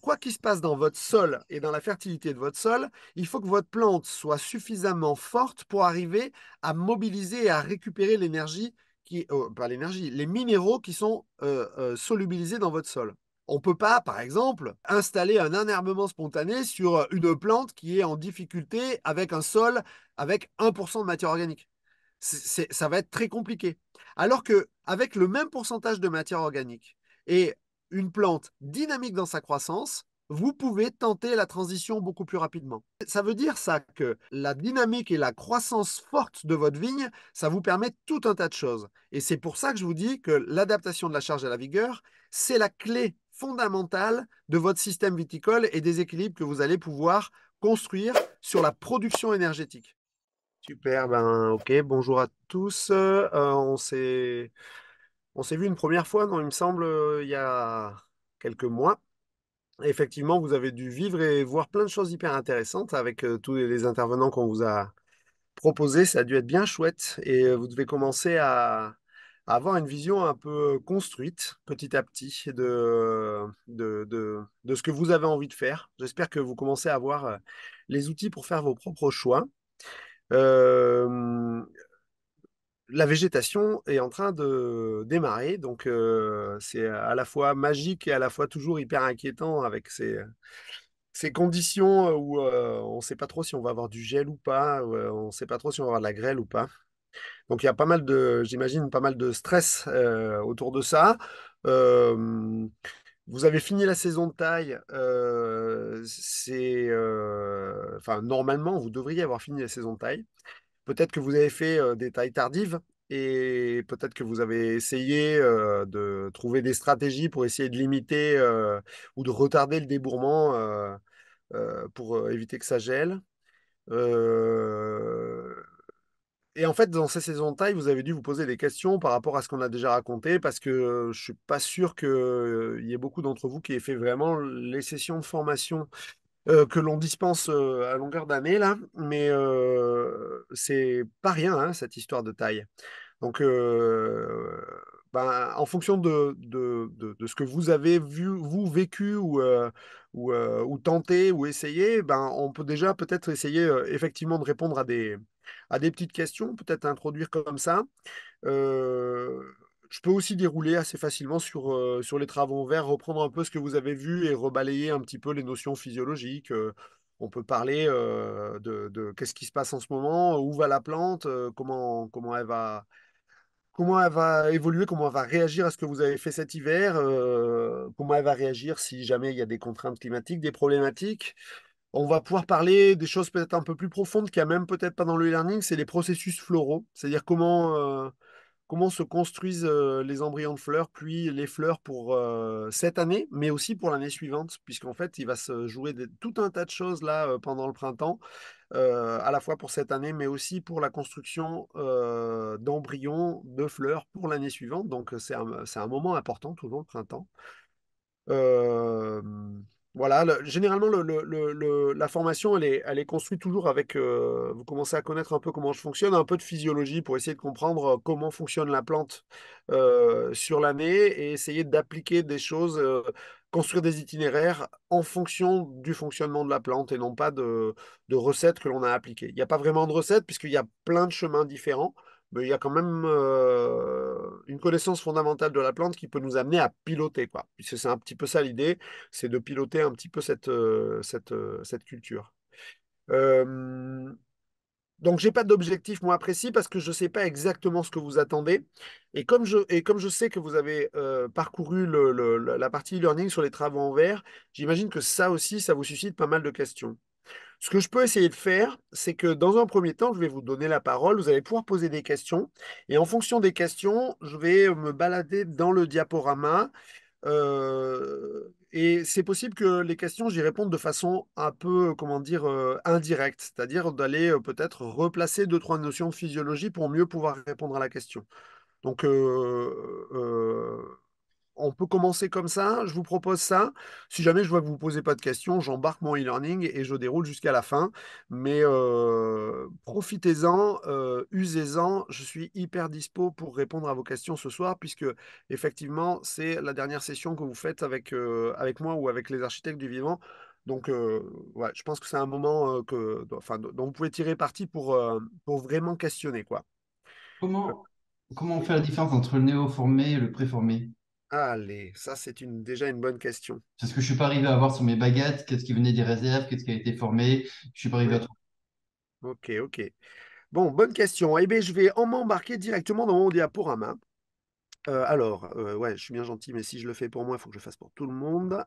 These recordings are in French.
quoi qu'il se passe dans votre sol et dans la fertilité de votre sol, il faut que votre plante soit suffisamment forte pour arriver à mobiliser et à récupérer l'énergie qui, euh, pas l'énergie, les minéraux qui sont euh, euh, solubilisés dans votre sol. On ne peut pas, par exemple, installer un enherbement spontané sur une plante qui est en difficulté avec un sol avec 1% de matière organique. ça va être très compliqué. Alors que avec le même pourcentage de matière organique et une plante dynamique dans sa croissance, vous pouvez tenter la transition beaucoup plus rapidement. Ça veut dire ça que la dynamique et la croissance forte de votre vigne, ça vous permet tout un tas de choses. Et c'est pour ça que je vous dis que l'adaptation de la charge à la vigueur, c'est la clé fondamentale de votre système viticole et des équilibres que vous allez pouvoir construire sur la production énergétique. Super, ben ok, bonjour à tous. Euh, on s'est on s'est vu une première fois, non, il me semble, euh, il y a quelques mois. Effectivement, vous avez dû vivre et voir plein de choses hyper intéressantes avec euh, tous les intervenants qu'on vous a proposés. Ça a dû être bien chouette et euh, vous devez commencer à, avoir une vision un peu construite petit à petit de, de, de, ce que vous avez envie de faire. J'espère que vous commencez à avoir les outils pour faire vos propres choix. Euh, la végétation est en train de démarrer, donc euh, c'est à la fois magique et à la fois toujours hyper inquiétant avec ces, conditions où euh, on ne sait pas trop si on va avoir du gel ou pas, euh, on ne sait pas trop si on va avoir de la grêle ou pas. Donc il y a pas mal de, j'imagine, pas mal de stress autour de ça. Vous avez fini la saison de taille. c'est, enfin, normalement, vous devriez avoir fini la saison de taille. Peut-être que vous avez fait euh, des tailles tardives et peut-être que vous avez essayé euh, de trouver des stratégies pour essayer de limiter euh, ou de retarder le débourrement pour éviter que ça gèle. Et en fait, dans ces saisons de taille, vous avez dû vous poser des questions par rapport à ce qu'on a déjà raconté parce que je ne suis pas sûr qu'il y ait beaucoup d'entre vous qui aient fait vraiment les sessions de formation euh, que l'on dispense euh, à longueur d'année, là, mais euh, c'est pas rien, hein, cette histoire de taille. Donc, euh, ben, en fonction de, de, de, ce que vous avez vu, vous vécu ou, ou, ou tenté ou essayé, ben, on peut déjà peut-être essayer effectivement de répondre à des, à des petites questions, peut-être introduire comme ça je peux aussi dérouler assez facilement sur, euh, sur les travaux verts, reprendre un peu ce que vous avez vu et rebalayer un petit peu les notions physiologiques. Euh. on peut parler euh, de, qu'est-ce qui se passe en ce moment, où va la plante, comment, comment, elle va, comment elle va évoluer, comment elle va réagir à ce que vous avez fait cet hiver, comment elle va réagir si jamais il y a des contraintes climatiques, des problématiques. On va pouvoir parler des choses peut-être un peu plus profondes qu'il n'y a même peut-être pas dans le learning, c'est les processus floraux, c'est-à-dire comment comment se construisent euh, les embryons de fleurs, puis les fleurs pour euh, cette année, mais aussi pour l'année suivante, puisqu'en fait, il va se jouer tout un tas de choses là euh, pendant le printemps. à la fois pour cette année, mais aussi pour la construction d'embryons de fleurs pour l'année suivante. Donc, c'est un, moment important, toujours le printemps. Voilà, généralement, la formation, elle est, construite toujours avec, euh, vous commencez à connaître un peu comment je fonctionne, un peu de physiologie pour essayer de comprendre euh, comment fonctionne la plante euh, sur l'année et essayer d'appliquer des choses, construire des itinéraires en fonction du fonctionnement de la plante et non pas de, de recettes que l'on a appliquées. Il n'y a pas vraiment de recettes puisqu'il y a plein de chemins différents il y a quand même euh, une connaissance fondamentale de la plante qui peut nous amener à piloter, c'est un petit peu ça l'idée, c'est de piloter un petit peu cette, euh, euh, culture. donc, je n'ai pas d'objectif, moi, précis, parce que je ne sais pas exactement ce que vous attendez. Et comme je, comme je sais que vous avez parcouru la partie e-learning sur les travaux en verre, j'imagine que ça aussi, ça vous suscite pas mal de questions. Ce que je peux essayer de faire, c'est que dans un premier temps, je vais vous donner la parole, vous allez pouvoir poser des questions, et en fonction des questions, je vais me balader dans le diaporama. Euh, et c'est possible que les questions, j'y réponde de façon un peu, comment dire, euh, indirecte, c'est-à-dire d'aller euh, peut-être replacer deux, trois notions de physiologie pour mieux pouvoir répondre à la question. Donc, on peut commencer comme ça, je vous propose ça. Si jamais je vois que vous ne posez pas de questions, j'embarque mon e-learning et je déroule jusqu'à la fin. Mais euh, profitez-en, euh, usez-en. Je suis hyper dispo pour répondre à vos questions ce soir, puisque effectivement, c'est la dernière session que vous faites avec, euh, avec moi ou avec les architectes du vivant. Donc, je pense que c'est un moment que, enfin, dont vous pouvez tirer parti pour, pour vraiment questionner. Quoi. Comment, comment on fait la différence entre le néo-formé et le pré-formé Allez, ça c'est déjà une bonne question. C'est ce que je suis pas arrivé à voir sur mes baguettes, qu'est-ce qui venait des réserves, qu'est-ce qui a été formé, je suis pas arrivé à trouver. Ok, ok. Bon, bonne question. Eh bien, je vais en m'embarquer directement dans mon diaporama. Euh, alors, euh, ouais, je suis bien gentil, mais si je le fais pour moi, il faut que je le fasse pour tout le monde.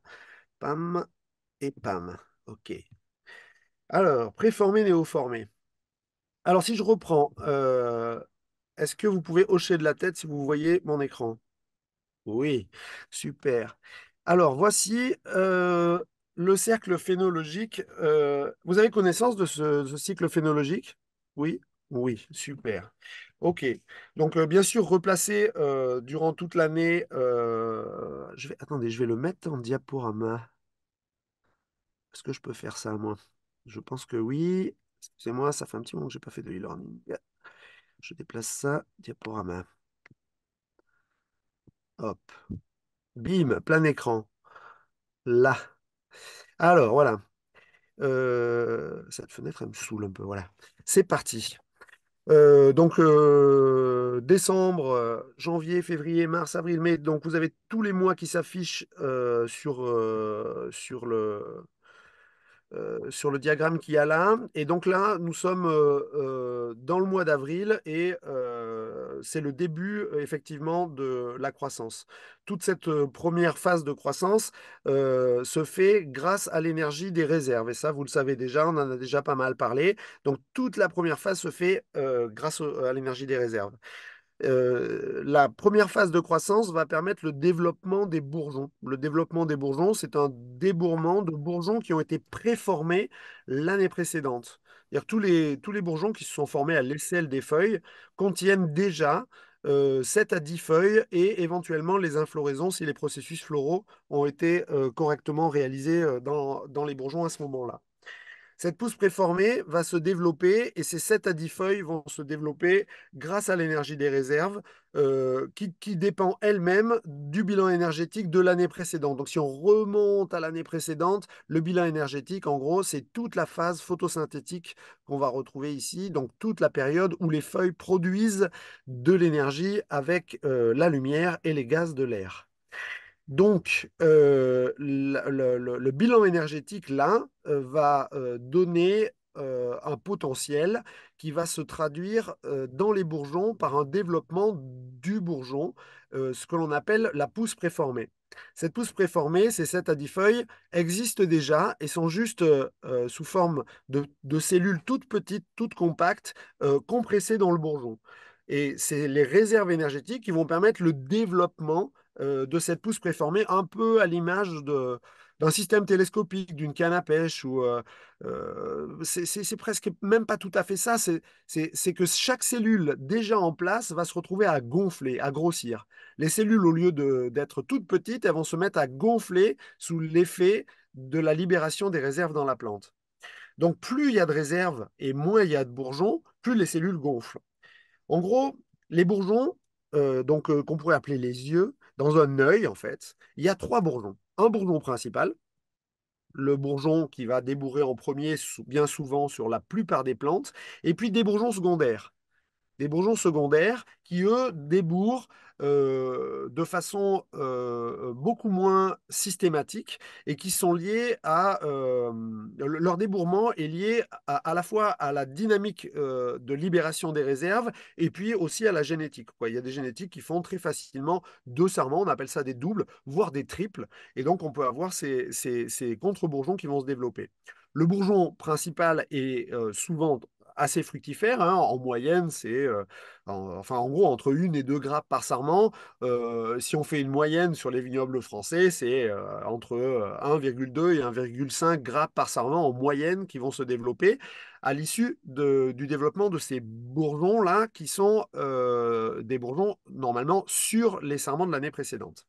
Pam et pam. Ok. Alors, préformé, néoformé. Alors, si je reprends, euh, est-ce que vous pouvez hocher de la tête si vous voyez mon écran oui, super. Alors, voici euh, le cercle phénologique. Euh, vous avez connaissance de ce, cycle phénologique? Oui? Oui, super. OK. Donc, euh, bien sûr, replacer durant toute l'année. je vais, attendez, je vais le mettre en diaporama. Est-ce que je peux faire ça, moi? Je pense que oui. Excusez-moi, ça fait un petit moment que je n'ai pas fait de e-learning. Je déplace ça, diaporama. Hop. Bim, plein écran. Là. Alors, voilà. Euh, cette fenêtre, elle me saoule un peu. Voilà. C'est parti. Euh, donc, euh, décembre, janvier, février, mars, avril, mai. Donc, vous avez tous les mois qui s'affichent sur, sur le euh, sur le diagramme qu'il y a là. Et donc là, nous sommes euh, euh, dans le mois d'avril et c'est le début effectivement de la croissance. Toute cette première phase de croissance se fait grâce à l'énergie des réserves. Et ça, vous le savez déjà, on en a déjà pas mal parlé. Donc toute la première phase se fait grâce à l'énergie des réserves la première phase de croissance va permettre le développement des bourgeons. Le développement des bourgeons, c'est un débourrement de bourgeons qui ont été préformés l'année précédente. Tous les, tous les bourgeons qui se sont formés à l'aisselle des feuilles contiennent déjà 7 à 10 feuilles et éventuellement les infloraisons si les processus floraux ont été correctement réalisés dans les bourgeons à ce moment-là. Cette pousse préformée va se développer et ces 7 à 10 feuilles vont se développer grâce à l'énergie des réserves euh, qui, dépend elle-même du bilan énergétique de l'année précédente. Donc si on remonte à l'année précédente, le bilan énergétique, en gros, c'est toute la phase photosynthétique qu'on va retrouver ici, donc toute la période où les feuilles produisent de l'énergie avec euh, la lumière et les gaz de l'air. Donc, euh, le, bilan énergétique, là, euh, va euh, donner un potentiel qui va se traduire dans les bourgeons par un développement du bourgeon, ce que l'on appelle la pousse préformée. Cette pousse préformée, ces 7 à 10 feuilles, existent déjà et sont juste sous forme de, cellules toutes petites, toutes compactes, compressées dans le bourgeon. Et c'est les réserves énergétiques qui vont permettre le développement euh, de cette pousse préformée, un peu à l'image d'un système télescopique, d'une canne à pêche, ou euh, euh, c'est presque même pas tout à fait ça, c'est que chaque cellule déjà en place va se retrouver à gonfler, à grossir. Les cellules, au lieu d'être toutes petites, elles vont se mettre à gonfler sous l'effet de la libération des réserves dans la plante. Donc plus il y a de réserves et moins il y a de bourgeons, plus les cellules gonflent. En gros, les bourgeons, euh, donc euh, qu'on pourrait appeler les yeux, dans un œil en fait, il y a trois bourgeons. Un bourgeon principal, le bourgeon qui va débourrer en premier, bien souvent sur la plupart des plantes, et puis des bourgeons secondaires des bourgeons secondaires qui, eux, débourrent euh, de façon euh, beaucoup moins systématique et qui sont liés à... Euh, leur débourrement est lié à, la fois à la dynamique de libération des réserves et puis aussi à la génétique. Quoi. Il y a des génétiques qui font très facilement deux serments, on appelle ça des doubles, voire des triples, et donc on peut avoir ces, ces contre-bourgeons qui vont se développer. Le bourgeon principal est souvent assez fructifère. Hein. En moyenne, c'est euh, enfin en gros entre une et deux grappes par sarment. Euh, si on fait une moyenne sur les vignobles français, c'est euh, entre 1,2 et 1,5 grappes par sarment en moyenne qui vont se développer à l'issue du développement de ces bourgeons là qui sont des bourgeons normalement sur les sarments de l'année précédente.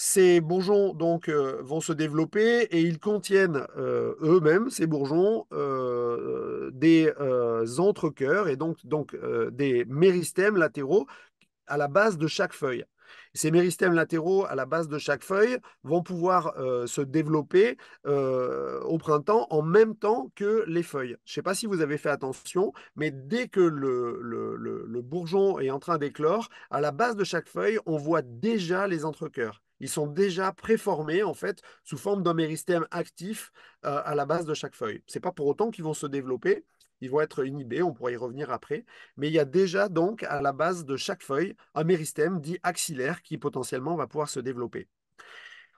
Ces bourgeons donc euh, vont se développer et ils contiennent euh, eux-mêmes ces bourgeons euh, des des entrecœurs et donc, donc des méristèmes latéraux à la base de chaque feuille. Ces méristèmes latéraux à la base de chaque feuille vont pouvoir se développer au printemps en même temps que les feuilles. Je ne sais pas si vous avez fait attention, mais dès que le, bourgeon est en train d'éclore, à la base de chaque feuille, on voit déjà les entrecœurs ils sont déjà préformés en fait sous forme d'un méristème actif euh, à la base de chaque feuille. C'est pas pour autant qu'ils vont se développer, ils vont être inhibés, on pourra y revenir après, mais il y a déjà donc à la base de chaque feuille un méristème dit axillaire qui potentiellement va pouvoir se développer.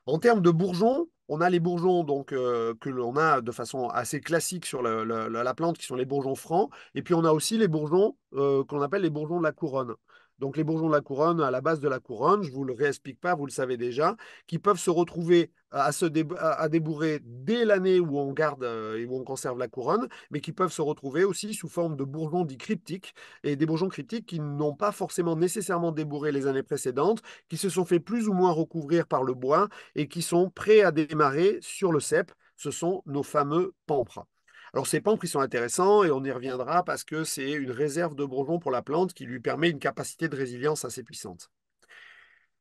En termes de bourgeons, on a les bourgeons donc, euh, que l'on a de façon assez classique sur la plante, qui sont les bourgeons francs, et puis on a aussi les bourgeons euh, qu'on appelle les bourgeons de la couronne donc les bourgeons de la couronne à la base de la couronne, je ne vous le réexplique pas, vous le savez déjà, qui peuvent se retrouver à, se débourrer dès l'année où on garde euh, et où on conserve la couronne, mais qui peuvent se retrouver aussi sous forme de bourgeons dits cryptiques, et des bourgeons cryptiques qui n'ont pas forcément nécessairement débourré les années précédentes, qui se sont fait plus ou moins recouvrir par le bois, et qui sont prêts à démarrer sur le cep. Ce sont nos fameux pampres. Alors, ces pampres, ils sont intéressants et on y reviendra parce que c'est une réserve de bourgeons pour la plante qui lui permet une capacité de résilience assez puissante.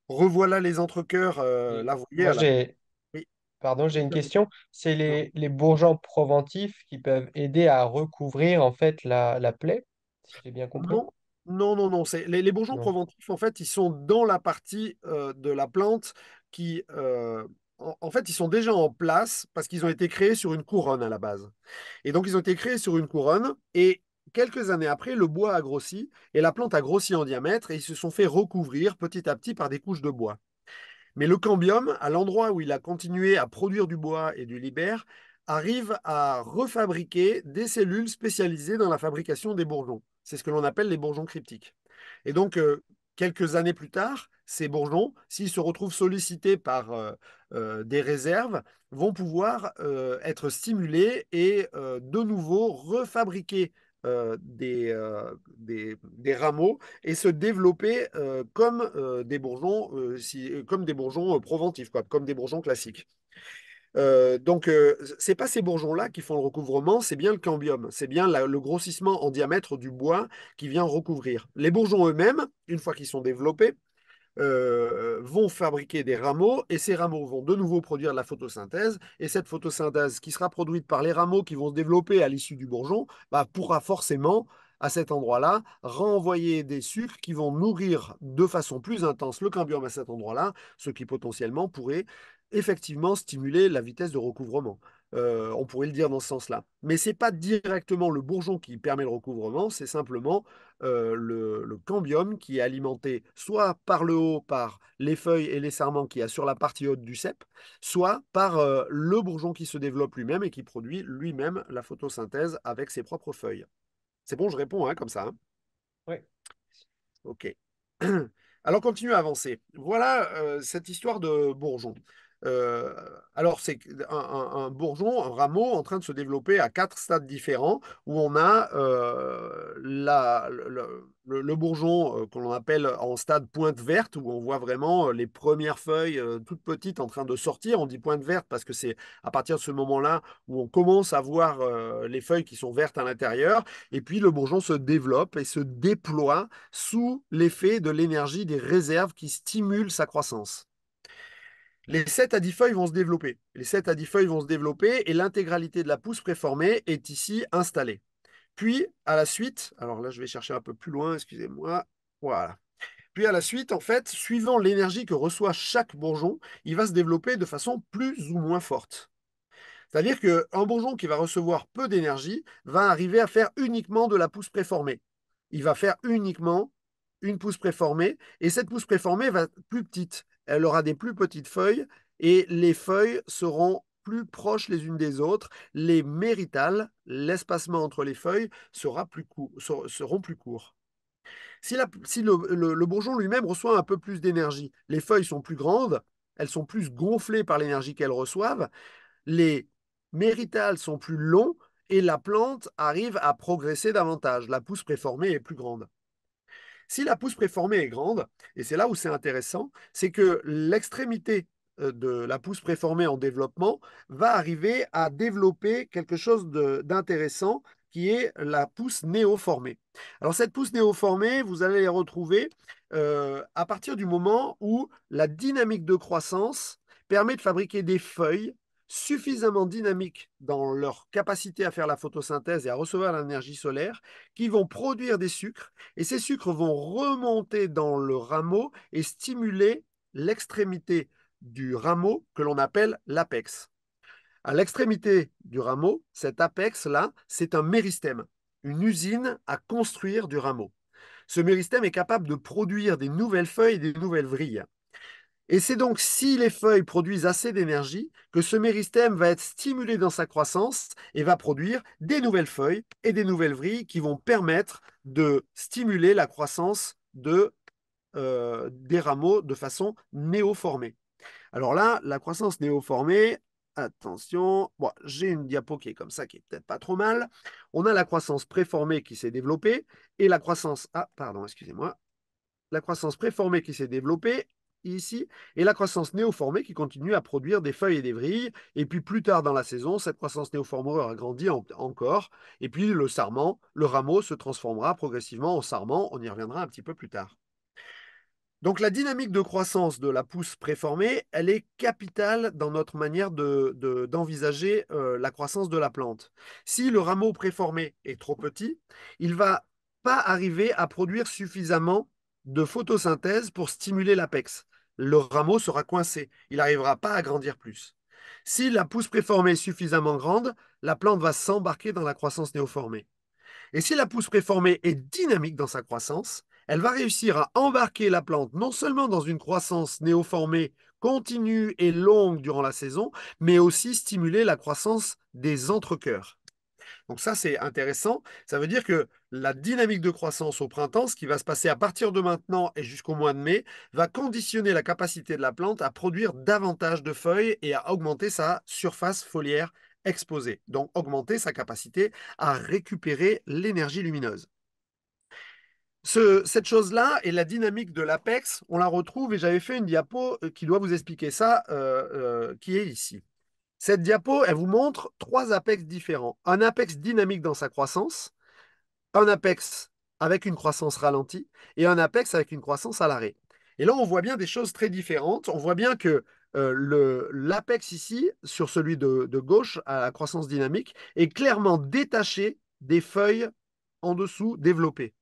Revoilà les entrecoeurs, euh, La... Pardon, j'ai une question. C'est les, les, bourgeons proventifs qui peuvent aider à recouvrir en fait la, plaie, si j'ai bien compris. Non. Non, non, Les, bourgeons proventifs, en fait, ils sont dans la partie euh, de la plante qui euh, en, fait, ils sont déjà en place parce qu'ils ont été créés sur une couronne à la base. Et donc, ils ont été créés sur une couronne et quelques années après, le bois a grossi et la plante a grossi en diamètre et ils se sont fait recouvrir petit à petit par des couches de bois. Mais le cambium, à l'endroit où il a continué à produire du bois et du libère, arrive à refabriquer des cellules spécialisées dans la fabrication des bourgeons. C'est ce que l'on appelle les bourgeons cryptiques. Et donc, euh, quelques années plus tard, ces bourgeons, s'ils se retrouvent sollicités par euh, euh, des réserves, vont pouvoir euh, être stimulés et de nouveau refabriquer des, des, rameaux et se développer comme des bourgeons, comme des bourgeons proventifs, quoi, comme des bourgeons classiques. Euh, donc, ce euh, c'est pas ces bourgeons-là qui font le recouvrement, c'est bien le cambium, c'est bien le grossissement en diamètre du bois qui vient recouvrir. Les bourgeons eux-mêmes, une fois qu'ils sont développés, euh, vont fabriquer des rameaux et ces rameaux vont de nouveau produire la photosynthèse et cette photosynthèse qui sera produite par les rameaux qui vont se développer à l'issue du bourgeon bah, pourra forcément à cet endroit-là renvoyer des sucres qui vont nourrir de façon plus intense le cambium à cet endroit-là, ce qui potentiellement pourrait effectivement stimuler la vitesse de recouvrement. Euh, on pourrait le dire dans ce sens-là. Mais ce n'est pas directement le bourgeon qui permet le recouvrement, c'est simplement euh, le, cambium qui est alimenté soit par le haut, par les feuilles et les sarments qu'il y a sur la partie haute du cep, soit par euh, le bourgeon qui se développe lui-même et qui produit lui-même la photosynthèse avec ses propres feuilles. C'est bon, je réponds hein, comme ça. Hein. oui. OK. Alors, continue à avancer. Voilà cette histoire de bourgeon. Euh, alors, c'est un, bourgeon, un rameau en train de se développer à quatre stades différents où on a euh, le, bourgeon euh, qu'on appelle en stade pointe verte, où on voit vraiment les premières feuilles toutes petites en train de sortir. On dit pointe verte parce que c'est à partir de ce moment-là où on commence à voir les feuilles qui sont vertes à l'intérieur. Et puis, le bourgeon se développe et se déploie sous l'effet de l'énergie des réserves qui stimulent sa croissance les 7 à 10 feuilles vont se développer. Les 7 à 10 feuilles vont se développer et l'intégralité de la pousse préformée est ici installée. Puis, à la suite, alors là, je vais chercher un peu plus loin, excusez-moi. Voilà. Puis à la suite, en fait, suivant l'énergie que reçoit chaque bourgeon, il va se développer de façon plus ou moins forte. C'est-à-dire qu'un bourgeon qui va recevoir peu d'énergie va arriver à faire uniquement de la pousse préformée. Il va faire uniquement une pousse préformée, et cette pousse préformée va être plus petite elle aura des plus petites feuilles et les feuilles seront plus proches les unes des autres. Les méritales, l'espacement entre les feuilles, sera plus seront plus courts. Si, le, le bourgeon lui-même reçoit un peu plus d'énergie, les feuilles sont plus grandes, elles sont plus gonflées par l'énergie qu'elles reçoivent, les méritales sont plus longs et la plante arrive à progresser davantage. La pousse préformée est plus grande. Si la pousse préformée est grande, et c'est là où c'est intéressant, c'est que l'extrémité euh, de la pousse préformée en développement va arriver à développer quelque chose d'intéressant qui est la pousse néoformée. Alors cette pousse néoformée, vous allez les retrouver euh, à partir du moment où la dynamique de croissance permet de fabriquer des feuilles suffisamment dynamiques dans leur capacité à faire la photosynthèse et à recevoir l'énergie solaire, qui vont produire des sucres, et ces sucres vont remonter dans le rameau et stimuler l'extrémité du rameau que l'on appelle l'apex. À l'extrémité du rameau, cet apex-là, c'est un méristème, une usine à construire du rameau. Ce méristème est capable de produire des nouvelles feuilles et des nouvelles vrilles. Et c'est donc si les feuilles produisent assez d'énergie que ce méristème va être stimulé dans sa croissance et va produire des nouvelles feuilles et des nouvelles vrilles qui vont permettre de stimuler la croissance de, euh, des rameaux de façon néoformée. Alors là, la croissance néoformée, attention, j'ai une diapo qui est comme ça, qui est peut-être pas trop mal. On a la croissance préformée qui s'est développée et la croissance... Ah, pardon, excusez-moi. La croissance préformée qui s'est développée ici, et la croissance néoformée qui continue à produire des feuilles et des vrilles. Et puis plus tard dans la saison, cette croissance néoformée aura grandi encore. Et puis le sarment, le rameau se transformera progressivement en sarment. On y reviendra un petit peu plus tard. Donc la dynamique de croissance de la pousse préformée, elle est capitale dans notre manière d'envisager euh, la croissance de la plante. Si le rameau préformé est trop petit, il va pas arriver à produire suffisamment de photosynthèse pour stimuler l'apex. Le rameau sera coincé, il n'arrivera pas à grandir plus. Si la pousse préformée est suffisamment grande, la plante va s'embarquer dans la croissance néoformée. Et si la pousse préformée est dynamique dans sa croissance, elle va réussir à embarquer la plante non seulement dans une croissance néoformée continue et longue durant la saison, mais aussi stimuler la croissance des entrecœurs. Donc ça, c'est intéressant. Ça veut dire que la dynamique de croissance au printemps, ce qui va se passer à partir de maintenant et jusqu'au mois de mai, va conditionner la capacité de la plante à produire davantage de feuilles et à augmenter sa surface foliaire exposée. Donc augmenter sa capacité à récupérer l'énergie lumineuse. cette chose-là et la dynamique de l'apex, on la retrouve et j'avais fait une diapo euh, qui doit vous expliquer ça, euh, euh, qui est ici. Cette diapo, elle vous montre trois apex différents. Un apex dynamique dans sa croissance, un apex avec une croissance ralentie et un apex avec une croissance à l'arrêt. Et là, on voit bien des choses très différentes. On voit bien que euh, l'apex ici, sur celui de, gauche, à la croissance dynamique, est clairement détaché des feuilles en dessous développées.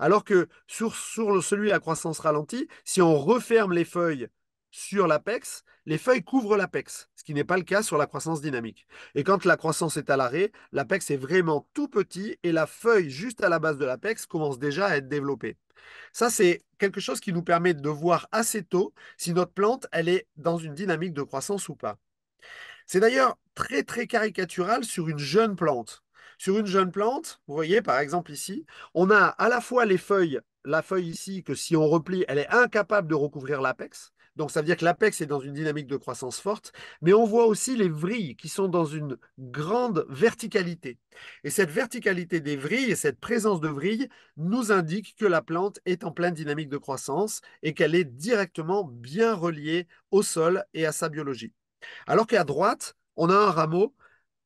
Alors que sur, le, celui à croissance ralentie, si on referme les feuilles sur l'apex, les feuilles couvrent l'apex, ce qui n'est pas le cas sur la croissance dynamique. Et quand la croissance est à l'arrêt, l'apex est vraiment tout petit et la feuille juste à la base de l'apex commence déjà à être développée. Ça, c'est quelque chose qui nous permet de voir assez tôt si notre plante, elle est dans une dynamique de croissance ou pas. C'est d'ailleurs très, très caricatural sur une jeune plante. Sur une jeune plante, vous voyez par exemple ici, on a à la fois les feuilles, la feuille ici, que si on replie, elle est incapable de recouvrir l'apex. Donc ça veut dire que l'APEX est dans une dynamique de croissance forte, mais on voit aussi les vrilles qui sont dans une grande verticalité. Et cette verticalité des vrilles et cette présence de vrilles nous indique que la plante est en pleine dynamique de croissance et qu'elle est directement bien reliée au sol et à sa biologie. Alors qu'à droite, on a un rameau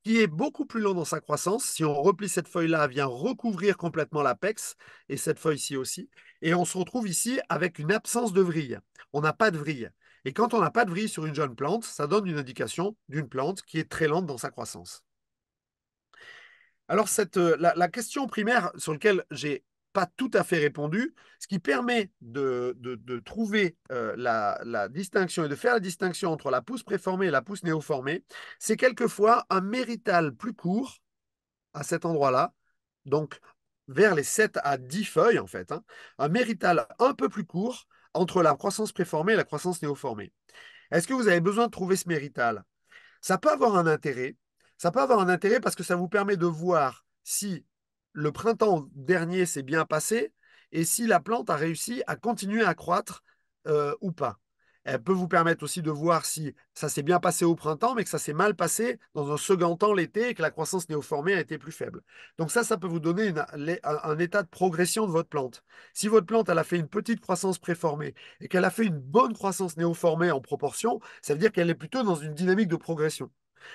qui est beaucoup plus long dans sa croissance. Si on replie cette feuille-là, elle vient recouvrir complètement l'apex et cette feuille-ci aussi. Et on se retrouve ici avec une absence de vrille. On n'a pas de vrille. Et quand on n'a pas de vrille sur une jeune plante, ça donne une indication d'une plante qui est très lente dans sa croissance. Alors cette, euh, la, question primaire sur laquelle je n'ai pas tout à fait répondu, ce qui permet de, trouver euh, la, la, distinction et de faire la distinction entre la pousse préformée et la pousse néoformée, c'est quelquefois un mérital plus court à cet endroit-là, donc vers les 7 à 10 feuilles, en fait, hein, un mérital un peu plus court entre la croissance préformée et la croissance néoformée. Est-ce que vous avez besoin de trouver ce mérital Ça peut avoir un intérêt. Ça peut avoir un intérêt parce que ça vous permet de voir si le printemps dernier s'est bien passé et si la plante a réussi à continuer à croître euh, ou pas elle peut vous permettre aussi de voir si ça s'est bien passé au printemps, mais que ça s'est mal passé dans un second temps l'été et que la croissance néoformée a été plus faible. Donc ça, ça peut vous donner un état de progression de votre plante. Si votre plante, elle a fait une petite croissance préformée et qu'elle a fait une bonne croissance néoformée en proportion, ça veut dire qu'elle est plutôt dans une dynamique de progression.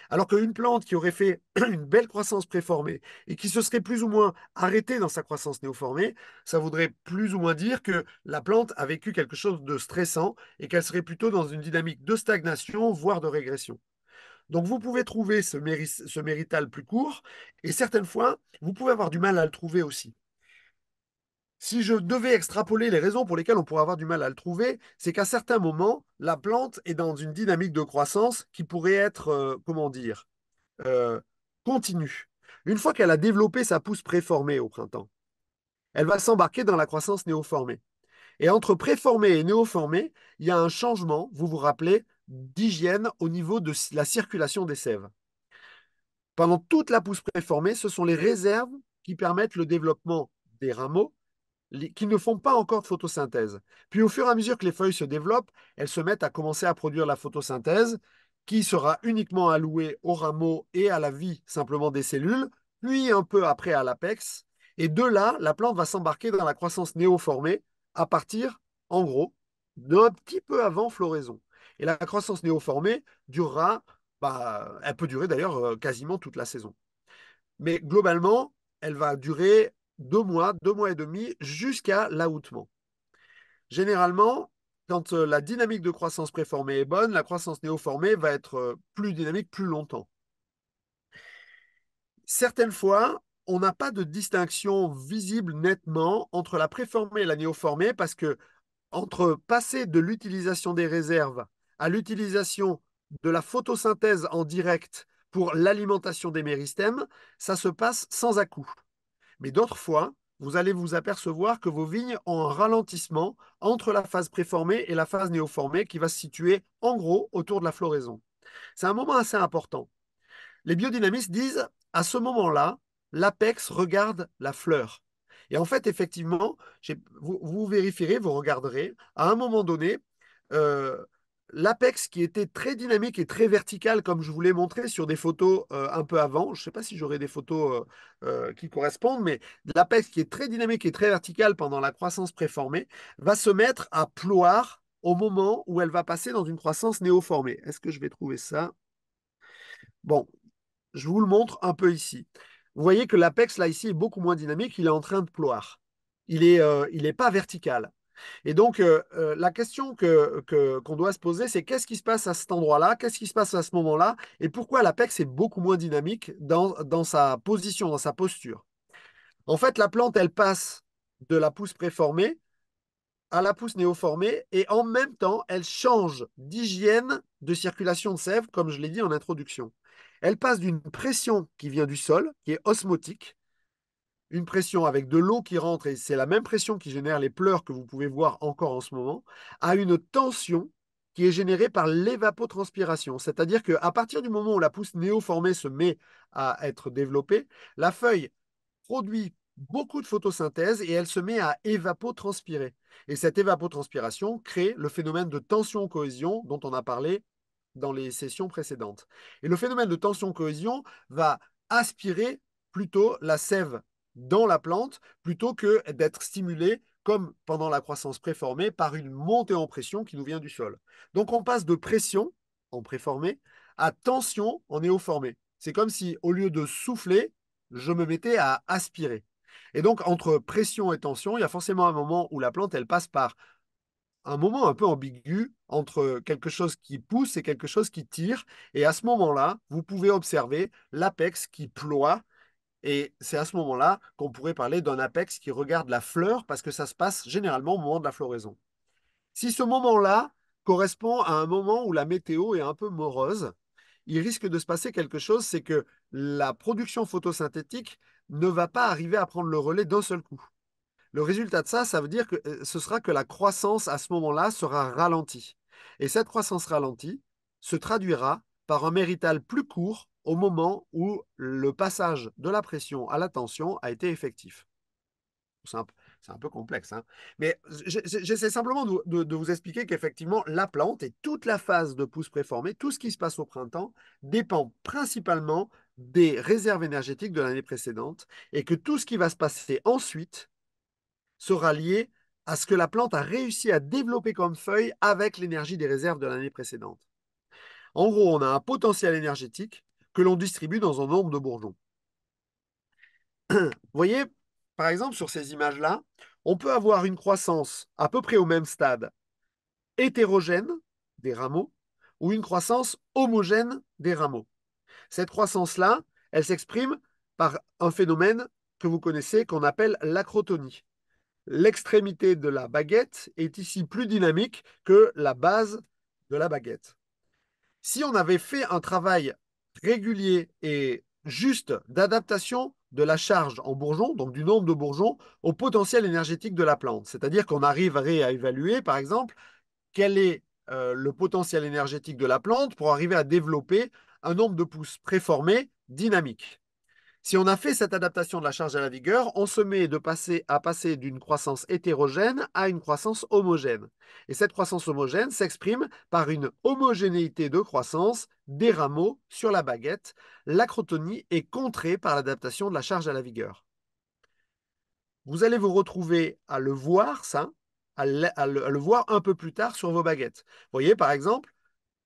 Alors qu'une plante qui aurait fait une belle croissance préformée et qui se serait plus ou moins arrêtée dans sa croissance néoformée, ça voudrait plus ou moins dire que la plante a vécu quelque chose de stressant et qu'elle serait plutôt dans une dynamique de stagnation, voire de régression. Donc vous pouvez trouver ce, ce mérital plus court et certaines fois, vous pouvez avoir du mal à le trouver aussi. Si je devais extrapoler les raisons pour lesquelles on pourrait avoir du mal à le trouver, c'est qu'à certains moments, la plante est dans une dynamique de croissance qui pourrait être, euh, comment dire, euh, continue. Une fois qu'elle a développé sa pousse préformée au printemps, elle va s'embarquer dans la croissance néoformée. Et entre préformée et néoformée, il y a un changement, vous vous rappelez, d'hygiène au niveau de la circulation des sèves. Pendant toute la pousse préformée, ce sont les réserves qui permettent le développement des rameaux qui ne font pas encore de photosynthèse. Puis au fur et à mesure que les feuilles se développent, elles se mettent à commencer à produire la photosynthèse, qui sera uniquement allouée aux rameaux et à la vie simplement des cellules, puis un peu après à l'apex. Et de là, la plante va s'embarquer dans la croissance néoformée à partir, en gros, d'un petit peu avant floraison. Et la croissance néoformée durera, bah, elle peut durer d'ailleurs euh, quasiment toute la saison. Mais globalement, elle va durer deux mois, deux mois et demi, jusqu'à l'ahoutement. Généralement, quand euh, la dynamique de croissance préformée est bonne, la croissance néoformée va être euh, plus dynamique plus longtemps. Certaines fois, on n'a pas de distinction visible nettement entre la préformée et la néoformée parce que entre passer de l'utilisation des réserves à l'utilisation de la photosynthèse en direct pour l'alimentation des méristèmes, ça se passe sans à coups mais d'autres fois, vous allez vous apercevoir que vos vignes ont un ralentissement entre la phase préformée et la phase néoformée qui va se situer en gros autour de la floraison. C'est un moment assez important. Les biodynamistes disent à ce moment-là, l'apex regarde la fleur. Et en fait, effectivement, vous, vous vérifierez, vous regarderez, à un moment donné, euh, l'Apex qui était très dynamique et très vertical, comme je vous l'ai montré sur des photos euh, un peu avant. Je ne sais pas si j'aurai des photos euh, euh, qui correspondent, mais l'Apex qui est très dynamique et très vertical pendant la croissance préformée va se mettre à ploire au moment où elle va passer dans une croissance néoformée. Est-ce que je vais trouver ça Bon, je vous le montre un peu ici. Vous voyez que l'Apex, là, ici, est beaucoup moins dynamique. Il est en train de ploire. Il n'est pas vertical. Et donc, euh, euh, la question qu'on doit se poser, c'est qu'est-ce qui se passe à cet endroit-là, qu'est-ce qui se passe à ce moment-là, et pourquoi l'APEX est beaucoup moins dynamique dans, dans sa position, dans sa posture. En fait, la plante, elle passe de la pousse préformée à la pousse néoformée et en même temps, elle change d'hygiène de circulation de sève, comme je l'ai dit en introduction. Elle passe d'une pression qui vient du sol, qui est osmotique, une pression avec de l'eau qui rentre, et c'est la même pression qui génère les pleurs que vous pouvez voir encore en ce moment, à une tension qui est générée par l'évapotranspiration. C'est-à-dire qu'à partir du moment où la pousse néoformée se met à être développée, la feuille produit beaucoup de photosynthèse et elle se met à évapotranspirer. Et cette évapotranspiration crée le phénomène de tension-cohésion dont on a parlé dans les sessions précédentes. Et le phénomène de tension-cohésion va aspirer plutôt la sève dans la plante plutôt que d'être stimulée, comme pendant la croissance préformée par une montée en pression qui nous vient du sol. Donc on passe de pression en préformée, à tension en néoformée. C'est comme si au lieu de souffler, je me mettais à aspirer. Et donc entre pression et tension, il y a forcément un moment où la plante elle passe par un moment un peu ambigu entre quelque chose qui pousse et quelque chose qui tire. Et à ce moment-là, vous pouvez observer l'apex qui ploie et c'est à ce moment-là qu'on pourrait parler d'un apex qui regarde la fleur parce que ça se passe généralement au moment de la floraison. Si ce moment-là correspond à un moment où la météo est un peu morose, il risque de se passer quelque chose, c'est que la production photosynthétique ne va pas arriver à prendre le relais d'un seul coup. Le résultat de ça, ça veut dire que euh, ce sera que la croissance à ce moment-là sera ralentie. Et cette croissance ralentie se traduira par un mérital plus court au moment où le passage de la pression à la tension a été effectif. C'est un, peu complexe, hein. mais j'essaie simplement de, de, vous expliquer qu'effectivement, la plante et toute la phase de pousse préformée, tout ce qui se passe au printemps, dépend principalement des réserves énergétiques de l'année précédente et que tout ce qui va se passer ensuite sera lié à ce que la plante a réussi à développer comme feuille avec l'énergie des réserves de l'année précédente. En gros, on a un potentiel énergétique que l'on distribue dans un nombre de bourgeons. Vous voyez, par exemple, sur ces images-là, on peut avoir une croissance à peu près au même stade hétérogène des rameaux ou une croissance homogène des rameaux. Cette croissance-là, elle s'exprime par un phénomène que vous connaissez qu'on appelle l'acrotonie. L'extrémité de la baguette est ici plus dynamique que la base de la baguette. Si on avait fait un travail régulier et juste d'adaptation de la charge en bourgeons, donc du nombre de bourgeons, au potentiel énergétique de la plante. C'est-à-dire qu'on arriverait à évaluer, par exemple, quel est euh, le potentiel énergétique de la plante pour arriver à développer un nombre de pousses préformées dynamiques. Si on a fait cette adaptation de la charge à la vigueur, on se met de passer à passer d'une croissance hétérogène à une croissance homogène. Et cette croissance homogène s'exprime par une homogénéité de croissance des rameaux sur la baguette. L'acrotonie est contrée par l'adaptation de la charge à la vigueur. Vous allez vous retrouver à le voir, ça, à le, voir un peu plus tard sur vos baguettes. Vous voyez, par exemple,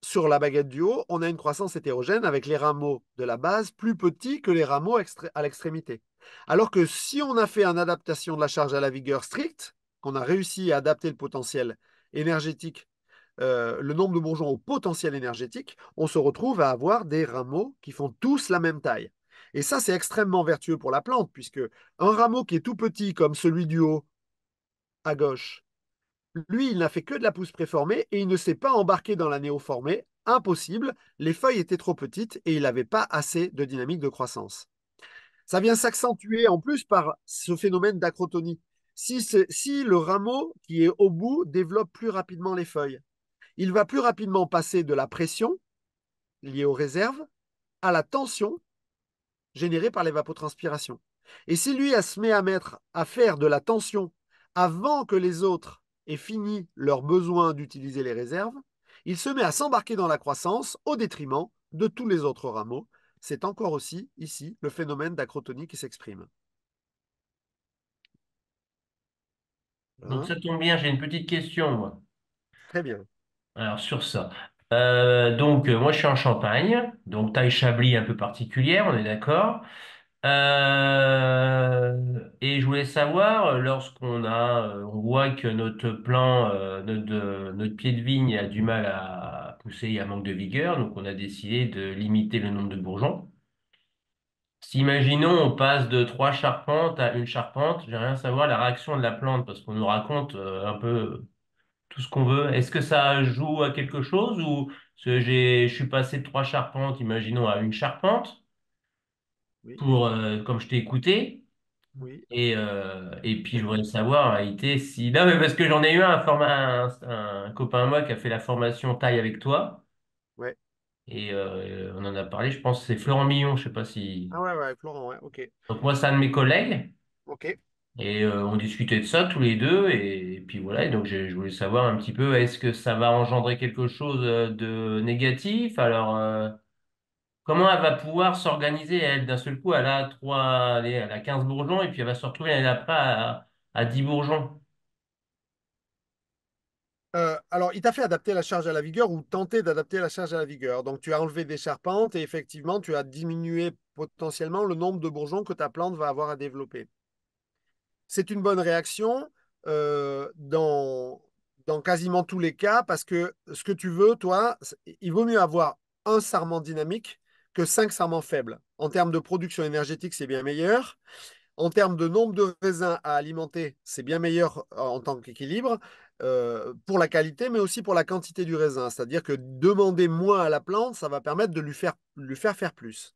sur la baguette du haut, on a une croissance hétérogène avec les rameaux de la base plus petits que les rameaux à l'extrémité. Alors que si on a fait une adaptation de la charge à la vigueur stricte, qu'on a réussi à adapter le potentiel énergétique, euh, le nombre de bourgeons au potentiel énergétique, on se retrouve à avoir des rameaux qui font tous la même taille. Et ça, c'est extrêmement vertueux pour la plante, puisque un rameau qui est tout petit comme celui du haut à gauche, lui, il n'a fait que de la pousse préformée et il ne s'est pas embarqué dans la néoformée. Impossible, les feuilles étaient trop petites et il n'avait pas assez de dynamique de croissance. Ça vient s'accentuer en plus par ce phénomène d'acrotonie. Si, le rameau qui est au bout développe plus rapidement les feuilles, il va plus rapidement passer de la pression liée aux réserves à la tension générée par l'évapotranspiration. Et si lui se met à mettre à faire de la tension avant que les autres et fini leur besoin d'utiliser les réserves, il se met à s'embarquer dans la croissance au détriment de tous les autres rameaux. C'est encore aussi ici le phénomène d'acrotonie qui s'exprime. Donc ça tombe bien, j'ai une petite question, moi. Très bien. Alors sur ça. Euh, donc moi je suis en Champagne, donc taille Chablis un peu particulière, on est d'accord. Euh, et je voulais savoir, lorsqu'on a, euh, voit que notre plan, euh, notre, pied de vigne a du mal à pousser il y a manque de vigueur, donc on a décidé de limiter le nombre de bourgeons. Si, imaginons, on passe de trois charpentes à une charpente, J'ai rien à savoir la réaction de la plante, parce qu'on nous raconte un peu tout ce qu'on veut. Est-ce que ça joue à quelque chose ou je suis passé de trois charpentes, imaginons, à une charpente? pour, euh, comme je t'ai écouté. Et, euh, et puis, je voulais savoir en été si. Non, mais parce que j'en ai eu un, format un, copain à moi qui a fait la formation taille avec toi. Ouais. Et euh, on en a parlé, je pense, c'est Florent Millon, je sais pas si. Ah ouais, ouais, Florent, ouais, ok. Donc, moi, c'est un de mes collègues. Ok. Et on discutait de ça tous les deux. Et, puis voilà, et donc je, je voulais savoir un petit peu, est-ce que ça va engendrer quelque chose de négatif? Alors, comment elle va pouvoir s'organiser, elle, d'un seul coup, elle a trois, 15 bourgeons, et puis elle va se retrouver l'année à, 10 bourgeons. Euh, alors, il t'a fait adapter la charge à la vigueur ou tenter d'adapter la charge à la vigueur. Donc, tu as enlevé des charpentes et effectivement, tu as diminué potentiellement le nombre de bourgeons que ta plante va avoir à développer. C'est une bonne réaction euh, dans, dans quasiment tous les cas parce que ce que tu veux, toi, il vaut mieux avoir un sarment dynamique que 5 serments faibles. En termes de production énergétique, c'est bien meilleur. En termes de nombre de raisins à alimenter, c'est bien meilleur euh, en tant qu'équilibre euh, pour la qualité, mais aussi pour la quantité du raisin. C'est-à-dire que demander moins à la plante, ça va permettre de lui faire, lui faire faire plus.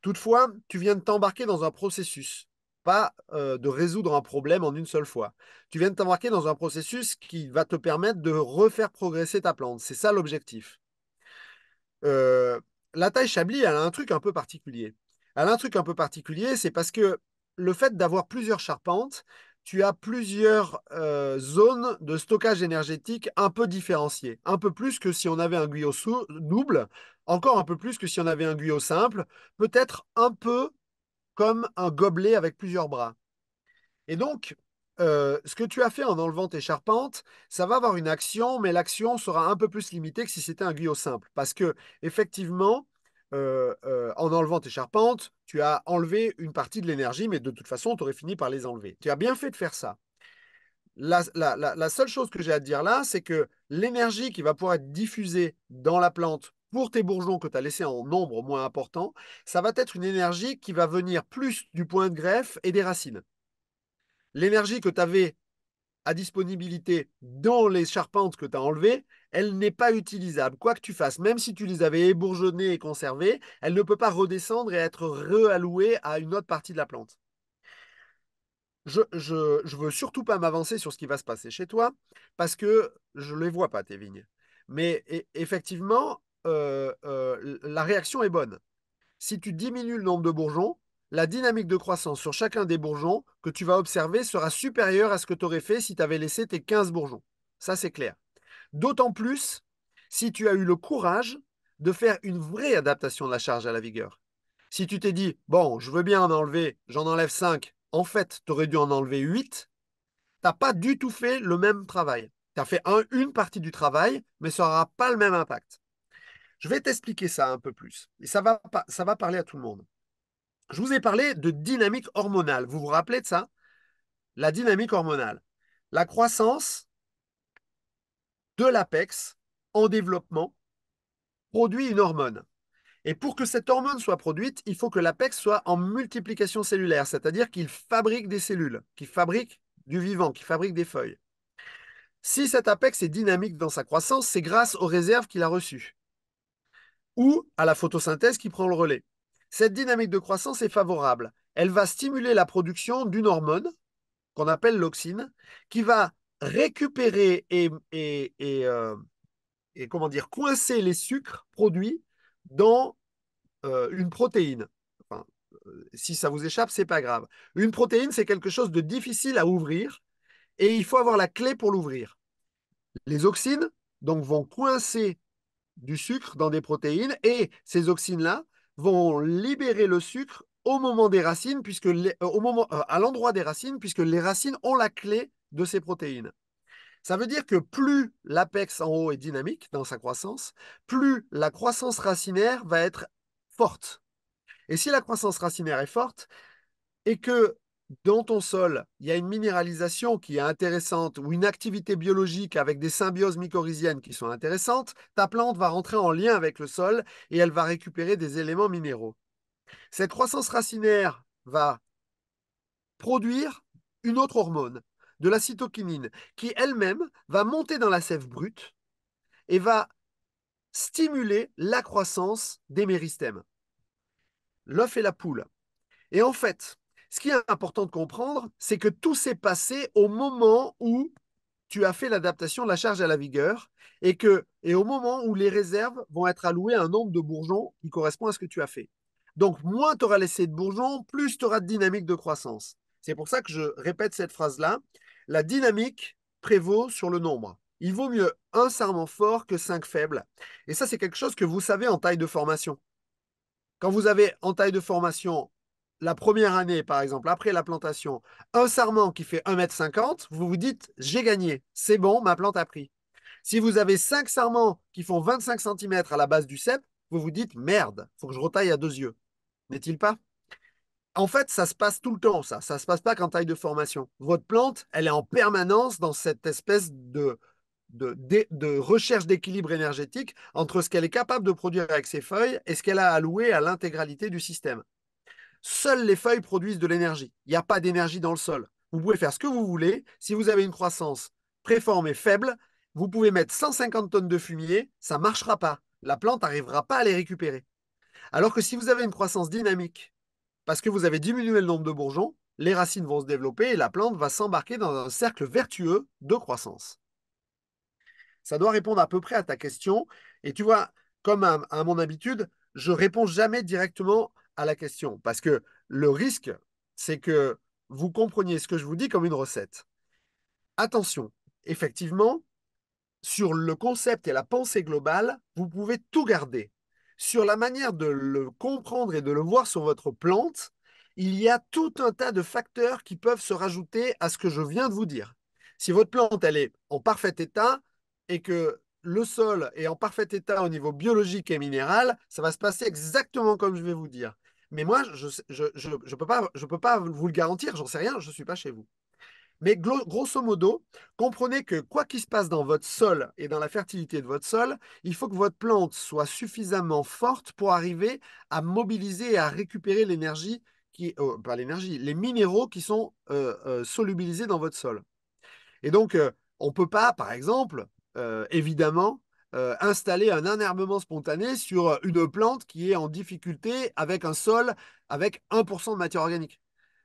Toutefois, tu viens de t'embarquer dans un processus, pas euh, de résoudre un problème en une seule fois. Tu viens de t'embarquer dans un processus qui va te permettre de refaire progresser ta plante. C'est ça l'objectif la taille Chablis, elle a un truc un peu particulier. Elle a un truc un peu particulier, c'est parce que le fait d'avoir plusieurs charpentes, tu as plusieurs euh, zones de stockage énergétique un peu différenciées. Un peu plus que si on avait un guyot double, encore un peu plus que si on avait un guyot simple, peut-être un peu comme un gobelet avec plusieurs bras. Et donc, ce que tu as fait en enlevant tes charpentes, ça va avoir une action, mais l'action sera un peu plus limitée que si c'était un guyot simple. Parce que, effectivement, en enlevant tes charpentes, tu as enlevé une partie de l'énergie, mais de toute façon, tu aurais fini par les enlever. Tu as bien fait de faire ça. La, la seule chose que j'ai à dire là, c'est que l'énergie qui va pouvoir être diffusée dans la plante pour tes bourgeons que tu as laissés en nombre moins important, ça va être une énergie qui va venir plus du point de greffe et des racines l'énergie que tu avais à disponibilité dans les charpentes que tu as enlevées, elle n'est pas utilisable. Quoi que tu fasses, même si tu les avais ébourgeonnées et conservées, elle ne peut pas redescendre et être réallouée à une autre partie de la plante. Je ne veux surtout pas m'avancer sur ce qui va se passer chez toi, parce que je ne les vois pas, tes vignes. Mais e, effectivement, euh, euh, la réaction est bonne. Si tu diminues le nombre de bourgeons, la dynamique de croissance sur chacun des bourgeons que tu vas observer sera supérieure à ce que tu aurais fait si tu avais laissé tes 15 bourgeons. Ça, c'est clair. D'autant plus si tu as eu le courage de faire une vraie adaptation de la charge à la vigueur. Si tu t'es dit, bon, je veux bien en enlever, j'en enlève 5, en fait, tu aurais dû en enlever 8, tu n'as pas du tout fait le même travail. Tu as fait une partie du travail, mais ça n'aura pas le même impact. Je vais t'expliquer ça un peu plus. Et ça va parler à tout le monde. Je vous ai parlé de dynamique hormonale. Vous vous rappelez de ça La dynamique hormonale. La croissance de l'apex en développement produit une hormone. Et pour que cette hormone soit produite, il faut que l'apex soit en multiplication cellulaire, c'est-à-dire qu'il fabrique des cellules, qu'il fabrique du vivant, qu'il fabrique des feuilles. Si cet apex est dynamique dans sa croissance, c'est grâce aux réserves qu'il a reçues ou à la photosynthèse qui prend le relais. Cette dynamique de croissance est favorable. Elle va stimuler la production d'une hormone qu'on appelle l'auxine, qui va récupérer et, et, euh, comment dire, coincer les sucres produits dans euh, une protéine. Euh, si ça vous échappe, c'est pas grave. Une protéine, c'est quelque chose de difficile à ouvrir et il faut avoir la clé pour l'ouvrir. Les auxines donc, vont coincer du sucre dans des protéines et ces auxines-là vont libérer le sucre au moment des racines, puisque les, euh, au moment, euh, à l'endroit des racines, puisque les racines ont la clé de ces protéines. Ça veut dire que plus l'apex en haut est dynamique dans sa croissance, plus la croissance racinaire va être forte. Et si la croissance racinaire est forte et que dans ton sol, il y a une minéralisation qui est intéressante ou une activité biologique avec des symbioses mycorhiziennes qui sont intéressantes, ta plante va rentrer en lien avec le sol et elle va récupérer des éléments minéraux. Cette croissance racinaire va produire une autre hormone, de la cytokinine, qui elle-même va monter dans la sève brute et va stimuler la croissance des méristèmes. L'œuf et la poule. Et en fait, ce qui est important de comprendre, c'est que tout s'est passé au moment où tu as fait l'adaptation de la charge à la vigueur et, que, et au moment où les réserves vont être allouées à un nombre de bourgeons qui correspond à ce que tu as fait. Donc, moins tu auras laissé de bourgeons, plus tu auras de dynamique de croissance. C'est pour ça que je répète cette phrase-là. La dynamique prévaut sur le nombre. Il vaut mieux un serment fort que cinq faibles. Et ça, c'est quelque chose que vous savez en taille de formation. Quand vous avez en taille de formation la première année, par exemple, après la plantation, un sarment qui fait 1,50 m, vous vous dites j'ai gagné, c'est bon, ma plante a pris. Si vous avez 5 sarments qui font 25 cm à la base du cep, vous vous dites merde, faut que je retaille à deux yeux. N'est-il pas En fait, ça se passe tout le temps, ça. Ça ne se passe pas qu'en taille de formation. Votre plante, elle est en permanence dans cette espèce de recherche d'équilibre énergétique entre ce qu'elle est capable de produire avec ses feuilles et ce qu'elle a alloué à l'intégralité du système. Seules les feuilles produisent de l'énergie. Il n'y a pas d'énergie dans le sol. Vous pouvez faire ce que vous voulez. Si vous avez une croissance préforme et faible, vous pouvez mettre 150 tonnes de fumier, ça ne marchera pas. La plante n'arrivera pas à les récupérer. Alors que si vous avez une croissance dynamique, parce que vous avez diminué le nombre de bourgeons, les racines vont se développer et la plante va s'embarquer dans un cercle vertueux de croissance. Ça doit répondre à peu près à ta question. Et tu vois, comme à, à mon habitude, je réponds jamais directement à la question. Parce que le risque, c'est que vous compreniez ce que je vous dis comme une recette. Attention, effectivement, sur le concept et la pensée globale, vous pouvez tout garder. Sur la manière de le comprendre et de le voir sur votre plante, il y a tout un tas de facteurs qui peuvent se rajouter à ce que je viens de vous dire. Si votre plante elle est en parfait état et que le sol est en parfait état au niveau biologique et minéral, ça va se passer exactement comme je vais vous dire. Mais moi, je ne je, peux, pas, vous le garantir, j'en sais rien, je ne suis pas chez vous. Mais grosso modo, comprenez que quoi qu'il se passe dans votre sol et dans la fertilité de votre sol, il faut que votre plante soit suffisamment forte pour arriver à mobiliser et à récupérer l'énergie, qui, euh, l'énergie, les minéraux qui sont euh, euh, solubilisés dans votre sol. Et donc, on ne peut pas, par exemple, évidemment, euh, installer un enherbement spontané sur une plante qui est en difficulté avec un sol avec 1% de matière organique.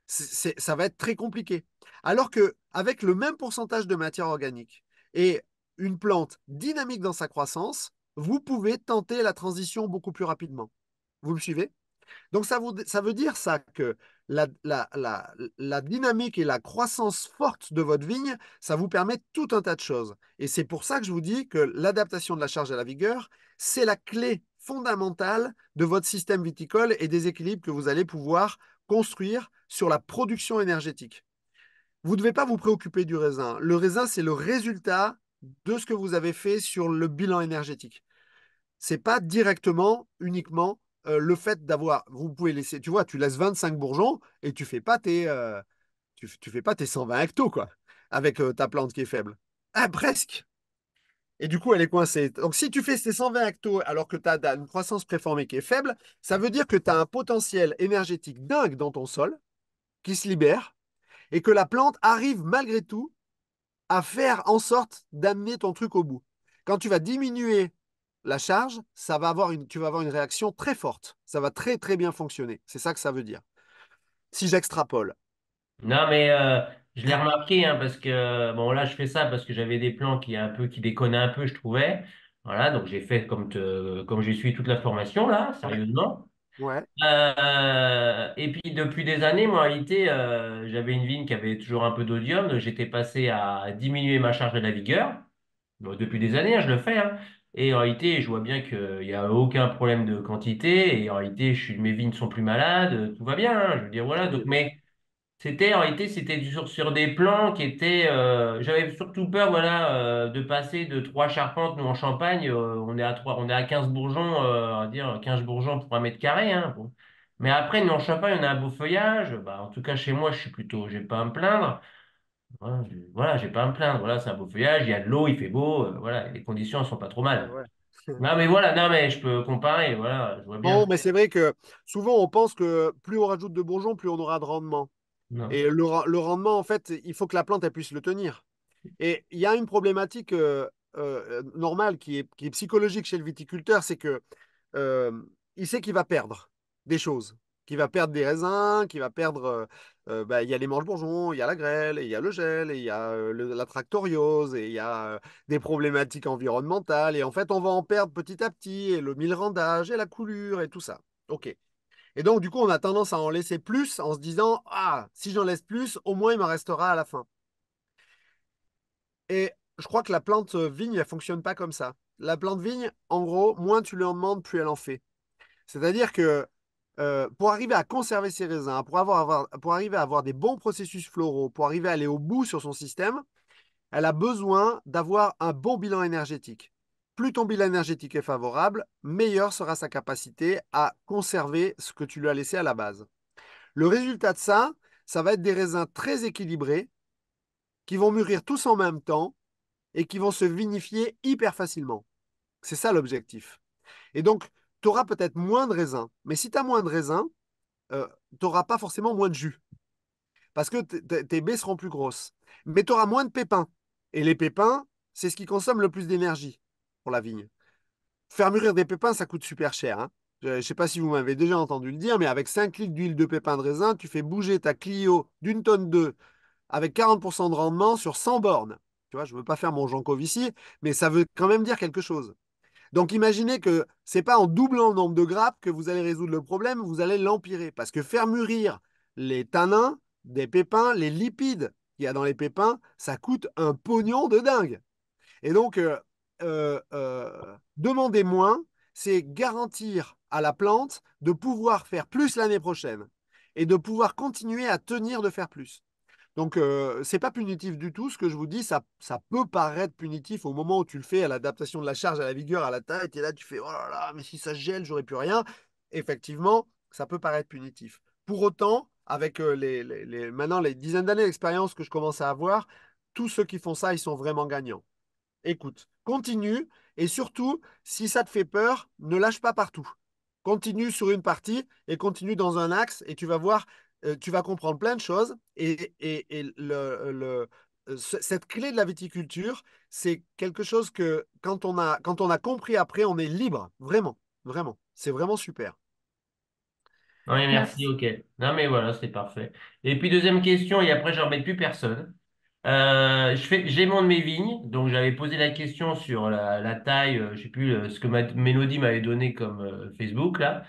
ça va être très compliqué. Alors que avec le même pourcentage de matière organique et une plante dynamique dans sa croissance, vous pouvez tenter la transition beaucoup plus rapidement. Vous me suivez Donc ça, ça veut dire ça que la, dynamique et la croissance forte de votre vigne, ça vous permet tout un tas de choses. Et c'est pour ça que je vous dis que l'adaptation de la charge à la vigueur, c'est la clé fondamentale de votre système viticole et des équilibres que vous allez pouvoir construire sur la production énergétique. Vous ne devez pas vous préoccuper du raisin. Le raisin, c'est le résultat de ce que vous avez fait sur le bilan énergétique. Ce n'est pas directement, uniquement euh, le fait d'avoir, vous pouvez laisser, tu vois, tu laisses 25 bourgeons et tu fais pas tes, euh, tu, fais pas tes 120 hectos, quoi, avec euh, ta plante qui est faible. Ah, presque Et du coup, elle est coincée. Donc, si tu fais ces 120 hectos alors que tu as une croissance préformée qui est faible, ça veut dire que tu as un potentiel énergétique dingue dans ton sol qui se libère et que la plante arrive malgré tout à faire en sorte d'amener ton truc au bout. Quand tu vas diminuer la charge, ça va avoir une, tu vas avoir une réaction très forte. Ça va très, très bien fonctionner. C'est ça que ça veut dire. Si j'extrapole. Non, mais euh, je l'ai remarqué hein, parce que, bon, là, je fais ça parce que j'avais des plans qui, un peu, qui déconnaient un peu, je trouvais. Voilà, donc j'ai fait comme, comme j'ai suivi toute la formation, là, sérieusement. Ouais. Euh, et puis depuis des années, moi en réalité, euh, j'avais une vigne qui avait toujours un peu d'odium. J'étais passé à diminuer ma charge de la vigueur. depuis des années, hein, je le fais. Hein. Et en réalité, je vois bien qu'il n'y a aucun problème de quantité. Et en réalité, mes vignes ne sont plus malades, tout va bien. Hein, je veux dire, voilà. Donc, mais c'était en réalité, c'était sur, des plans qui étaient. Euh, j'avais surtout peur, voilà, euh, de passer de trois charpentes. Nous, en Champagne, euh, on, est à 3, on est à 15 bourgeons, on dire 15 bourgeons pour un mètre carré. Hein, mais après, nous, en Champagne, on a un beau feuillage. Bah, en tout cas, chez moi, je suis plutôt. pas à me plaindre. Voilà, je voilà, j'ai pas à me plaindre. Voilà, c'est un beau feuillage, il y a de l'eau, il fait beau. Euh, voilà, les conditions ne sont pas trop mal. Non, mais voilà, mais je peux comparer. mais c'est vrai que souvent on pense que plus on rajoute de bourgeons, plus on aura de rendement. Et le, rendement, en fait, il faut que la plante puisse le tenir. Et il y a une problématique euh, euh, normale qui est, psychologique chez le viticulteur, c'est que il sait qu'il va perdre des choses qui va perdre des raisins, qui va perdre. Euh, euh, bah, il y a les manches-bourgeons, il y a la grêle, il y a le gel, il y a euh, la tractoriose, et il y a des problématiques environnementales. Et en fait, on va en perdre petit à petit, et le mille-rendage et la coulure, et tout ça. OK. Et donc, du coup, on a tendance à en laisser plus en se disant Ah, si j'en laisse plus, au moins il m'en restera à la fin. Et je crois que la plante vigne, elle ne fonctionne pas comme ça. La plante vigne, en gros, moins tu lui en demandes, plus elle en fait. C'est-à-dire que euh, pour arriver à conserver ses raisins, hein, pour, pour arriver à avoir des bons processus floraux, pour arriver à aller au bout sur son système, elle a besoin d'avoir un bon bilan énergétique. Plus ton bilan énergétique est favorable, meilleure sera sa capacité à conserver ce que tu lui as laissé à la base. Le résultat de ça, ça va être des raisins très équilibrés qui vont mûrir tous en même temps et qui vont se vinifier hyper facilement. C'est ça l'objectif. Et donc, tu auras peut-être moins de raisins. Mais si tu as moins de raisins, euh, tu n'auras pas forcément moins de jus. Parce que tes baies seront plus grosses. Mais tu auras moins de pépins. Et les pépins, c'est ce qui consomme le plus d'énergie pour la vigne. Faire mûrir des pépins, ça coûte super cher. Hein. Je ne sais pas si vous m'avez déjà entendu le dire, mais avec 5 litres d'huile de pépins de raisin, tu fais bouger ta Clio d'une tonne de, avec 40% de rendement sur 100 bornes. Tu vois, je ne veux pas faire mon ici, mais ça veut quand même dire quelque chose. Donc imaginez que ce n'est pas en doublant le nombre de grappes que vous allez résoudre le problème, vous allez l'empirer. Parce que faire mûrir les tanins des pépins, les lipides qu'il y a dans les pépins, ça coûte un pognon de dingue. Et donc, euh, euh, euh, demander moins, c'est garantir à la plante de pouvoir faire plus l'année prochaine et de pouvoir continuer à tenir de faire plus. Donc, ce c'est pas punitif du tout. Ce que je vous dis, ça, ça peut paraître punitif au moment où tu le fais, à l'adaptation de la charge, à la vigueur, à la taille. Et là, tu fais, oh là là, mais si ça gèle, j'aurais plus rien. Effectivement, ça peut paraître punitif. Pour autant, avec les, les maintenant les dizaines d'années d'expérience que je commence à avoir, tous ceux qui font ça, ils sont vraiment gagnants. Écoute, continue. Et surtout, si ça te fait peur, ne lâche pas partout. Continue sur une partie et continue dans un axe et tu vas voir, euh, tu vas comprendre plein de choses. Et, le, euh, cette clé de la viticulture, c'est quelque chose que quand on, a, quand on a compris après, on est libre, vraiment, vraiment. C'est vraiment super. Oui, merci, ok. Non, mais voilà, c'est parfait. Et puis, deuxième question, et après, je mets plus personne. Euh, je fais, mes vignes, donc j'avais posé la question sur la, taille, euh, je ne sais plus ce que Mélodie m'avait donné comme Facebook, là.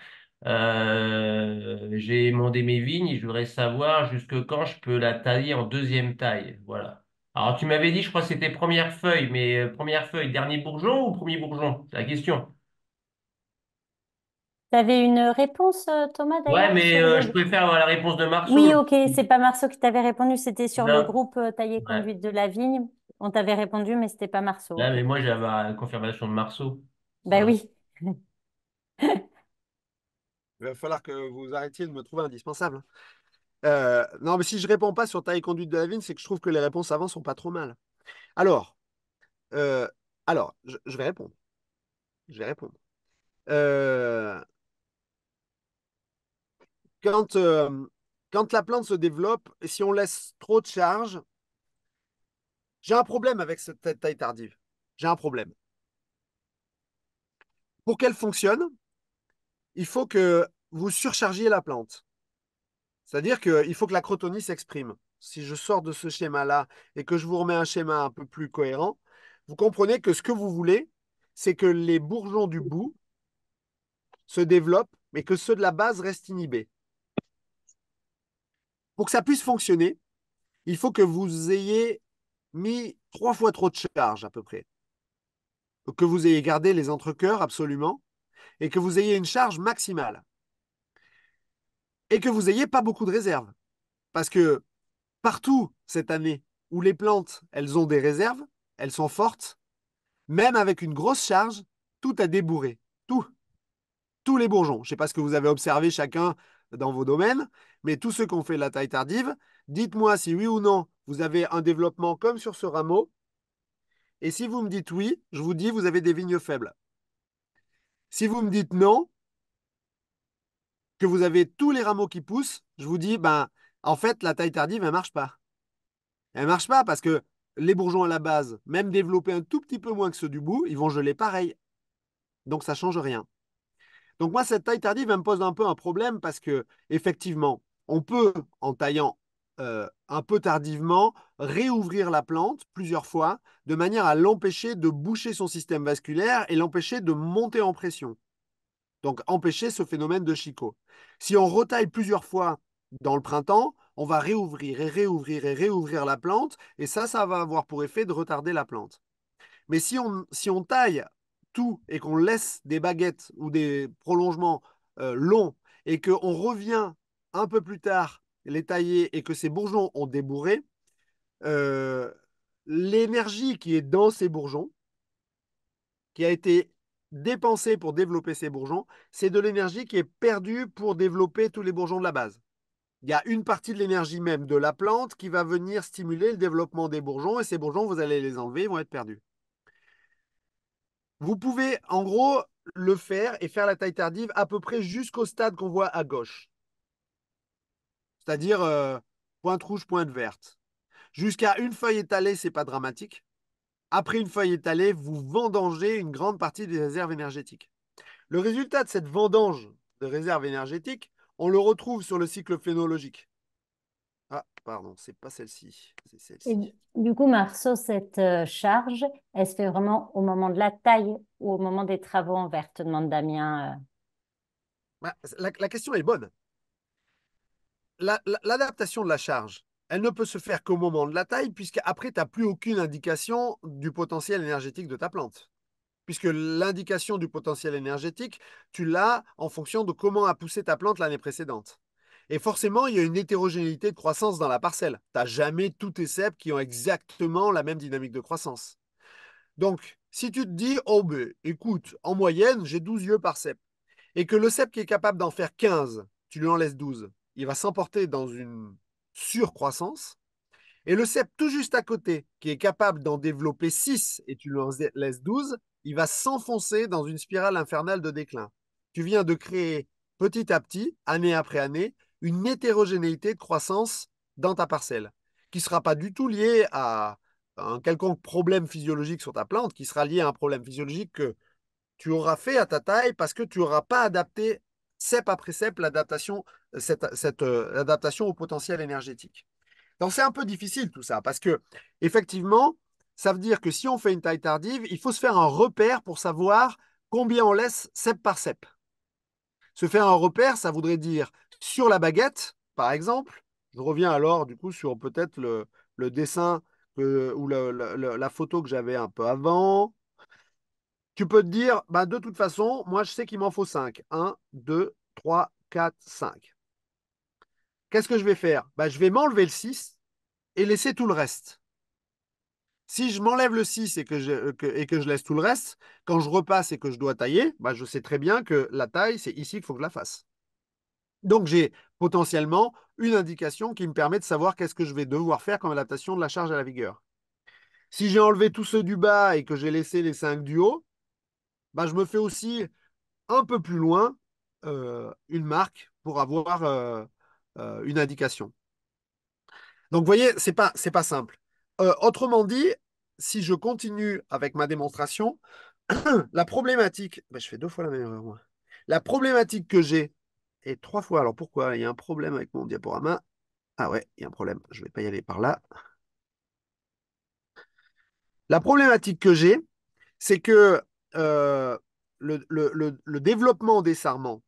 Euh, j'ai mondé mes vignes et je voudrais savoir jusque quand je peux la tailler en deuxième taille. Voilà. Alors, tu m'avais dit, je crois que c'était première feuille, mais euh, première feuille, dernier bourgeon ou premier bourgeon? C'est la question. Tu avais une réponse, euh, Thomas, Ouais, mais je préfère avoir la réponse de Marceau Oui, ok, c'est pas Marceau qui t'avait répondu, c'était sur le groupe tailler Conduite de la Vigne. On t'avait répondu, mais c'était pas Marceau. Là, mais moi, j'avais la confirmation de Marceau. Ben oui. Il va falloir que vous arrêtiez de me trouver indispensable. Euh, non, mais si je réponds pas sur taille conduite de la vigne, c'est que je trouve que les réponses avant sont pas trop mal. Alors, euh, alors je, vais répondre. Je vais répondre. Euh, quand, quand la plante se développe, si on laisse trop de charge, j'ai un problème avec cette taille tardive. J'ai un problème. Pour qu'elle fonctionne, il faut que vous surchargiez la plante. C'est-à-dire qu'il faut que la crotonie s'exprime. Si je sors de ce schéma-là et que je vous remets un schéma un peu plus cohérent, vous comprenez que ce que vous voulez, c'est que les bourgeons du bout se développent, mais que ceux de la base restent inhibés. Pour que ça puisse fonctionner, il faut que vous ayez mis trois fois trop de charge à peu près. Que vous ayez gardé les entrecœurs absolument, et que vous ayez une charge maximale et que vous n'ayez pas beaucoup de réserves. Parce que partout cette année où les plantes, elles ont des réserves, elles sont fortes, même avec une grosse charge, tout a débourré. Tout. Tous les bourgeons. Je ne sais pas ce que vous avez observé chacun dans vos domaines, mais tous ceux qui ont fait la taille tardive, dites-moi si oui ou non, vous avez un développement comme sur ce rameau. Et si vous me dites oui, je vous dis, vous avez des vignes faibles. Si vous me dites non, que vous avez tous les rameaux qui poussent, je vous dis, ben, en fait, la taille tardive, elle ne marche pas. Elle ne marche pas parce que les bourgeons à la base, même développés un tout petit peu moins que ceux du bout, ils vont geler pareil. Donc, ça ne change rien. Donc, moi, cette taille tardive, me pose un peu un problème parce que, effectivement, on peut, en taillant euh, un peu tardivement, réouvrir la plante plusieurs fois, de manière à l'empêcher de boucher son système vasculaire et l'empêcher de monter en pression. Donc empêcher ce phénomène de chicot. Si on retaille plusieurs fois dans le printemps, on va réouvrir et réouvrir et réouvrir la plante, et ça, ça va avoir pour effet de retarder la plante. Mais si on, taille tout et qu'on laisse des baguettes ou des prolongements euh, longs et qu'on revient un peu plus tard les tailler et que ces bourgeons ont débourré, euh, l'énergie qui est dans ces bourgeons, qui a été dépensée pour développer ces bourgeons, c'est de l'énergie qui est perdue pour développer tous les bourgeons de la base. Il y a une partie de l'énergie même de la plante qui va venir stimuler le développement des bourgeons et ces bourgeons, vous allez les enlever, ils vont être perdus. Vous pouvez en gros le faire et faire la taille tardive à peu près jusqu'au stade qu'on voit à gauche c'est-à-dire euh, pointe rouge, pointe verte. Jusqu'à une feuille étalée, ce n'est pas dramatique. Après une feuille étalée, vous vendangez une grande partie des réserves énergétiques. Le résultat de cette vendange de réserves énergétiques, on le retrouve sur le cycle phénologique. Ah, pardon, c'est pas celle-ci, c'est celle-ci. Du coup, Marceau, cette euh, charge, elle se fait vraiment au moment de la taille ou au moment des travaux en vert, demande Damien. Euh. Bah, la, question est bonne l'adaptation de la charge, elle ne peut se faire qu'au moment de la taille, puisque après, tu n'as plus aucune indication du potentiel énergétique de ta plante. Puisque l'indication du potentiel énergétique, tu l'as en fonction de comment a poussé ta plante l'année précédente. Et forcément, il y a une hétérogénéité de croissance dans la parcelle. Tu n'as jamais tous tes cèpes qui ont exactement la même dynamique de croissance. Donc, si tu te dis, oh, ben, écoute, en moyenne, j'ai 12 yeux par cep, et que le cèpe qui est capable d'en faire 15, tu lui en laisses 12, il va s'emporter dans une surcroissance. Et le CEP tout juste à côté, qui est capable d'en développer 6 et tu lui en laisses 12, il va s'enfoncer dans une spirale infernale de déclin. Tu viens de créer petit à petit, année après année, une hétérogénéité de croissance dans ta parcelle, qui ne sera pas du tout liée à un quelconque problème physiologique sur ta plante, qui sera lié à un problème physiologique que tu auras fait à ta taille parce que tu auras pas adapté CEP après CEP, l'adaptation, euh, cette, euh, cette euh, au potentiel énergétique. Donc c'est un peu difficile tout ça, parce que effectivement, ça veut dire que si on fait une taille tardive, il faut se faire un repère pour savoir combien on laisse CEP par CEP. Se faire un repère, ça voudrait dire sur la baguette, par exemple, je reviens alors du coup sur peut-être le, dessin ou la, photo que j'avais un peu avant, tu peux te dire, bah, de toute façon, moi, je sais qu'il m'en faut 5. 1, 2, 3, 4, 5. Qu'est-ce que je vais faire bah, Je vais m'enlever le 6 et laisser tout le reste. Si je m'enlève le 6 et que, je, et que je laisse tout le reste, quand je repasse et que je dois tailler, bah, je sais très bien que la taille, c'est ici qu'il faut que je la fasse. Donc, j'ai potentiellement une indication qui me permet de savoir qu'est-ce que je vais devoir faire comme adaptation de la charge à la vigueur. Si j'ai enlevé tous ceux du bas et que j'ai laissé les 5 du haut, bah, je me fais aussi un peu plus loin euh, une marque pour avoir euh, euh, une indication. Donc, vous voyez, ce n'est pas, pas simple. autrement dit, si je continue avec ma démonstration, la problématique, bah, je fais deux fois la même erreur, moi. La problématique que j'ai et trois fois. Alors, pourquoi Il y a un problème avec mon diaporama. Ah ouais, il y a un problème. Je ne vais pas y aller par là. La problématique que j'ai, c'est que euh, le, développement des sarments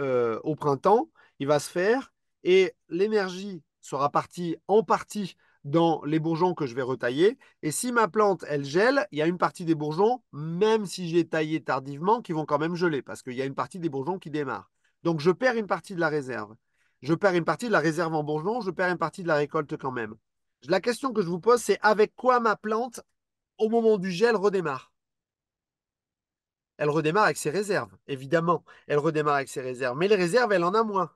euh, au printemps, il va se faire et l'énergie sera partie en partie dans les bourgeons que je vais retailler. Et si ma plante, elle gèle, il y a une partie des bourgeons, même si j'ai taillé tardivement, qui vont quand même geler, parce qu'il y a une partie des bourgeons qui démarrent. Donc je perds une partie de la réserve. Je perds une partie de la réserve en bourgeons, je perds une partie de la récolte quand même. La question que je vous pose, c'est avec quoi ma plante, au moment du gel, redémarre elle redémarre avec ses réserves, évidemment. Elle redémarre avec ses réserves. Mais les réserves, elle en a moins.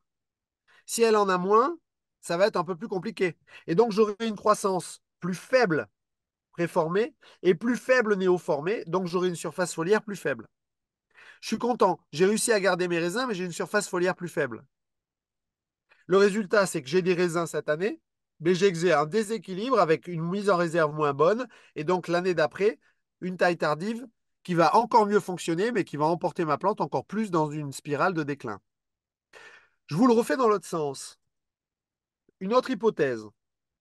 Si elle en a moins, ça va être un peu plus compliqué. Et donc, j'aurai une croissance plus faible préformée et plus faible néoformée. Donc, j'aurai une surface foliaire plus faible. Je suis content. J'ai réussi à garder mes raisins, mais j'ai une surface foliaire plus faible. Le résultat, c'est que j'ai des raisins cette année, mais j'ai un déséquilibre avec une mise en réserve moins bonne. Et donc, l'année d'après, une taille tardive qui va encore mieux fonctionner, mais qui va emporter ma plante encore plus dans une spirale de déclin. Je vous le refais dans l'autre sens. Une autre hypothèse.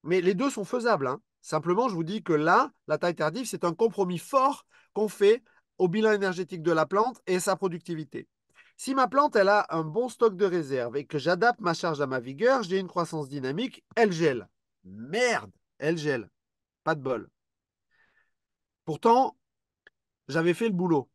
Mais les deux sont faisables. Hein. Simplement, je vous dis que là, la taille tardive, c'est un compromis fort qu'on fait au bilan énergétique de la plante et sa productivité. Si ma plante elle a un bon stock de réserve et que j'adapte ma charge à ma vigueur, j'ai une croissance dynamique, elle gèle. Merde, elle gèle. Pas de bol. Pourtant, j'avais fait le boulot.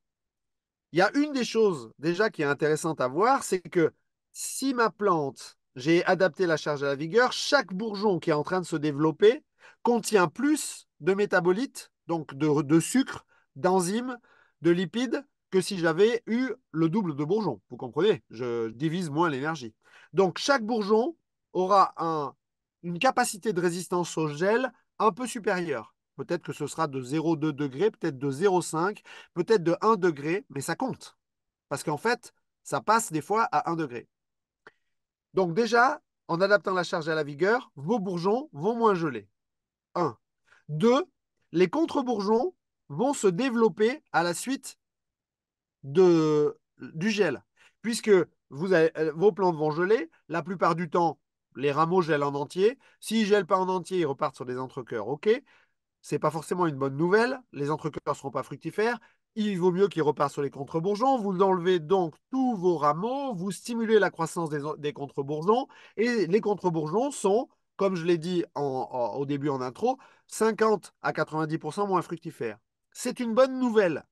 Il y a une des choses déjà qui est intéressante à voir, c'est que si ma plante, j'ai adapté la charge à la vigueur, chaque bourgeon qui est en train de se développer contient plus de métabolites, donc de, sucre, d'enzymes, de lipides, que si j'avais eu le double de bourgeons. Vous comprenez Je divise moins l'énergie. Donc chaque bourgeon aura une capacité de résistance au gel un peu supérieure. Peut-être que ce sera de 0,2 degrés, peut-être de 0,5, peut-être de 1 degré, mais ça compte. Parce qu'en fait, ça passe des fois à 1 degré. Donc déjà, en adaptant la charge à la vigueur, vos bourgeons vont moins geler. 1. 2. Les contre-bourgeons vont se développer à la suite de, du gel. Puisque euh, vos plantes vont geler, la plupart du temps, les rameaux gèlent en entier. S'ils ne gèlent pas en entier, ils repartent sur des entrecœurs. OK c'est pas forcément une bonne nouvelle. Les entrecoeurs ne seront pas fructifères. Il vaut mieux qu'ils repartent sur les contre-bourgeons. Vous enlevez donc tous vos rameaux, vous stimulez la croissance des, contre-bourgeons. Et les contre-bourgeons sont, comme je l'ai dit au début en intro, 50 à 90% moins fructifères. C'est une bonne nouvelle.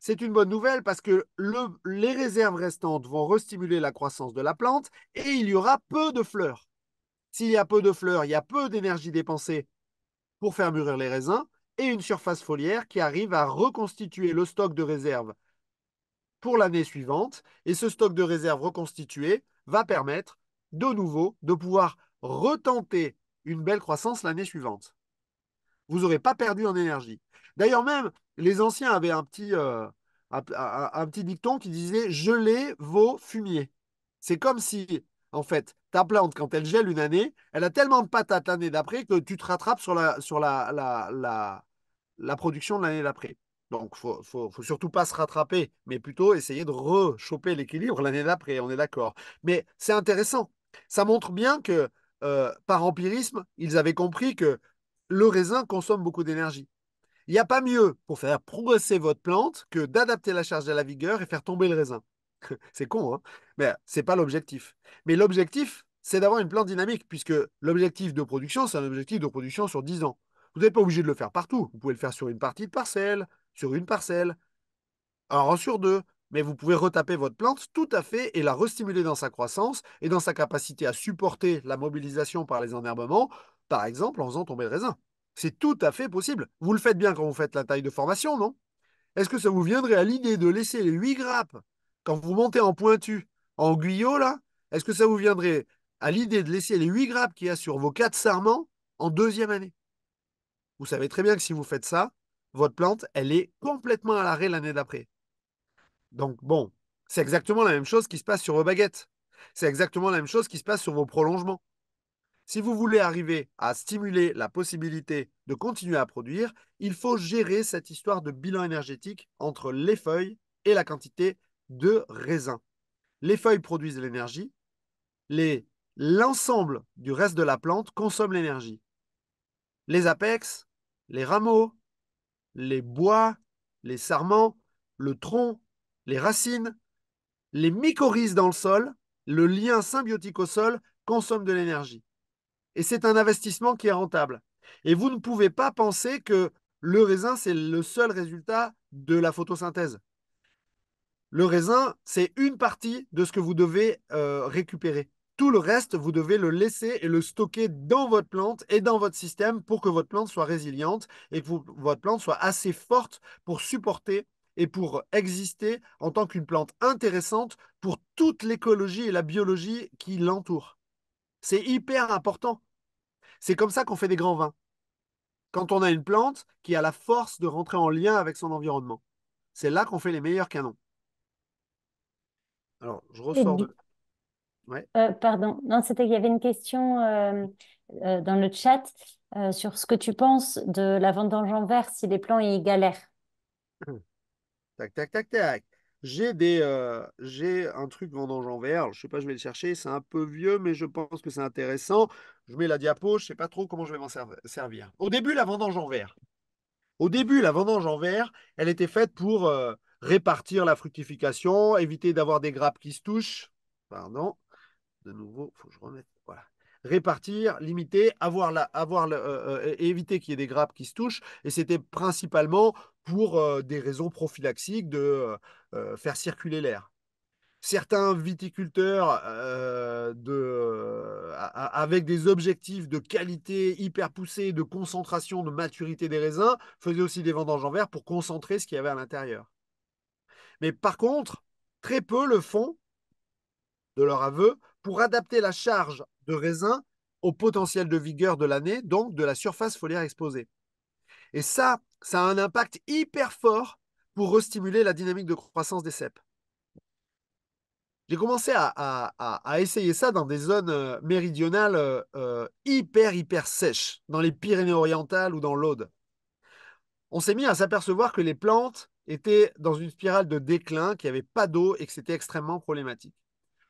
C'est une bonne nouvelle parce que les réserves restantes vont restimuler la croissance de la plante et il y aura peu de fleurs. S'il y a peu de fleurs, il y a peu d'énergie dépensée pour faire mûrir les raisins et une surface foliaire qui arrive à reconstituer le stock de réserve pour l'année suivante. Et ce stock de réserve reconstitué va permettre de nouveau de pouvoir retenter une belle croissance l'année suivante. Vous n'aurez pas perdu en énergie. D'ailleurs même, les anciens avaient un petit, euh, un, petit dicton qui disait « gelez vos fumiers ». C'est comme si, en fait, ta plante, quand elle gèle une année, elle a tellement de patates l'année d'après que tu te rattrapes sur la, sur la, la, la, production de l'année d'après. Donc, il faut, faut, surtout pas se rattraper, mais plutôt essayer de rechoper l'équilibre l'année d'après, on est d'accord. Mais c'est intéressant. Ça montre bien que, euh, par empirisme, ils avaient compris que le raisin consomme beaucoup d'énergie. Il n'y a pas mieux pour faire progresser votre plante que d'adapter la charge à la vigueur et faire tomber le raisin. c'est con, hein mais n'est pas l'objectif. Mais l'objectif, c'est d'avoir une plante dynamique, puisque l'objectif de production, c'est un objectif de production sur 10 ans. Vous n'êtes pas obligé de le faire partout. Vous pouvez le faire sur une partie de parcelle, sur une parcelle, un rang sur deux. Mais vous pouvez retaper votre plante tout à fait et la restimuler dans sa croissance et dans sa capacité à supporter la mobilisation par les enherbements, par exemple en faisant tomber le raisin. C'est tout à fait possible. Vous le faites bien quand vous faites la taille de formation, non Est-ce que ça vous viendrait à l'idée de laisser les 8 grappes quand vous montez en pointu, en guyot, là, est-ce que ça vous viendrait à l'idée de laisser les 8 grappes qu'il y a sur vos 4 sarments en deuxième année Vous savez très bien que si vous faites ça, votre plante, elle est complètement à l'arrêt l'année d'après. Donc, bon, c'est exactement la même chose qui se passe sur vos baguettes. C'est exactement la même chose qui se passe sur vos prolongements. Si vous voulez arriver à stimuler la possibilité de continuer à produire, il faut gérer cette histoire de bilan énergétique entre les feuilles et la quantité de raisin. Les feuilles produisent de l'énergie, l'ensemble du reste de la plante consomme l'énergie. Les apex, les rameaux, les bois, les sarments, le tronc, les racines, les mycorhizes dans le sol, le lien symbiotique au sol consomme de l'énergie. Et c'est un investissement qui est rentable. Et vous ne pouvez pas penser que le raisin, c'est le seul résultat de la photosynthèse le raisin, c'est une partie de ce que vous devez euh, récupérer. Tout le reste, vous devez le laisser et le stocker dans votre plante et dans votre système pour que votre plante soit résiliente et que votre plante soit assez forte pour supporter et pour exister en tant qu'une plante intéressante pour toute l'écologie et la biologie qui l'entoure. C'est hyper important. C'est comme ça qu'on fait des grands vins. Quand on a une plante qui a la force de rentrer en lien avec son environnement, c'est là qu'on fait les meilleurs canons. Alors, je ressors de... Euh, pardon, non, c'était qu'il y avait une question euh, euh, dans le chat sur ce que tu penses de la vendange en verre si les plans y galèrent. Tac, tac, tac, tac. J'ai un truc vendange en verre. Je ne sais pas, je vais le chercher. C'est un peu vieux, mais je pense que c'est intéressant. Je mets la diapo. Je sais pas trop comment je vais m'en servir. Au début, la vendange en verre. Au début, la vendange en verre, elle était faite pour répartir la fructification, éviter d'avoir des grappes qui se touchent. Pardon. De nouveau, il faut que je remette. Voilà. Répartir, limiter, avoir la, avoir le, euh, euh, éviter qu'il y ait des grappes qui se touchent. Et c'était principalement pour euh, des raisons prophylaxiques de faire circuler l'air. Certains viticulteurs de, avec des objectifs de qualité hyper poussée, de concentration, de maturité des raisins, faisaient aussi des vendanges en verre pour concentrer ce qu'il y avait à l'intérieur. Mais par contre, très peu le font, de leur aveu, pour adapter la charge de raisin au potentiel de vigueur de l'année, donc de la surface foliaire exposée. Et ça, ça a un impact hyper fort pour restimuler la dynamique de croissance des cèpes. J'ai commencé à, essayer ça dans des zones euh, méridionales euh, euh, hyper, hyper sèches, dans les Pyrénées-Orientales ou dans l'Aude. On s'est mis à s'apercevoir que les plantes était dans une spirale de déclin, qu'il n'y avait pas d'eau et que c'était extrêmement problématique.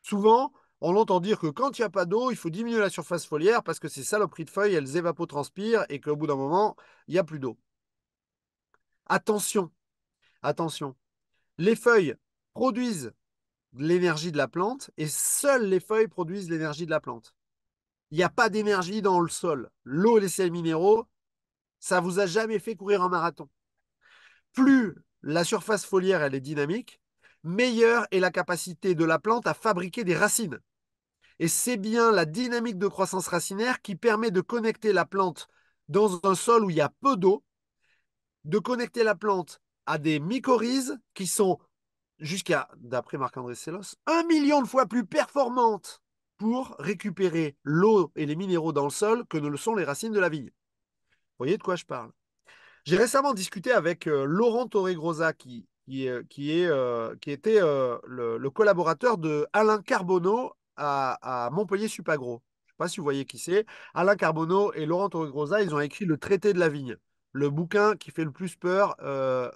Souvent, on entend dire que quand il n'y a pas d'eau, il faut diminuer la surface foliaire parce que ces saloperies de feuilles, elles évapotranspirent et qu'au bout d'un moment, il n'y a plus d'eau. Attention, attention. Les feuilles produisent l'énergie de la plante et seules les feuilles produisent l'énergie de la plante. Il n'y a pas d'énergie dans le sol. L'eau et les sels minéraux, ça ne vous a jamais fait courir un marathon. Plus la surface foliaire, elle est dynamique. Meilleure est la capacité de la plante à fabriquer des racines. Et c'est bien la dynamique de croissance racinaire qui permet de connecter la plante dans un sol où il y a peu d'eau, de connecter la plante à des mycorhizes qui sont jusqu'à, d'après Marc-André Sellos, un million de fois plus performantes pour récupérer l'eau et les minéraux dans le sol que ne le sont les racines de la vigne. Vous voyez de quoi je parle j'ai récemment discuté avec euh, Laurent Torregrosa, qui, qui, euh, euh, qui était le, collaborateur de Alain Carbonneau à, Montpellier Supagro. Je ne sais pas si vous voyez qui c'est. Alain Carbonneau et Laurent Torregrosa, ils ont écrit Le traité de la vigne, le bouquin qui fait le plus peur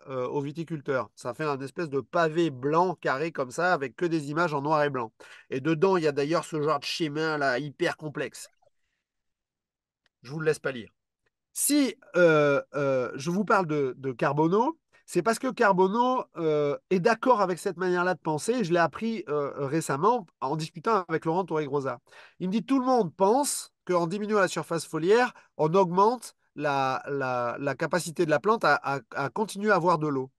aux viticulteurs. Ça fait un espèce de pavé blanc carré comme ça, avec que des images en noir et blanc. Et dedans, il y a d'ailleurs ce genre de schéma là, hyper complexe. Je vous le laisse pas lire. Si euh, euh, je vous parle de, Carbono, c'est parce que Carbono euh, est d'accord avec cette manière-là de penser. Je l'ai appris récemment en discutant avec Laurent Torregrosa. Il me dit tout le monde pense qu'en diminuant la surface foliaire, on augmente la, capacité de la plante à continuer à avoir de l'eau.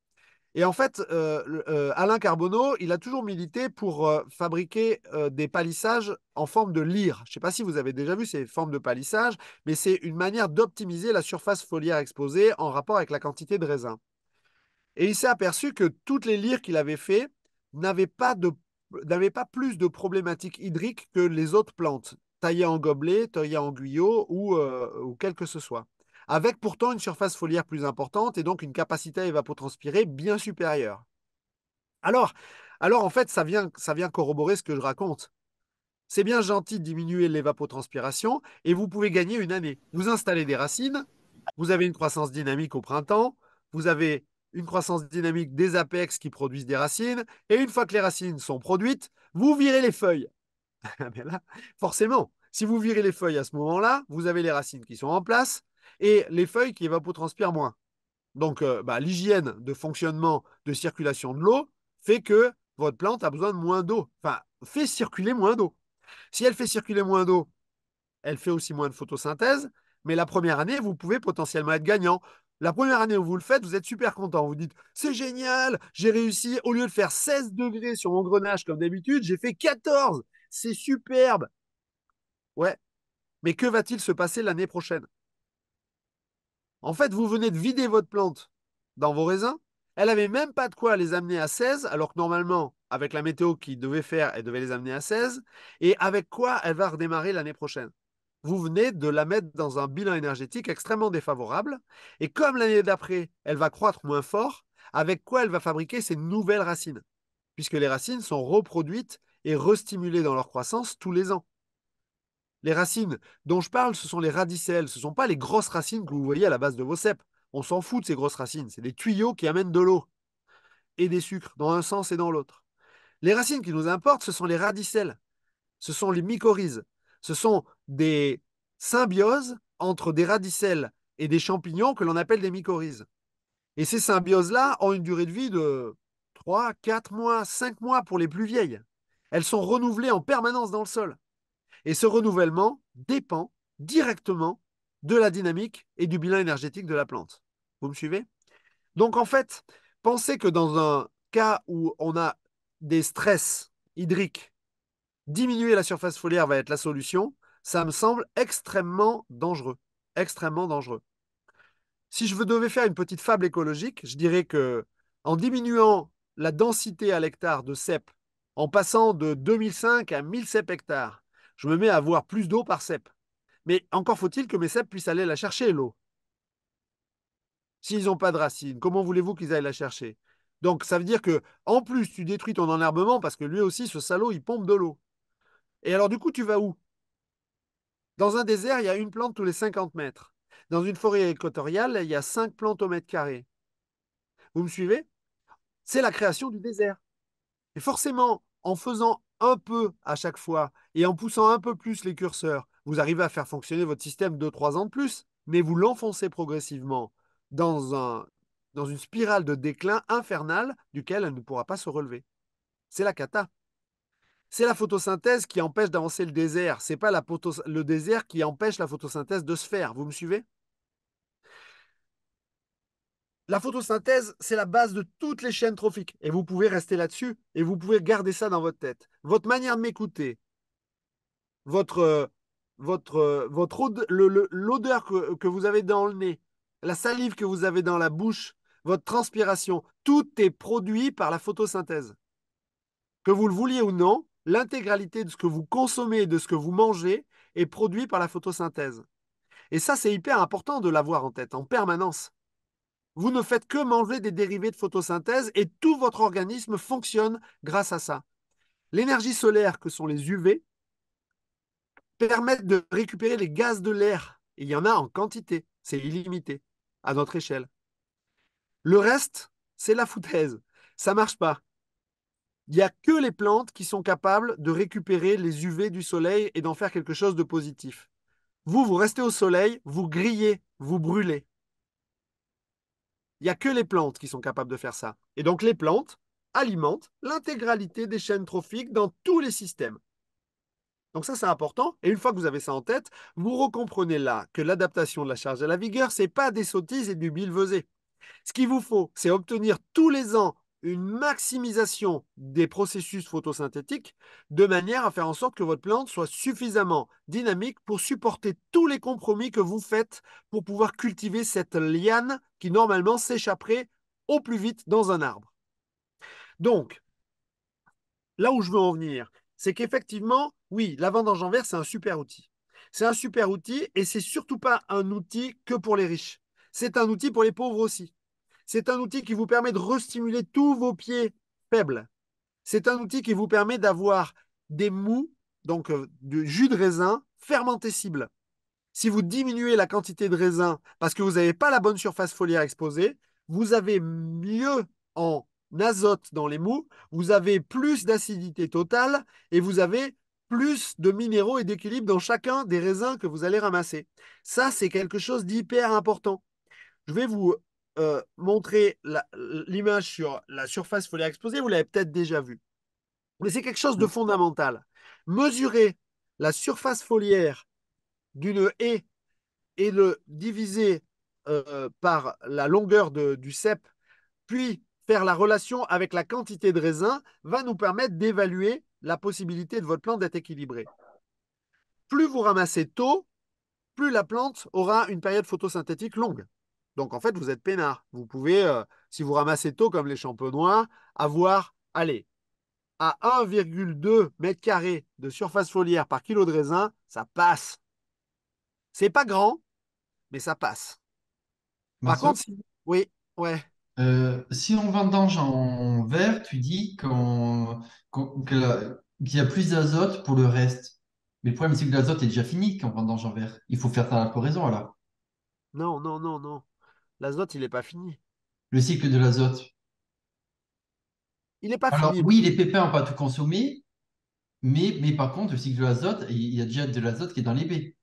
Et en fait, euh, euh, Alain Carbonneau, il a toujours milité pour euh, fabriquer des palissages en forme de lyre. Je ne sais pas si vous avez déjà vu ces formes de palissage, mais c'est une manière d'optimiser la surface foliaire exposée en rapport avec la quantité de raisin. Et il s'est aperçu que toutes les lyres qu'il avait fait n'avaient pas, pas plus de problématiques hydriques que les autres plantes, taillées en gobelet, taillées en guyot ou, ou quel que ce soit avec pourtant une surface foliaire plus importante et donc une capacité à évapotranspirer bien supérieure. Alors, alors en fait, ça vient, ça vient corroborer ce que je raconte. C'est bien gentil de diminuer l'évapotranspiration et vous pouvez gagner une année. Vous installez des racines, vous avez une croissance dynamique au printemps, vous avez une croissance dynamique des apex qui produisent des racines, et une fois que les racines sont produites, vous virez les feuilles. forcément, si vous virez les feuilles à ce moment-là, vous avez les racines qui sont en place, et les feuilles qui évapotranspirent moins. Donc, euh, bah, l'hygiène de fonctionnement de circulation de l'eau fait que votre plante a besoin de moins d'eau. Enfin, fait circuler moins d'eau. Si elle fait circuler moins d'eau, elle fait aussi moins de photosynthèse. Mais la première année, vous pouvez potentiellement être gagnant. La première année où vous le faites, vous êtes super content. Vous dites, c'est génial, j'ai réussi. Au lieu de faire 16 degrés sur mon grenage comme d'habitude, j'ai fait 14. C'est superbe. Ouais. Mais que va-t-il se passer l'année prochaine en fait, vous venez de vider votre plante dans vos raisins. Elle n'avait même pas de quoi les amener à 16, alors que normalement, avec la météo qu'il devait faire, elle devait les amener à 16. Et avec quoi elle va redémarrer l'année prochaine Vous venez de la mettre dans un bilan énergétique extrêmement défavorable. Et comme l'année d'après, elle va croître moins fort, avec quoi elle va fabriquer ses nouvelles racines Puisque les racines sont reproduites et restimulées dans leur croissance tous les ans. Les racines dont je parle, ce sont les radicelles, ce ne sont pas les grosses racines que vous voyez à la base de vos cèpes. On s'en fout de ces grosses racines, c'est des tuyaux qui amènent de l'eau et des sucres dans un sens et dans l'autre. Les racines qui nous importent, ce sont les radicelles, ce sont les mycorhizes, ce sont des symbioses entre des radicelles et des champignons que l'on appelle des mycorhizes. Et ces symbioses-là ont une durée de vie de 3, 4 mois, 5 mois pour les plus vieilles. Elles sont renouvelées en permanence dans le sol. Et ce renouvellement dépend directement de la dynamique et du bilan énergétique de la plante. Vous me suivez Donc en fait, pensez que dans un cas où on a des stress hydriques, diminuer la surface foliaire va être la solution. Ça me semble extrêmement dangereux. Extrêmement dangereux. Si je devais faire une petite fable écologique, je dirais que en diminuant la densité à l'hectare de cèpes, en passant de 2005 à 1000 hectares, je me mets à avoir plus d'eau par cèpe. Mais encore faut-il que mes cèpes puissent aller la chercher, l'eau. S'ils n'ont pas de racines, comment voulez-vous qu'ils aillent la chercher Donc ça veut dire que, en plus, tu détruis ton enherbement parce que lui aussi, ce salaud, il pompe de l'eau. Et alors, du coup, tu vas où Dans un désert, il y a une plante tous les 50 mètres. Dans une forêt équatoriale, il y a cinq plantes au mètre carré. Vous me suivez C'est la création du désert. Et forcément, en faisant un peu à chaque fois et en poussant un peu plus les curseurs, vous arrivez à faire fonctionner votre système 2-3 ans de plus, mais vous l'enfoncez progressivement dans, une spirale de déclin infernal duquel elle ne pourra pas se relever. C'est la cata. C'est la photosynthèse qui empêche d'avancer le désert. C'est pas la le désert qui empêche la photosynthèse de se faire. Vous me suivez la photosynthèse, c'est la base de toutes les chaînes trophiques. Et vous pouvez rester là-dessus et vous pouvez garder ça dans votre tête. Votre manière de m'écouter, votre, euh, votre, euh, votre l'odeur que, que, vous avez dans le nez, la salive que vous avez dans la bouche, votre transpiration, tout est produit par la photosynthèse. Que vous le vouliez ou non, l'intégralité de ce que vous consommez et de ce que vous mangez est produit par la photosynthèse. Et ça, c'est hyper important de l'avoir en tête en permanence vous ne faites que manger des dérivés de photosynthèse et tout votre organisme fonctionne grâce à ça. L'énergie solaire que sont les UV permettent de récupérer les gaz de l'air. Il y en a en quantité, c'est illimité à notre échelle. Le reste, c'est la foutaise. Ça marche pas. Il n'y a que les plantes qui sont capables de récupérer les UV du soleil et d'en faire quelque chose de positif. Vous, vous restez au soleil, vous grillez, vous brûlez. Il n'y a que les plantes qui sont capables de faire ça. Et donc les plantes alimentent l'intégralité des chaînes trophiques dans tous les systèmes. Donc ça, c'est important. Et une fois que vous avez ça en tête, vous recomprenez là que l'adaptation de la charge à la vigueur, ce n'est pas des sottises et du billevesé. Ce qu'il vous faut, c'est obtenir tous les ans une maximisation des processus photosynthétiques de manière à faire en sorte que votre plante soit suffisamment dynamique pour supporter tous les compromis que vous faites pour pouvoir cultiver cette liane qui normalement s'échapperait au plus vite dans un arbre. Donc, là où je veux en venir, c'est qu'effectivement, oui, la vendange en verre, c'est un super outil. C'est un super outil et c'est surtout pas un outil que pour les riches. C'est un outil pour les pauvres aussi. C'est un outil qui vous permet de restimuler tous vos pieds faibles. C'est un outil qui vous permet d'avoir des mous, donc euh, du jus de raisin fermenté cible. Si vous diminuez la quantité de raisin parce que vous n'avez pas la bonne surface foliaire exposée, vous avez mieux en azote dans les mous, vous avez plus d'acidité totale et vous avez plus de minéraux et d'équilibre dans chacun des raisins que vous allez ramasser. Ça, c'est quelque chose d'hyper important. Je vais vous euh, montrer l'image sur la surface foliaire exposée, vous l'avez peut-être déjà vu. Mais c'est quelque chose de fondamental. Mesurer la surface foliaire d'une haie et le diviser euh, par la longueur du cep, puis faire la relation avec la quantité de raisin, va nous permettre d'évaluer la possibilité de votre plante d'être équilibrée. Plus vous ramassez tôt, plus la plante aura une période photosynthétique longue. Donc en fait, vous êtes peinard. Vous pouvez, euh, si vous ramassez tôt comme les champenois, avoir, allez, à 1,2 mètre carré de surface foliaire par kilo de raisin, ça passe. C'est pas grand, mais ça passe. Par contre, si... oui, ouais. Euh, si on vendange en vert tu dis qu'il y a plus d'azote pour le reste. Mais le problème, c'est que l'azote est déjà fini quand on vendange en vert. Il faut faire ça la coraison, alors. Non, non, non, non. L'azote, il n'est pas fini. Le cycle de l'azote. Il n'est pas Alors, fini. Oui, les pépins n'ont pas tout consommé, mais, mais par contre, le cycle de l'azote, il y a déjà de l'azote qui est dans les baies.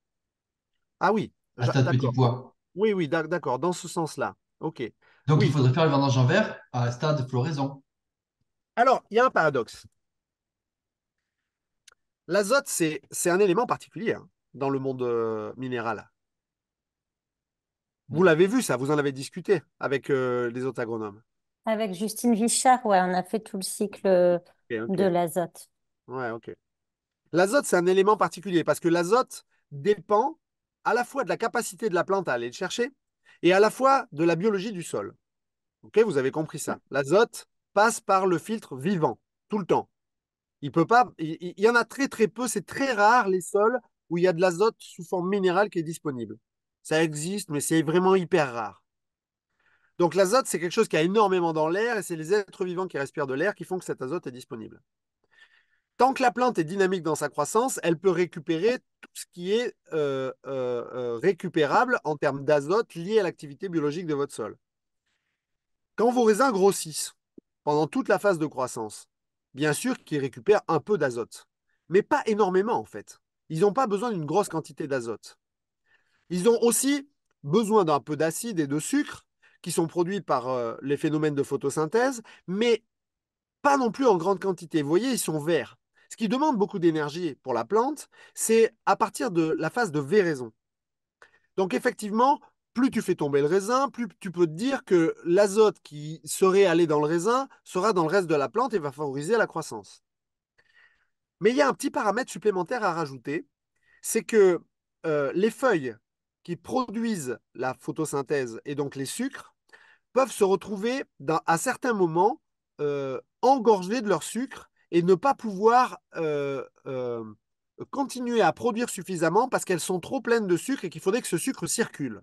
Ah oui. À petit Oui, oui, d'accord, dans ce sens-là. OK. Donc il faudrait faire le vendange en vert à stade floraison. Alors, il y a un paradoxe. L'azote, c'est un élément particulier hein, dans le monde euh, minéral. Vous l'avez vu, ça, vous en avez discuté avec euh, les autres agronomes. Avec Justine Vichard, ouais, on a fait tout le cycle de l'azote. Ouais, ok. L'azote, c'est un élément particulier parce que l'azote dépend à la fois de la capacité de la plante à aller le chercher et à la fois de la biologie du sol. Ok, vous avez compris ça. L'azote passe par le filtre vivant tout le temps. Il peut pas. il y en a très très peu. C'est très rare les sols où il y a de l'azote sous forme minérale qui est disponible. Ça existe, mais c'est vraiment hyper rare. Donc l'azote, c'est quelque chose qui a énormément dans l'air et c'est les êtres vivants qui respirent de l'air qui font que cet azote est disponible. Tant que la plante est dynamique dans sa croissance, elle peut récupérer tout ce qui est euh, euh, euh, récupérable en termes d'azote lié à l'activité biologique de votre sol. Quand vos raisins grossissent pendant toute la phase de croissance, bien sûr qu'ils récupèrent un peu d'azote, mais pas énormément en fait. Ils n'ont pas besoin d'une grosse quantité d'azote. Ils ont aussi besoin d'un peu d'acide et de sucre qui sont produits par euh, les phénomènes de photosynthèse, mais pas non plus en grande quantité. Vous voyez, ils sont verts. Ce qui demande beaucoup d'énergie pour la plante, c'est à partir de la phase de véraison. Donc effectivement, plus tu fais tomber le raisin, plus tu peux te dire que l'azote qui serait allé dans le raisin sera dans le reste de la plante et va favoriser la croissance. Mais il y a un petit paramètre supplémentaire à rajouter, c'est que euh, les feuilles qui produisent la photosynthèse et donc les sucres peuvent se retrouver à certains moments euh, engorgés de leur sucre et ne pas pouvoir euh, euh, continuer à produire suffisamment parce qu'elles sont trop pleines de sucre et qu'il faudrait que ce sucre circule.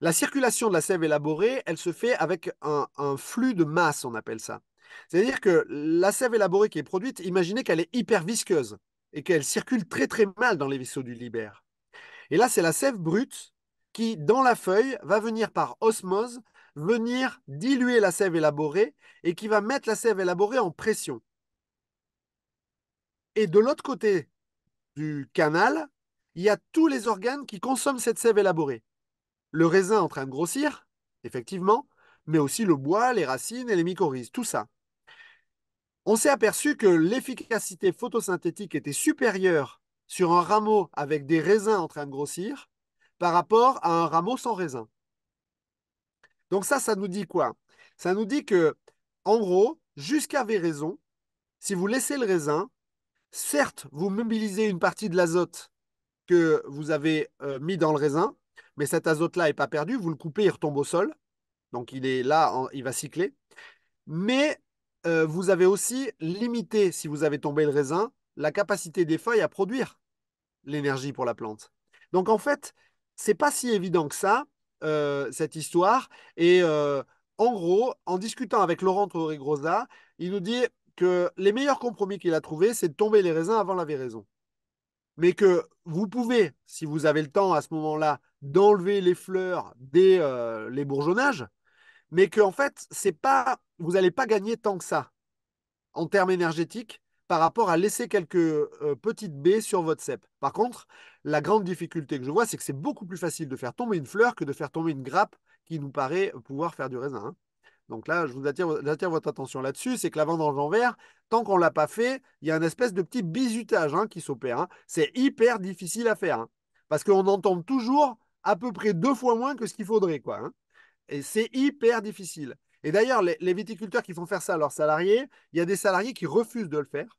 La circulation de la sève élaborée, elle se fait avec un, un flux de masse, on appelle ça. C'est-à-dire que la sève élaborée qui est produite, imaginez qu'elle est hyper visqueuse et qu'elle circule très très mal dans les vaisseaux du Libère. Et là, c'est la sève brute qui, dans la feuille, va venir par osmose, venir diluer la sève élaborée et qui va mettre la sève élaborée en pression. Et de l'autre côté du canal, il y a tous les organes qui consomment cette sève élaborée. Le raisin en train de grossir, effectivement, mais aussi le bois, les racines et les mycorhizes, tout ça. On s'est aperçu que l'efficacité photosynthétique était supérieure sur un rameau avec des raisins en train de grossir par rapport à un rameau sans raisin. Donc ça, ça nous dit quoi Ça nous dit que, en gros, jusqu'à raison, si vous laissez le raisin, certes, vous mobilisez une partie de l'azote que vous avez euh, mis dans le raisin, mais cet azote-là n'est pas perdu, vous le coupez, il retombe au sol. Donc il est là, il va cycler. Mais euh, vous avez aussi limité, si vous avez tombé le raisin, la capacité des feuilles à produire l'énergie pour la plante. Donc en fait, c'est pas si évident que ça, euh, cette histoire. Et euh, en gros, en discutant avec Laurent Torregrosa, il nous dit que les meilleurs compromis qu'il a trouvés, c'est de tomber les raisins avant la véraison. Mais que vous pouvez, si vous avez le temps à ce moment-là, d'enlever les fleurs dès euh, les bourgeonnages, mais qu'en fait, c'est pas, vous n'allez pas gagner tant que ça en termes énergétiques par rapport à laisser quelques euh, petites baies sur votre cep. Par contre, la grande difficulté que je vois, c'est que c'est beaucoup plus facile de faire tomber une fleur que de faire tomber une grappe qui nous paraît pouvoir faire du raisin. Hein. Donc là, je vous attire, votre attention là-dessus, c'est que la vendange en verre, tant qu'on ne l'a pas fait, il y a un espèce de petit bizutage hein, qui s'opère. Hein. C'est hyper difficile à faire, parce qu'on en tombe toujours à peu près deux fois moins que ce qu'il faudrait. Et c'est hyper difficile. Et d'ailleurs, les, viticulteurs qui font faire ça à leurs salariés, il y a des salariés qui refusent de le faire,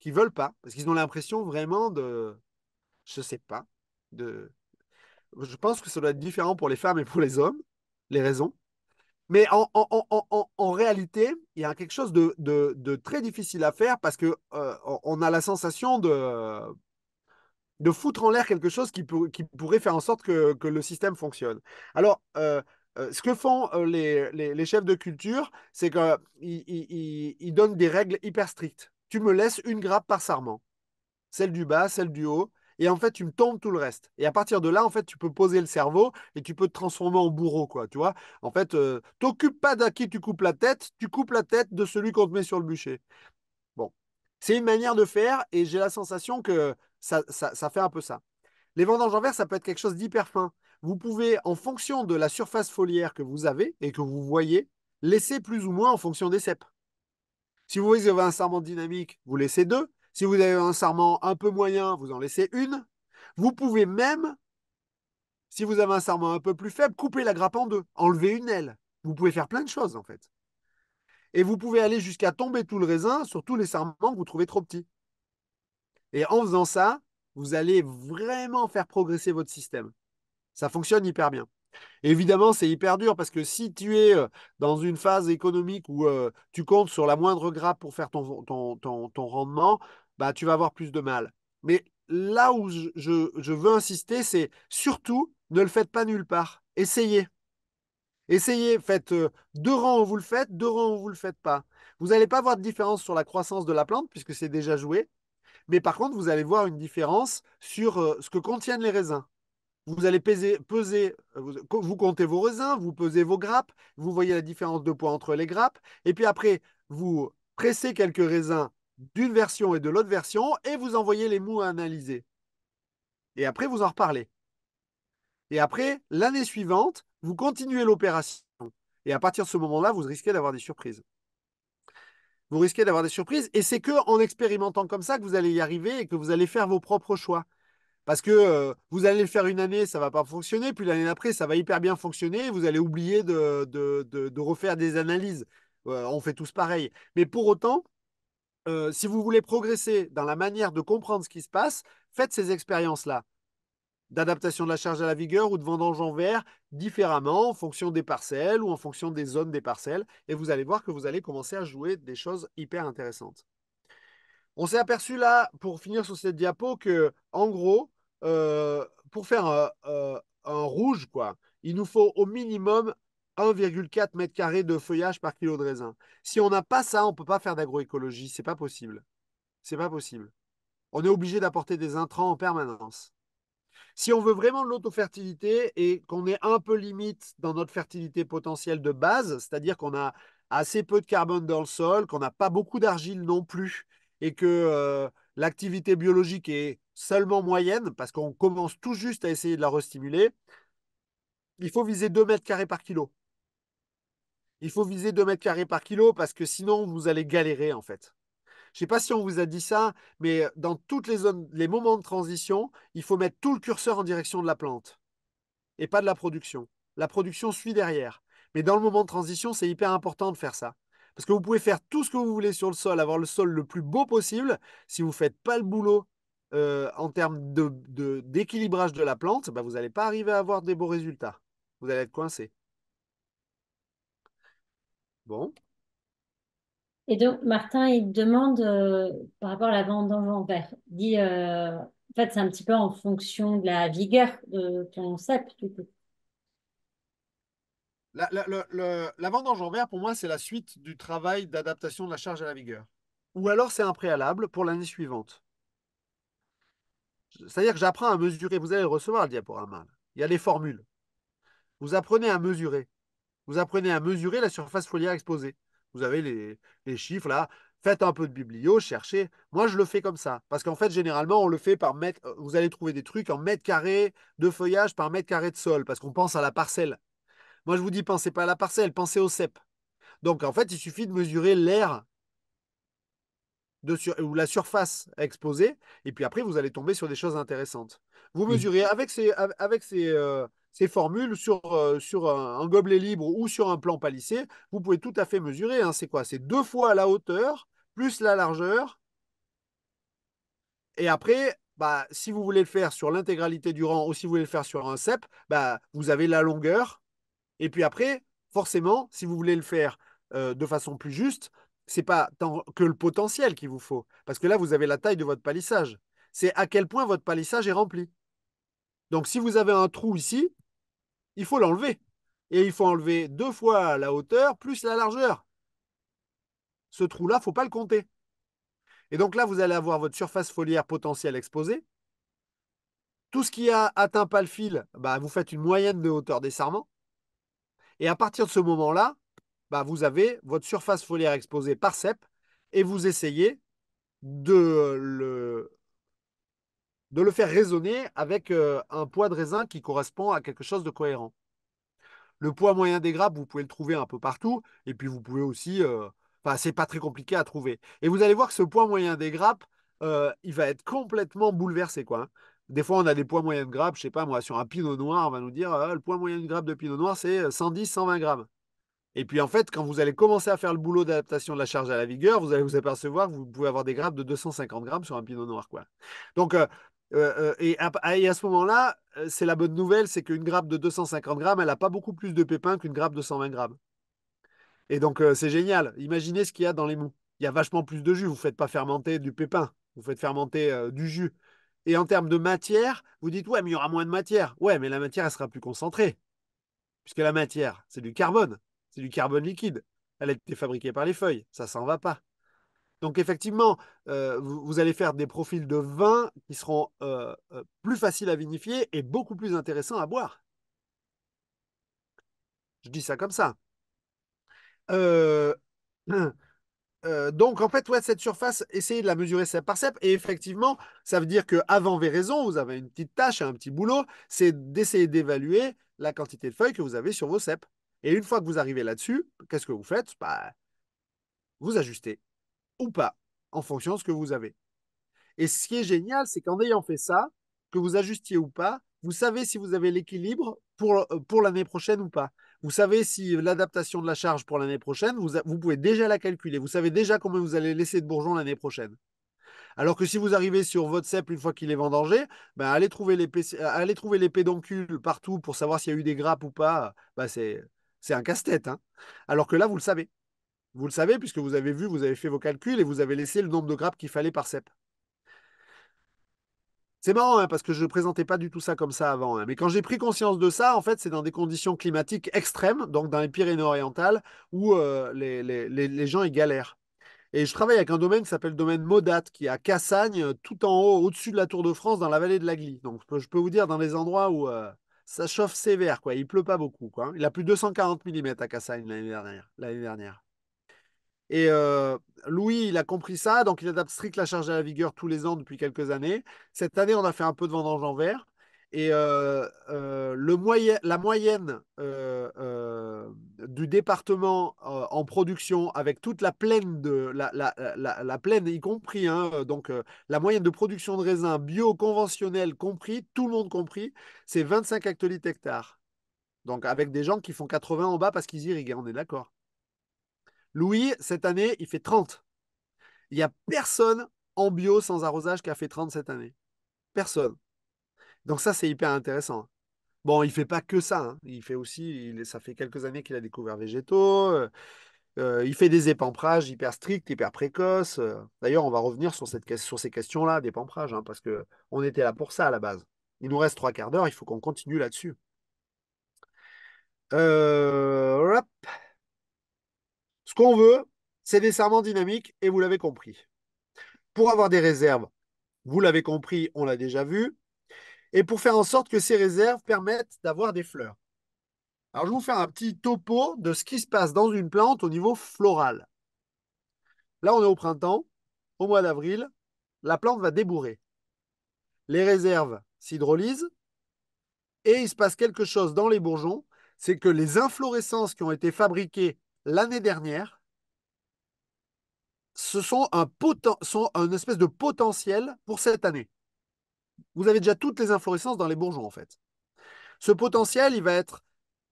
qui ne veulent pas, parce qu'ils ont l'impression vraiment de, je ne sais pas, de, je pense que ça doit être différent pour les femmes et pour les hommes, les raisons. Mais en, réalité, il y a quelque chose de, très difficile à faire parce qu'on euh, a la sensation de, de foutre en l'air quelque chose qui, qui, pourrait faire en sorte que, le système fonctionne. Alors, euh, euh, ce que font euh, les, chefs de culture, c'est qu'ils donnent des règles hyper strictes. Tu me laisses une grappe par sarment, celle du bas, celle du haut, et en fait, tu me tombes tout le reste. Et à partir de là, en fait, tu peux poser le cerveau et tu peux te transformer en bourreau, quoi, tu vois. En fait, euh, t'occupes pas d'à qui tu coupes la tête, tu coupes la tête de celui qu'on te met sur le bûcher. Bon, c'est une manière de faire et j'ai la sensation que ça, ça fait un peu ça. Les vendanges en verre, ça peut être quelque chose d'hyper fin vous pouvez, en fonction de la surface foliaire que vous avez et que vous voyez, laisser plus ou moins en fonction des cèpes. Si vous avez un sarment dynamique, vous laissez deux. Si vous avez un sarment un peu moyen, vous en laissez une. Vous pouvez même, si vous avez un sarment un peu plus faible, couper la grappe en deux, enlever une aile. Vous pouvez faire plein de choses, en fait. Et vous pouvez aller jusqu'à tomber tout le raisin sur tous les sarments que vous trouvez trop petits. Et en faisant ça, vous allez vraiment faire progresser votre système. Ça fonctionne hyper bien. Évidemment, c'est hyper dur parce que si tu es euh, dans une phase économique où euh, tu comptes sur la moindre grappe pour faire ton, ton, rendement, bah, tu vas avoir plus de mal. Mais là où je, je veux insister, c'est surtout ne le faites pas nulle part. Essayez. Essayez, faites euh, deux rangs où vous le faites, deux rangs où vous ne le faites pas. Vous n'allez pas voir de différence sur la croissance de la plante puisque c'est déjà joué. Mais par contre, vous allez voir une différence sur ce que contiennent les raisins vous allez peser, peser euh, vous, comptez vos raisins, vous pesez vos grappes, vous voyez la différence de poids entre les grappes, et puis après, vous pressez quelques raisins d'une version et de l'autre version, et vous envoyez les mots à analyser. Et après, vous en reparlez. Et après, l'année suivante, vous continuez l'opération. Et à partir de ce moment-là, vous risquez d'avoir des surprises. Vous risquez d'avoir des surprises, et c'est que en expérimentant comme ça que vous allez y arriver et que vous allez faire vos propres choix. Parce que euh, vous allez le faire une année, ça ne va pas fonctionner, puis l'année d'après, ça va hyper bien fonctionner, et vous allez oublier de, de, de, refaire des analyses. Euh, on fait tous pareil. Mais pour autant, euh, si vous voulez progresser dans la manière de comprendre ce qui se passe, faites ces expériences-là d'adaptation de la charge à la vigueur ou de vendange en verre différemment en fonction des parcelles ou en fonction des zones des parcelles. Et vous allez voir que vous allez commencer à jouer des choses hyper intéressantes. On s'est aperçu là, pour finir sur cette diapo, que en gros, euh, pour faire euh, un, rouge, quoi, il nous faut au minimum 1,4 m2 de feuillage par kilo de raisin. Si on n'a pas ça, on ne peut pas faire d'agroécologie. C'est pas possible. C'est pas possible. On est obligé d'apporter des intrants en permanence. Si on veut vraiment de l'autofertilité et qu'on est un peu limite dans notre fertilité potentielle de base, c'est-à-dire qu'on a assez peu de carbone dans le sol, qu'on n'a pas beaucoup d'argile non plus, et que euh, l'activité biologique est seulement moyenne, parce qu'on commence tout juste à essayer de la restimuler, il faut viser 2 mètres carrés par kilo. Il faut viser 2 mètres carrés par kilo parce que sinon, vous allez galérer en fait. Je ne sais pas si on vous a dit ça, mais dans toutes les zones, les moments de transition, il faut mettre tout le curseur en direction de la plante et pas de la production. La production suit derrière. Mais dans le moment de transition, c'est hyper important de faire ça. Parce que vous pouvez faire tout ce que vous voulez sur le sol, avoir le sol le plus beau possible. Si vous ne faites pas le boulot euh, en termes d'équilibrage de, de, la plante, bah, vous n'allez pas arriver à avoir des beaux résultats. Vous allez être coincé. Bon. Et donc, Martin, il demande euh, par rapport à la vente en vert Il dit, euh, en fait, c'est un petit peu en fonction de la vigueur de ton cep, La, la, en vert pour moi, c'est la suite du travail d'adaptation de la charge à la vigueur. Ou alors, c'est un préalable pour l'année suivante. C'est-à-dire que j'apprends à mesurer. Vous allez le recevoir, le diaporama. Il y a les formules. Vous apprenez à mesurer. Vous apprenez à mesurer la surface foliaire exposée. Vous avez les, chiffres là. Faites un peu de biblio, cherchez. Moi, je le fais comme ça. Parce qu'en fait, généralement, on le fait par mètre. Euh, vous allez trouver des trucs en mètre carré de feuillage par mètre carré de sol. Parce qu'on pense à la parcelle. Moi, je vous dis, pensez pas à la parcelle, pensez au CEP. Donc, en fait, il suffit de mesurer l'air de sur, ou la surface exposée et puis après, vous allez tomber sur des choses intéressantes. Vous mmh. mesurez avec ces, avec euh, ces, formules sur, euh, sur un, gobelet libre ou sur un plan palissé, vous pouvez tout à fait mesurer. Hein, c'est quoi C'est deux fois la hauteur plus la largeur. Et après, bah, si vous voulez le faire sur l'intégralité du rang ou si vous voulez le faire sur un CEP, bah, vous avez la longueur. Et puis après, forcément, si vous voulez le faire euh, de façon plus juste, c'est pas tant que le potentiel qu'il vous faut, parce que là, vous avez la taille de votre palissage. C'est à quel point votre palissage est rempli. Donc, si vous avez un trou ici, il faut l'enlever. Et il faut enlever deux fois la hauteur plus la largeur. Ce trou-là, il ne faut pas le compter. Et donc là, vous allez avoir votre surface foliaire potentielle exposée. Tout ce qui a atteint pas le fil, bah, vous faites une moyenne de hauteur des sarments. Et à partir de ce moment-là, bah, vous avez votre surface foliaire exposée par CEP et vous essayez de le, de le faire résonner avec euh, un poids de raisin qui correspond à quelque chose de cohérent. Le poids moyen des grappes, vous pouvez le trouver un peu partout, et puis vous pouvez aussi, euh, enfin, c'est pas très compliqué à trouver. Et vous allez voir que ce poids moyen des grappes, euh, il va être complètement bouleversé, quoi. Hein. Des fois, on a des poids moyens de grappes, je sais pas moi, sur un pinot noir, on va nous dire ah, le poids moyen de grappe de pinot noir, c'est 110-120 grammes. Et puis en fait, quand vous allez commencer à faire le boulot d'adaptation de la charge à la vigueur, vous allez vous apercevoir que vous pouvez avoir des grappes de 250 grammes sur un pinot noir. Quoi. Donc, euh, euh, euh, ah, et, à, ce moment-là, c'est la bonne nouvelle, c'est qu'une grappe de 250 grammes, elle n'a pas beaucoup plus de pépins qu'une grappe de 120 grammes. Et donc, c'est génial. Imaginez ce qu'il y a dans les mous. Il y a vachement plus de jus. Vous ne faites pas fermenter du pépin, vous faites fermenter du jus. Et en termes de matière, vous dites, ouais, mais il y aura moins de matière. Ouais, mais la matière, elle sera plus concentrée. Puisque la matière, c'est du carbone. C'est du carbone liquide. Elle a été fabriquée par les feuilles. Ça s'en va pas. Donc effectivement, euh, vous, allez faire des profils de vin qui seront euh, euh, plus faciles à vinifier et beaucoup plus intéressants à boire. Je dis ça comme ça. donc en fait, ouais, cette surface, essayez de la mesurer cep par cep. Et effectivement, ça veut dire qu'avant véraison, vous avez une petite tâche, un petit boulot, c'est d'essayer d'évaluer la quantité de feuilles que vous avez sur vos ceps. Et une fois que vous arrivez là-dessus, qu'est-ce que vous faites bah, Vous ajustez ou pas en fonction de ce que vous avez. Et ce qui est génial, c'est qu'en ayant fait ça, que vous ajustiez ou pas, vous savez si vous avez l'équilibre pour, euh, pour l'année prochaine ou pas. Vous savez si l'adaptation de la charge pour l'année prochaine, vous, pouvez déjà la calculer. Vous savez déjà combien vous allez laisser de bourgeons l'année prochaine. Alors que si vous arrivez sur votre CEP une fois qu'il est vendangé, ben bah, allez, trouver les, allez trouver les pédoncules partout pour savoir s'il y a eu des grappes ou pas. Bah, c'est c'est un casse-tête. Hein Alors que là, vous le savez. Vous le savez puisque vous avez vu, vous avez fait vos calculs et vous avez laissé le nombre de grappes qu'il fallait par CEP. C'est marrant hein, parce que je ne présentais pas du tout ça comme ça avant. Hein. Mais quand j'ai pris conscience de ça, en fait, c'est dans des conditions climatiques extrêmes, donc dans les Pyrénées-Orientales, où euh, les, gens y galèrent. Et je travaille avec un domaine qui s'appelle le domaine Modat, qui est à Cassagne, tout en haut, au-dessus de la Tour de France, dans la vallée de la Glie. Donc, je peux vous dire, dans les endroits où, euh, ça chauffe sévère, quoi. Il pleut pas beaucoup, quoi. Hein. Il a plus de 240 mm à Cassagne l'année dernière. dernière. Et euh, Louis, il a compris ça, donc il adapte strict la charge à la vigueur tous les ans depuis quelques années. Cette année, on a fait un peu de vendange en verre. Et euh, euh, le la moyenne euh, du département en production, avec toute la plaine, de, la, plaine y compris, hein, donc la moyenne de production de raisins bio conventionnel compris, tout le monde compris, c'est 25 hectolitres hectares. Donc avec des gens qui font 80 en bas parce qu'ils irriguent, hein, on est d'accord. Louis, cette année, il fait 30. Il n'y a personne en bio sans arrosage qui a fait 30 cette année. Personne. Donc ça, c'est hyper intéressant. Bon, il ne fait pas que ça. Hein. Il fait aussi, il, ça fait quelques années qu'il a découvert végétaux. Euh, euh, il fait des épamprages hyper stricts, hyper précoces. Euh. D'ailleurs, on va revenir sur, cette, sur ces questions-là des hein, parce qu'on était là pour ça à la base. Il nous reste trois quarts d'heure, il faut qu'on continue là-dessus. Ce qu'on veut, c'est des serments dynamiques, et vous l'avez compris. Pour avoir des réserves, vous l'avez compris, on l'a déjà vu, et pour faire en sorte que ces réserves permettent d'avoir des fleurs. Alors, je vais vous faire un petit topo de ce qui se passe dans une plante au niveau floral. Là, on est au printemps, au mois d'avril, la plante va débourrer. Les réserves s'hydrolysent et il se passe quelque chose dans les bourgeons, c'est que les inflorescences qui ont été fabriquées l'année dernière, ce sont un, sont un espèce de potentiel pour cette année vous avez déjà toutes les inflorescences dans les bourgeons, en fait. Ce potentiel, il va être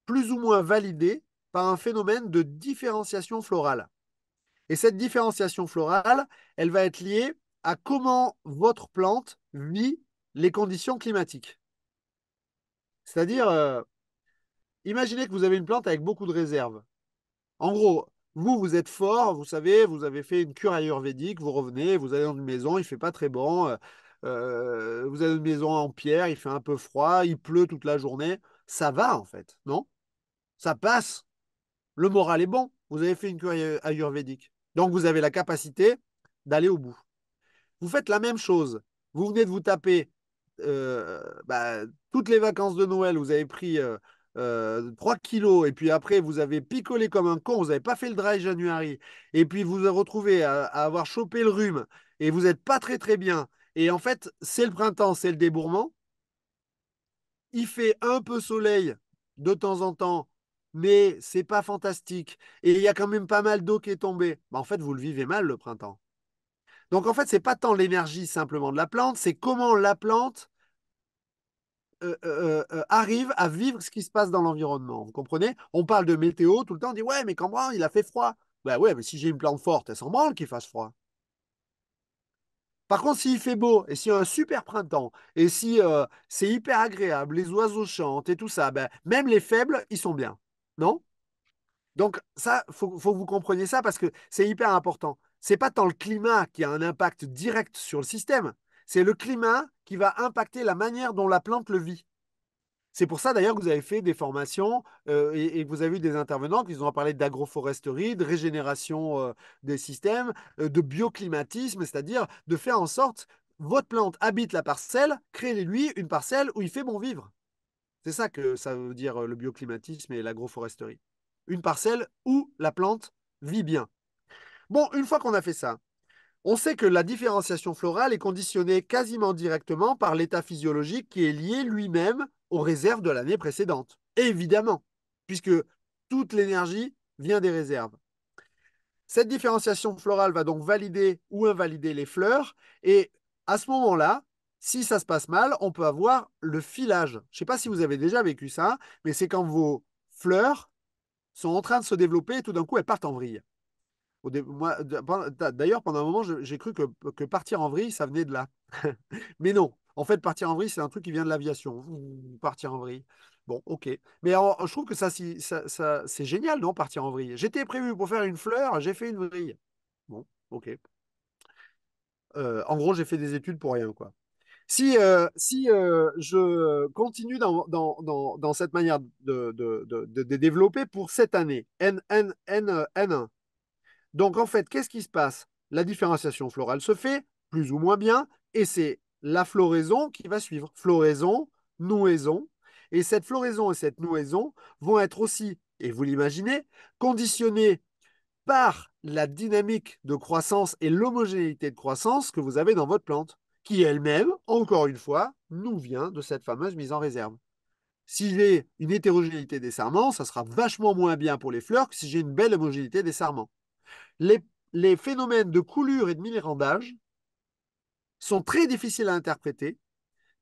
plus ou moins validé par un phénomène de différenciation florale. Et cette différenciation florale, elle va être liée à comment votre plante vit les conditions climatiques. C'est-à-dire, euh, imaginez que vous avez une plante avec beaucoup de réserves. En gros, vous, vous êtes fort, vous savez, vous avez fait une cure ayurvédique, vous revenez, vous allez dans une maison, il ne fait pas très bon, euh, vous avez une maison en pierre, il fait un peu froid, il pleut toute la journée. Ça va en fait, non Ça passe. Le moral est bon. Vous avez fait une cure ayurvédique. Donc vous avez la capacité d'aller au bout. Vous faites la même chose. Vous venez de vous taper bah, toutes les vacances de Noël, vous avez pris 3 kilos et puis après vous avez picolé comme un con, vous n'avez pas fait le dry januari et puis vous vous retrouvez à avoir chopé le rhume et vous n'êtes pas très très bien et en fait, c'est le printemps, c'est le débourrement. Il fait un peu soleil de temps en temps, mais c'est pas fantastique. Et il y a quand même pas mal d'eau qui est tombée. Bah, en fait, vous le vivez mal le printemps. Donc en fait, c'est pas tant l'énergie simplement de la plante, c'est comment la plante euh, euh, euh, arrive à vivre ce qui se passe dans l'environnement. Vous comprenez On parle de météo tout le temps, on dit ouais, mais quand moi, il a fait froid. Bah ouais, mais si j'ai une plante forte, elle s'en branle qu'il fasse froid. Par contre, s'il fait beau et s'il y a un super printemps et si euh, c'est hyper agréable, les oiseaux chantent et tout ça, ben, même les faibles, ils sont bien. Non Donc, ça, il faut, faut, que vous compreniez ça parce que c'est hyper important. Ce n'est pas tant le climat qui a un impact direct sur le système, c'est le climat qui va impacter la manière dont la plante le vit. C'est pour ça d'ailleurs que vous avez fait des formations euh, et, que vous avez eu des intervenants qui ont parlé d'agroforesterie, de régénération euh, des systèmes, euh, de bioclimatisme, c'est-à-dire de faire en sorte votre plante habite la parcelle, créez-lui une parcelle où il fait bon vivre. C'est ça que ça veut dire le bioclimatisme et l'agroforesterie. Une parcelle où la plante vit bien. Bon, une fois qu'on a fait ça, on sait que la différenciation florale est conditionnée quasiment directement par l'état physiologique qui est lié lui-même aux réserves de l'année précédente. Évidemment, puisque toute l'énergie vient des réserves. Cette différenciation florale va donc valider ou invalider les fleurs. Et à ce moment-là, si ça se passe mal, on peut avoir le filage. Je ne sais pas si vous avez déjà vécu ça, mais c'est quand vos fleurs sont en train de se développer et tout d'un coup, elles partent en vrille. D'ailleurs, pendant un moment, j'ai cru que, partir en vrille, ça venait de là. Mais non, en fait, partir en vrille, c'est un truc qui vient de l'aviation. Partir en vrille. Bon, ok. Mais je trouve que ça, c'est génial, non, partir en vrille. J'étais prévu pour faire une fleur, j'ai fait une vrille. Bon, ok. Euh, en gros, j'ai fait des études pour rien, quoi. Si, euh, euh, je continue dans, cette manière de, de, développer pour cette année, N, N, N1, donc en fait, qu'est-ce qui se passe La différenciation florale se fait, plus ou moins bien, et c'est la floraison qui va suivre. Floraison, nouaison. Et cette floraison et cette nouaison vont être aussi, et vous l'imaginez, conditionnées par la dynamique de croissance et l'homogénéité de croissance que vous avez dans votre plante, qui elle-même, encore une fois, nous vient de cette fameuse mise en réserve. Si j'ai une hétérogénéité des sarments, ça sera vachement moins bien pour les fleurs que si j'ai une belle homogénéité des sarments les, phénomènes de coulure et de millérandage sont très difficiles à interpréter.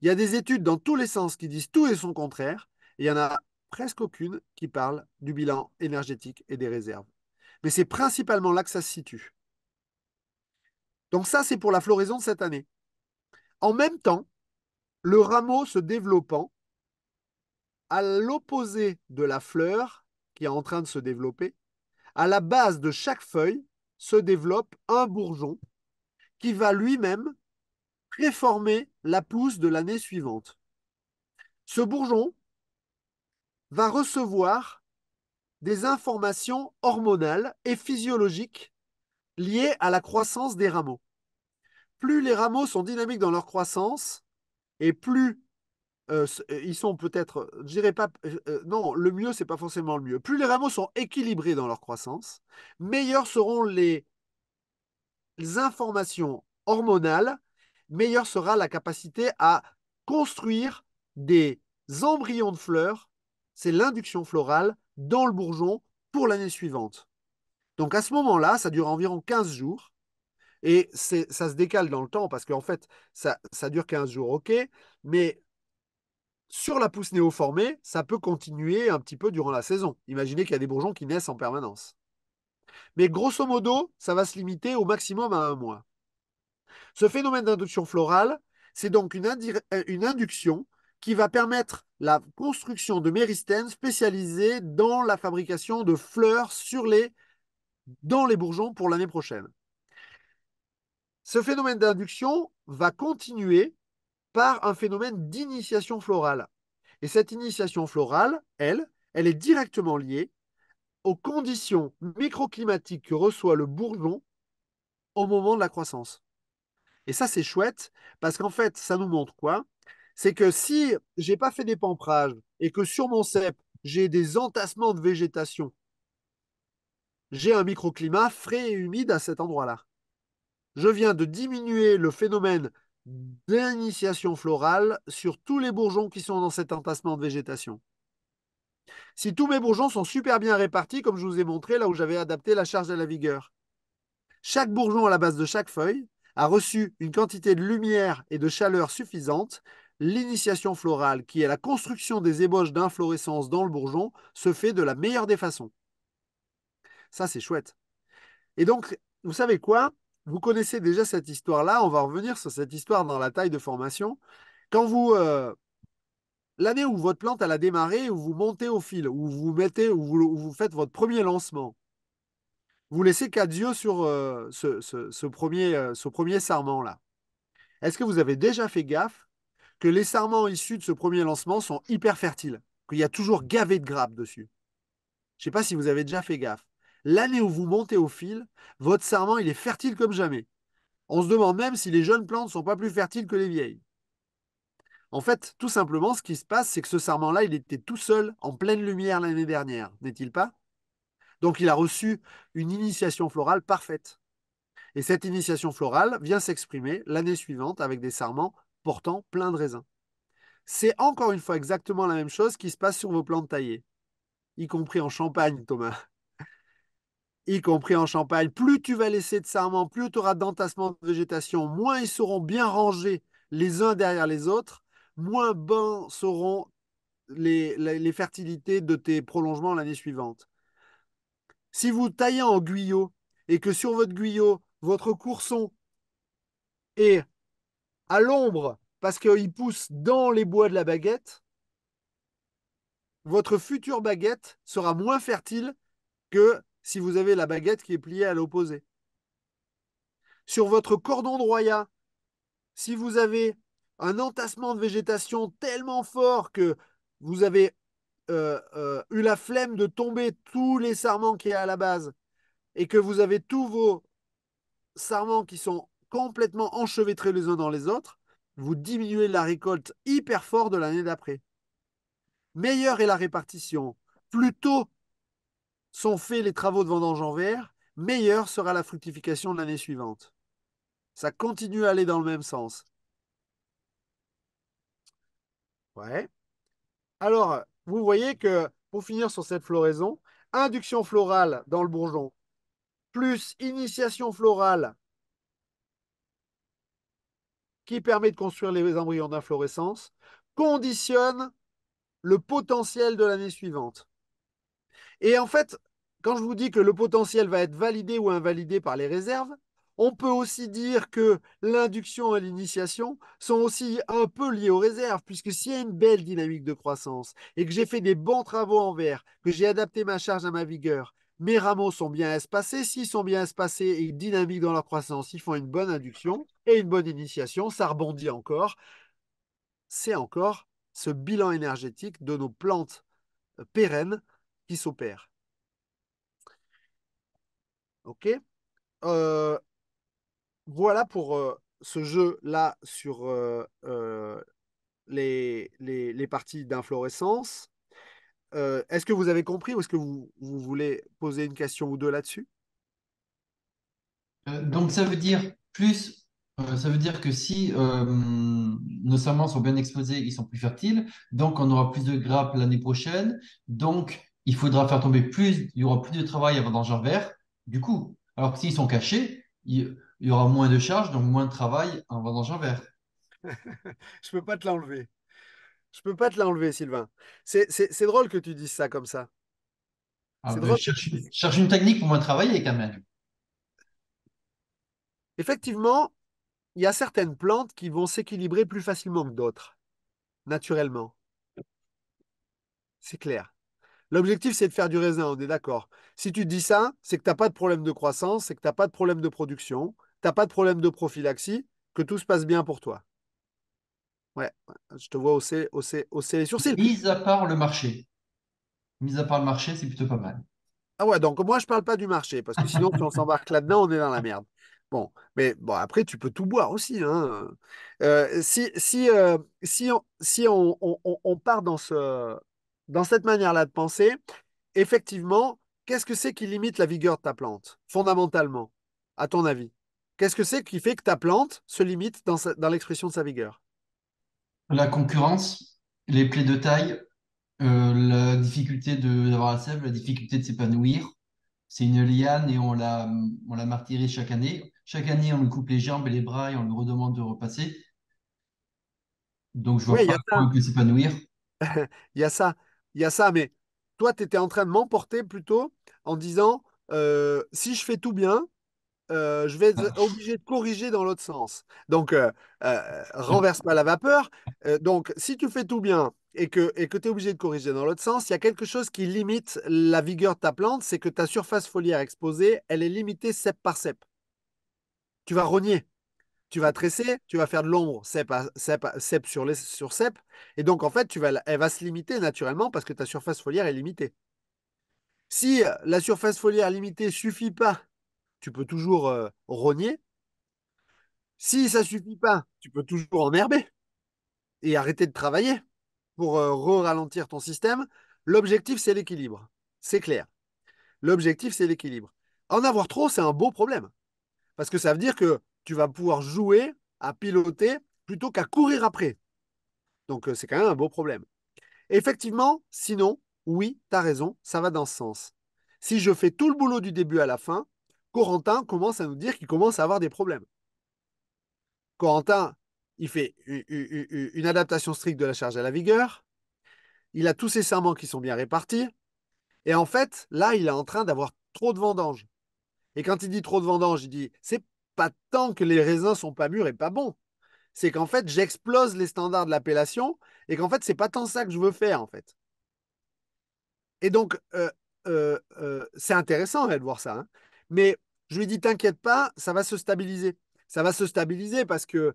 Il y a des études dans tous les sens qui disent tout et son contraire. il y en a presque aucune qui parle du bilan énergétique et des réserves. Mais c'est principalement là que ça se situe. Donc ça, c'est pour la floraison de cette année. En même temps, le rameau se développant à l'opposé de la fleur qui est en train de se développer, à la base de chaque feuille se développe un bourgeon qui va lui-même préformer la pousse de l'année suivante. Ce bourgeon va recevoir des informations hormonales et physiologiques liées à la croissance des rameaux. Plus les rameaux sont dynamiques dans leur croissance, et plus euh, euh, ils sont peut-être, euh, je dirais pas, non, le mieux, c'est pas forcément le mieux. Plus les rameaux sont équilibrés dans leur croissance, meilleures seront les, informations hormonales, meilleure sera la capacité à construire des embryons de fleurs, c'est l'induction florale, dans le bourgeon pour l'année suivante. Donc à ce moment-là, ça dure environ 15 jours. Et ça se décale dans le temps parce qu'en fait, ça, ça dure 15 jours, ok, mais sur la pousse néoformée, ça peut continuer un petit peu durant la saison. Imaginez qu'il y a des bourgeons qui naissent en permanence. Mais grosso modo, ça va se limiter au maximum à un mois. Ce phénomène d'induction florale, c'est donc une, euh, induction qui va permettre la construction de méristènes spécialisés dans la fabrication de fleurs sur les, dans les bourgeons pour l'année prochaine. Ce phénomène d'induction va continuer par un phénomène d'initiation florale. Et cette initiation florale, elle, elle est directement liée aux conditions microclimatiques que reçoit le bourgeon au moment de la croissance. Et ça, c'est chouette, parce qu'en fait, ça nous montre quoi C'est que si j'ai pas fait des pamprages et que sur mon cep, j'ai des entassements de végétation, j'ai un microclimat frais et humide à cet endroit-là. Je viens de diminuer le phénomène d'initiation florale sur tous les bourgeons qui sont dans cet entassement de végétation. Si tous mes bourgeons sont super bien répartis, comme je vous ai montré là où j'avais adapté la charge à la vigueur, chaque bourgeon à la base de chaque feuille a reçu une quantité de lumière et de chaleur suffisante, l'initiation florale, qui est la construction des ébauches d'inflorescence dans le bourgeon, se fait de la meilleure des façons. Ça, c'est chouette. Et donc, vous savez quoi vous connaissez déjà cette histoire-là. On va revenir sur cette histoire dans la taille de formation. Quand vous. Euh, l'année où votre plante a démarré, où vous montez au fil, où vous mettez, ou vous, faites votre premier lancement, vous laissez quatre yeux sur euh, ce, premier, euh, ce premier sarment-là. Est-ce que vous avez déjà fait gaffe que les sarments issus de ce premier lancement sont hyper fertiles, qu'il y a toujours gavé de grappes dessus Je ne sais pas si vous avez déjà fait gaffe l'année où vous montez au fil, votre sarment, il est fertile comme jamais. On se demande même si les jeunes plantes ne sont pas plus fertiles que les vieilles. En fait, tout simplement, ce qui se passe, c'est que ce sarment-là, il était tout seul en pleine lumière l'année dernière, n'est-il pas Donc il a reçu une initiation florale parfaite. Et cette initiation florale vient s'exprimer l'année suivante avec des sarments portant plein de raisins. C'est encore une fois exactement la même chose qui se passe sur vos plantes taillées, y compris en Champagne, Thomas y compris en Champagne. Plus tu vas laisser de sarments, plus tu auras d'entassement de végétation, moins ils seront bien rangés les uns derrière les autres, moins bons seront les, fertilités de tes prolongements l'année suivante. Si vous taillez en guyot et que sur votre guyot, votre courson est à l'ombre parce qu'il pousse dans les bois de la baguette, votre future baguette sera moins fertile que si vous avez la baguette qui est pliée à l'opposé. Sur votre cordon de roya, si vous avez un entassement de végétation tellement fort que vous avez euh, euh, eu la flemme de tomber tous les sarments qui est à la base et que vous avez tous vos sarments qui sont complètement enchevêtrés les uns dans les autres, vous diminuez la récolte hyper fort de l'année d'après. Meilleure est la répartition. plutôt. tôt sont faits les travaux de vendange en vert, meilleure sera la fructification de l'année suivante. Ça continue à aller dans le même sens. Ouais. Alors, vous voyez que pour finir sur cette floraison, induction florale dans le bourgeon, plus initiation florale qui permet de construire les embryons d'inflorescence, conditionne le potentiel de l'année suivante. Et en fait, quand je vous dis que le potentiel va être validé ou invalidé par les réserves, on peut aussi dire que l'induction et l'initiation sont aussi un peu liées aux réserves, puisque s'il y a une belle dynamique de croissance et que j'ai fait des bons travaux en verre, que j'ai adapté ma charge à ma vigueur, mes rameaux sont bien espacés. S'ils sont bien espacés et dynamiques dans leur croissance, ils font une bonne induction et une bonne initiation. Ça rebondit encore. C'est encore ce bilan énergétique de nos plantes euh, pérennes qui s'opère. OK euh, Voilà pour euh, ce jeu-là sur euh, les, les, parties d'inflorescence. est-ce que vous avez compris ou est-ce que vous, voulez poser une question ou deux là-dessus Donc ça veut dire plus ça veut dire que si nos sont bien exposés, ils sont plus fertiles, donc on aura plus de grappes l'année prochaine, donc il faudra faire tomber plus, il y aura plus de travail avant d'enjeu vert, du coup. Alors que s'ils sont cachés, il, y aura moins de charges, donc moins de travail en vendange vert. je ne peux pas te l'enlever. Je peux pas te l'enlever, Sylvain. C'est drôle que tu dises ça comme ça. Ah bah, cherche, cherche, une technique pour moins travailler quand même. Effectivement, il y a certaines plantes qui vont s'équilibrer plus facilement que d'autres, naturellement. C'est clair. L'objectif, c'est de faire du raisin, on est d'accord. Si tu dis ça, c'est que tu n'as pas de problème de croissance, c'est que tu n'as pas de problème de production, tu n'as pas de problème de prophylaxie, que tout se passe bien pour toi. Ouais, je te vois hausser, hausser, les sourcils. Mis à part le marché. Mis à part le marché, c'est plutôt pas mal. Ah ouais, donc moi, je ne parle pas du marché, parce que sinon, si on s'embarque là-dedans, on est dans la merde. Bon, mais bon, après, tu peux tout boire aussi. Hein. Euh, si si, euh, on, on part dans ce, dans cette manière-là de penser, effectivement, qu'est-ce que c'est qui limite la vigueur de ta plante, fondamentalement, à ton avis Qu'est-ce que c'est qui fait que ta plante se limite dans, l'expression de sa vigueur La concurrence, les plaies de taille, euh, la difficulté d'avoir la sève, la difficulté de s'épanouir. C'est une liane et on la, on la chaque année. Chaque année, on lui coupe les jambes et les bras et on lui redemande de repasser. Donc, je vois pas comment peut s'épanouir. Il y a ça il y a ça, mais toi, tu étais en train de m'emporter plutôt en disant euh, si je fais tout bien, euh, je vais être obligé de corriger dans l'autre sens. Donc, euh, renverse pas la vapeur. donc, si tu fais tout bien et que tu et que es obligé de corriger dans l'autre sens, il y a quelque chose qui limite la vigueur de ta plante, c'est que ta surface foliaire exposée, elle est limitée cep par cep. Tu vas rogner tu vas tresser, tu vas faire de l'ombre cèpe sur, les, sur cep. Et donc, en fait, tu vas, elle va se limiter naturellement parce que ta surface foliaire est limitée. Si euh, la surface foliaire limitée ne suffit pas, tu peux toujours euh, rogner. Si ça ne suffit pas, tu peux toujours herber et arrêter de travailler pour euh, ralentir ton système. L'objectif, c'est l'équilibre. C'est clair. L'objectif, c'est l'équilibre. En avoir trop, c'est un beau problème. Parce que ça veut dire que tu vas pouvoir jouer à piloter plutôt qu'à courir après. Donc, euh, c'est quand même un beau problème. Effectivement, sinon, oui, tu as raison, ça va dans ce sens. Si je fais tout le boulot du début à la fin, Corentin commence à nous dire qu'il commence à avoir des problèmes. Corentin, il fait une adaptation stricte de la charge à la vigueur. Il a tous ses serments qui sont bien répartis. Et en fait, là, il est en train d'avoir trop de vendanges. Et quand il dit trop de vendanges, il dit c'est pas tant que les raisins sont pas mûrs et pas bons. C'est qu'en fait, j'explose les standards de l'appellation et qu'en fait, c'est pas tant ça que je veux faire, en fait. Et donc, euh, euh, euh, c'est intéressant de voir ça. Hein. Mais je lui dis, t'inquiète pas, ça va se stabiliser. Ça va se stabiliser parce que,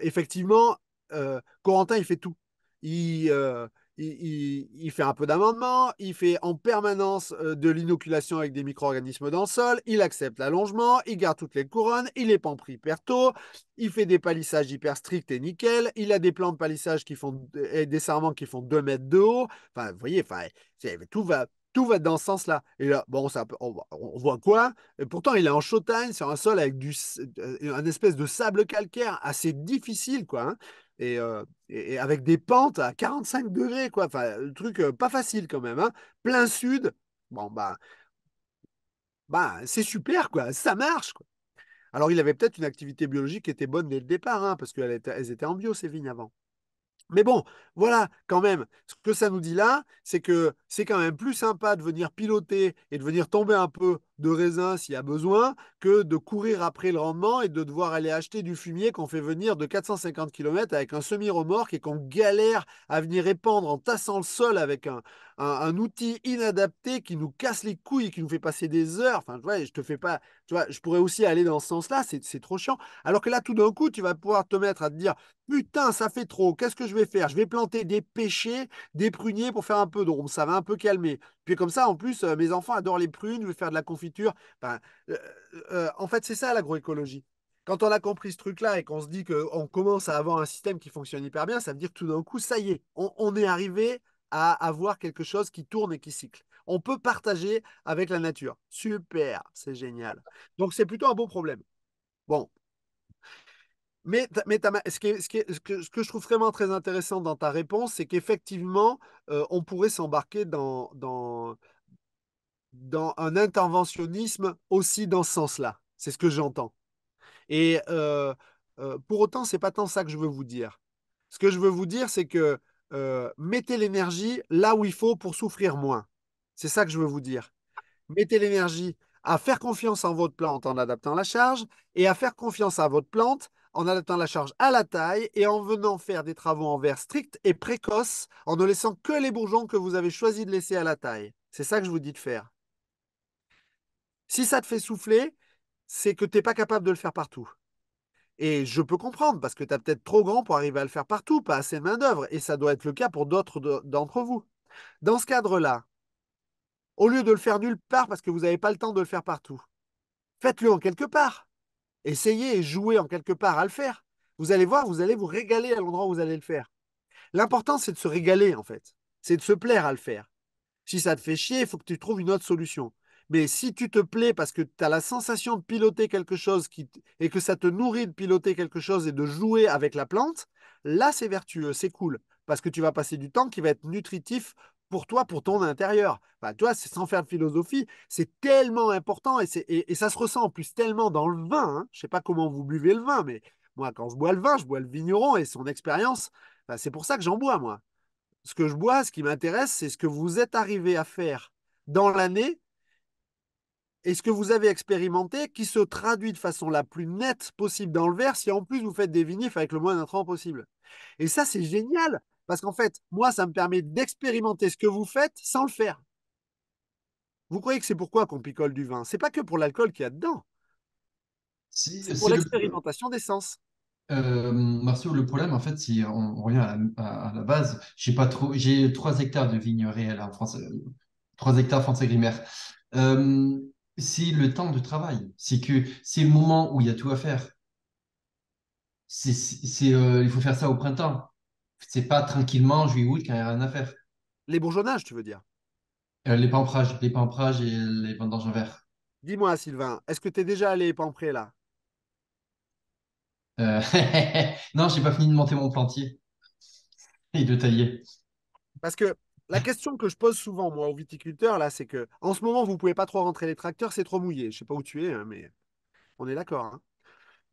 effectivement, Corentin, il fait tout. Il, il, fait un peu d'amendement, il fait en permanence euh, de l'inoculation avec des micro-organismes dans le sol, il accepte l'allongement, il garde toutes les couronnes, il est pampri hyper tôt, il fait des palissages hyper stricts et nickel, il a des plans de palissage qui font, et des serments qui font 2 mètres de haut. Enfin, vous voyez, tout va, tout dans ce sens-là. Et là, bon, on, voit quoi et Pourtant, il est en Chautagne, sur un sol avec du, euh, un espèce de sable calcaire assez difficile, quoi. Hein. Euh, et, avec des pentes à 45 degrés, quoi. Enfin, le truc euh, pas facile quand même. Hein. Plein sud, bon, bah, bah c'est super, quoi. Ça marche, quoi. Alors, il avait peut-être une activité biologique qui était bonne dès le départ, hein, parce qu'elles étaient en bio, ces vignes avant. Mais bon, voilà, quand même, ce que ça nous dit là, c'est que c'est quand même plus sympa de venir piloter et de venir tomber un peu de raisin s'il y a besoin que de courir après le rendement et de devoir aller acheter du fumier qu'on fait venir de 450 km avec un semi-remorque et qu'on galère à venir épandre en tassant le sol avec un, outil inadapté qui nous casse les couilles, qui nous fait passer des heures. Enfin, tu vois, je te fais pas. Tu vois, je pourrais aussi aller dans ce sens-là, c'est trop chiant. Alors que là, tout d'un coup, tu vas pouvoir te mettre à te dire Putain, ça fait trop, qu'est-ce que je vais faire Je vais planter des pêchers, des pruniers pour faire un peu de d'ombre, ça va un peu calmer. Puis comme ça, en plus, euh, mes enfants adorent les prunes, je vais faire de la confiture. Euh, euh, en fait, c'est ça l'agroécologie quand on a compris ce truc-là et qu'on se dit qu'on commence à avoir un système qui fonctionne hyper bien, ça veut dire que tout d'un coup, ça y est, on, est arrivé à avoir quelque chose qui tourne et qui cycle. On peut partager avec la nature. Super, c'est génial. Donc c'est plutôt un beau problème. Bon, mais, mais ce, ce, ce, que, ce, que, je trouve vraiment très intéressant dans ta réponse, c'est qu'effectivement, euh, on pourrait s'embarquer dans, dans, dans, un interventionnisme aussi dans ce sens-là. C'est ce que j'entends. Et euh, euh, pour autant, ce n'est pas tant ça que je veux vous dire. Ce que je veux vous dire, c'est que mettez l'énergie là où il faut pour souffrir moins. C'est ça que je veux vous dire. Mettez l'énergie à faire confiance en votre plante en adaptant la charge et à faire confiance à votre plante en adaptant la charge à la taille et en venant faire des travaux en verre strict et précoce, en ne laissant que les bourgeons que vous avez choisi de laisser à la taille. C'est ça que je vous dis de faire. Si ça te fait souffler, c'est que tu n'es pas capable de le faire partout. Et je peux comprendre, parce que tu as peut-être trop grand pour arriver à le faire partout, pas assez de main-d'œuvre, et ça doit être le cas pour d'autres d'entre vous. Dans ce cadre-là, au lieu de le faire nulle part parce que vous n'avez pas le temps de le faire partout, faites-le en quelque part essayez et jouez en quelque part à le faire. Vous allez voir, vous allez vous régaler à l'endroit où vous allez le faire. L'important, c'est de se régaler, en fait. C'est de se plaire à le faire. Si ça te fait chier, il faut que tu trouves une autre solution. Mais si tu te plais parce que tu as la sensation de piloter quelque chose et que ça te nourrit de piloter quelque chose et de jouer avec la plante, là, c'est vertueux, c'est cool. Parce que tu vas passer du temps qui va être nutritif pour toi, pour ton intérieur. Bah, tu vois, sans faire de philosophie, c'est tellement important et, et, ça se ressent en plus tellement dans le vin. Hein. Je ne sais pas comment vous buvez le vin, mais moi, quand je bois le vin, je bois le vigneron et son expérience. Bah, c'est pour ça que j'en bois, moi. Ce que je bois, ce qui m'intéresse, c'est ce que vous êtes arrivé à faire dans l'année et ce que vous avez expérimenté qui se traduit de façon la plus nette possible dans le verre si en plus vous faites des vinifs avec le moins d'intrants possible. Et ça, c'est génial parce qu'en fait, moi, ça me permet d'expérimenter ce que vous faites sans le faire. Vous croyez que c'est pourquoi qu'on picole du vin C'est pas que pour l'alcool qu'il y a dedans. c'est pour l'expérimentation d'essence. des euh, Marceau, le problème, en fait, si on, revient à la, base, j'ai pas trop, j'ai trois hectares de vignes réelles en France, euh, trois hectares français grimaire. Euh, c'est le temps de travail. C'est que c'est le moment où il y a tout à faire. C'est, il faut faire ça au printemps c'est pas tranquillement juillet août quand il n'y a rien à faire. Les bourgeonnages, tu veux dire euh, Les pamprages, les et les vendanges en verre. Dis-moi, Sylvain, est-ce que tu es déjà allé pamprer là euh, Non, j'ai pas fini de monter mon plantier et de tailler. Parce que la question que je pose souvent, moi, aux viticulteurs, là, c'est que en ce moment, vous ne pouvez pas trop rentrer les tracteurs, c'est trop mouillé. Je ne sais pas où tu es, hein, mais on est d'accord. Hein.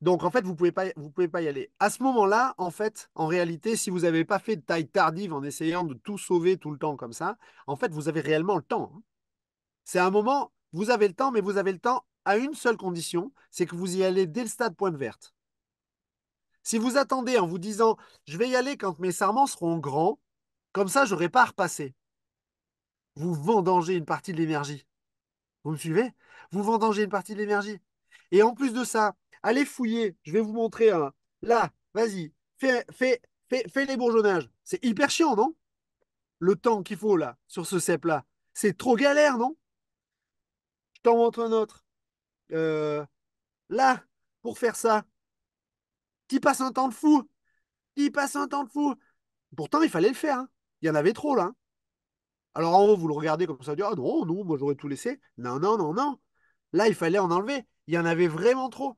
Donc, en fait, vous pouvez pas, pouvez pas y aller. À ce moment-là, en fait, en réalité, si vous n'avez pas fait de taille tardive en essayant de tout sauver tout le temps comme ça, en fait, vous avez réellement le temps. Hein. C'est un moment, vous avez le temps, mais vous avez le temps à une seule condition, c'est que vous y allez dès le stade pointe verte. Si vous attendez en vous disant, je vais y aller quand mes serments seront grands, comme ça, je n'aurai pas à repasser. Vous vendangez une partie de l'énergie. Vous me suivez Vous vendangez une partie de l'énergie. Et en plus de ça, Allez fouiller, je vais vous montrer Là, vas-y, fais, fais, fais, les bourgeonnages. C'est hyper chiant, non Le temps qu'il faut là, sur ce cep-là. C'est trop galère, non Je t'en montre un autre. Euh, là, pour faire ça, qui passe un temps de fou. Qui passe un temps de fou. Pourtant, il fallait le faire. Hein. Il y en avait trop là. Hein. Alors en haut, vous le regardez comme ça, vous dites, ah non, non, moi j'aurais tout laissé. Non, non, non, non. Là, il fallait en enlever. Il y en avait vraiment trop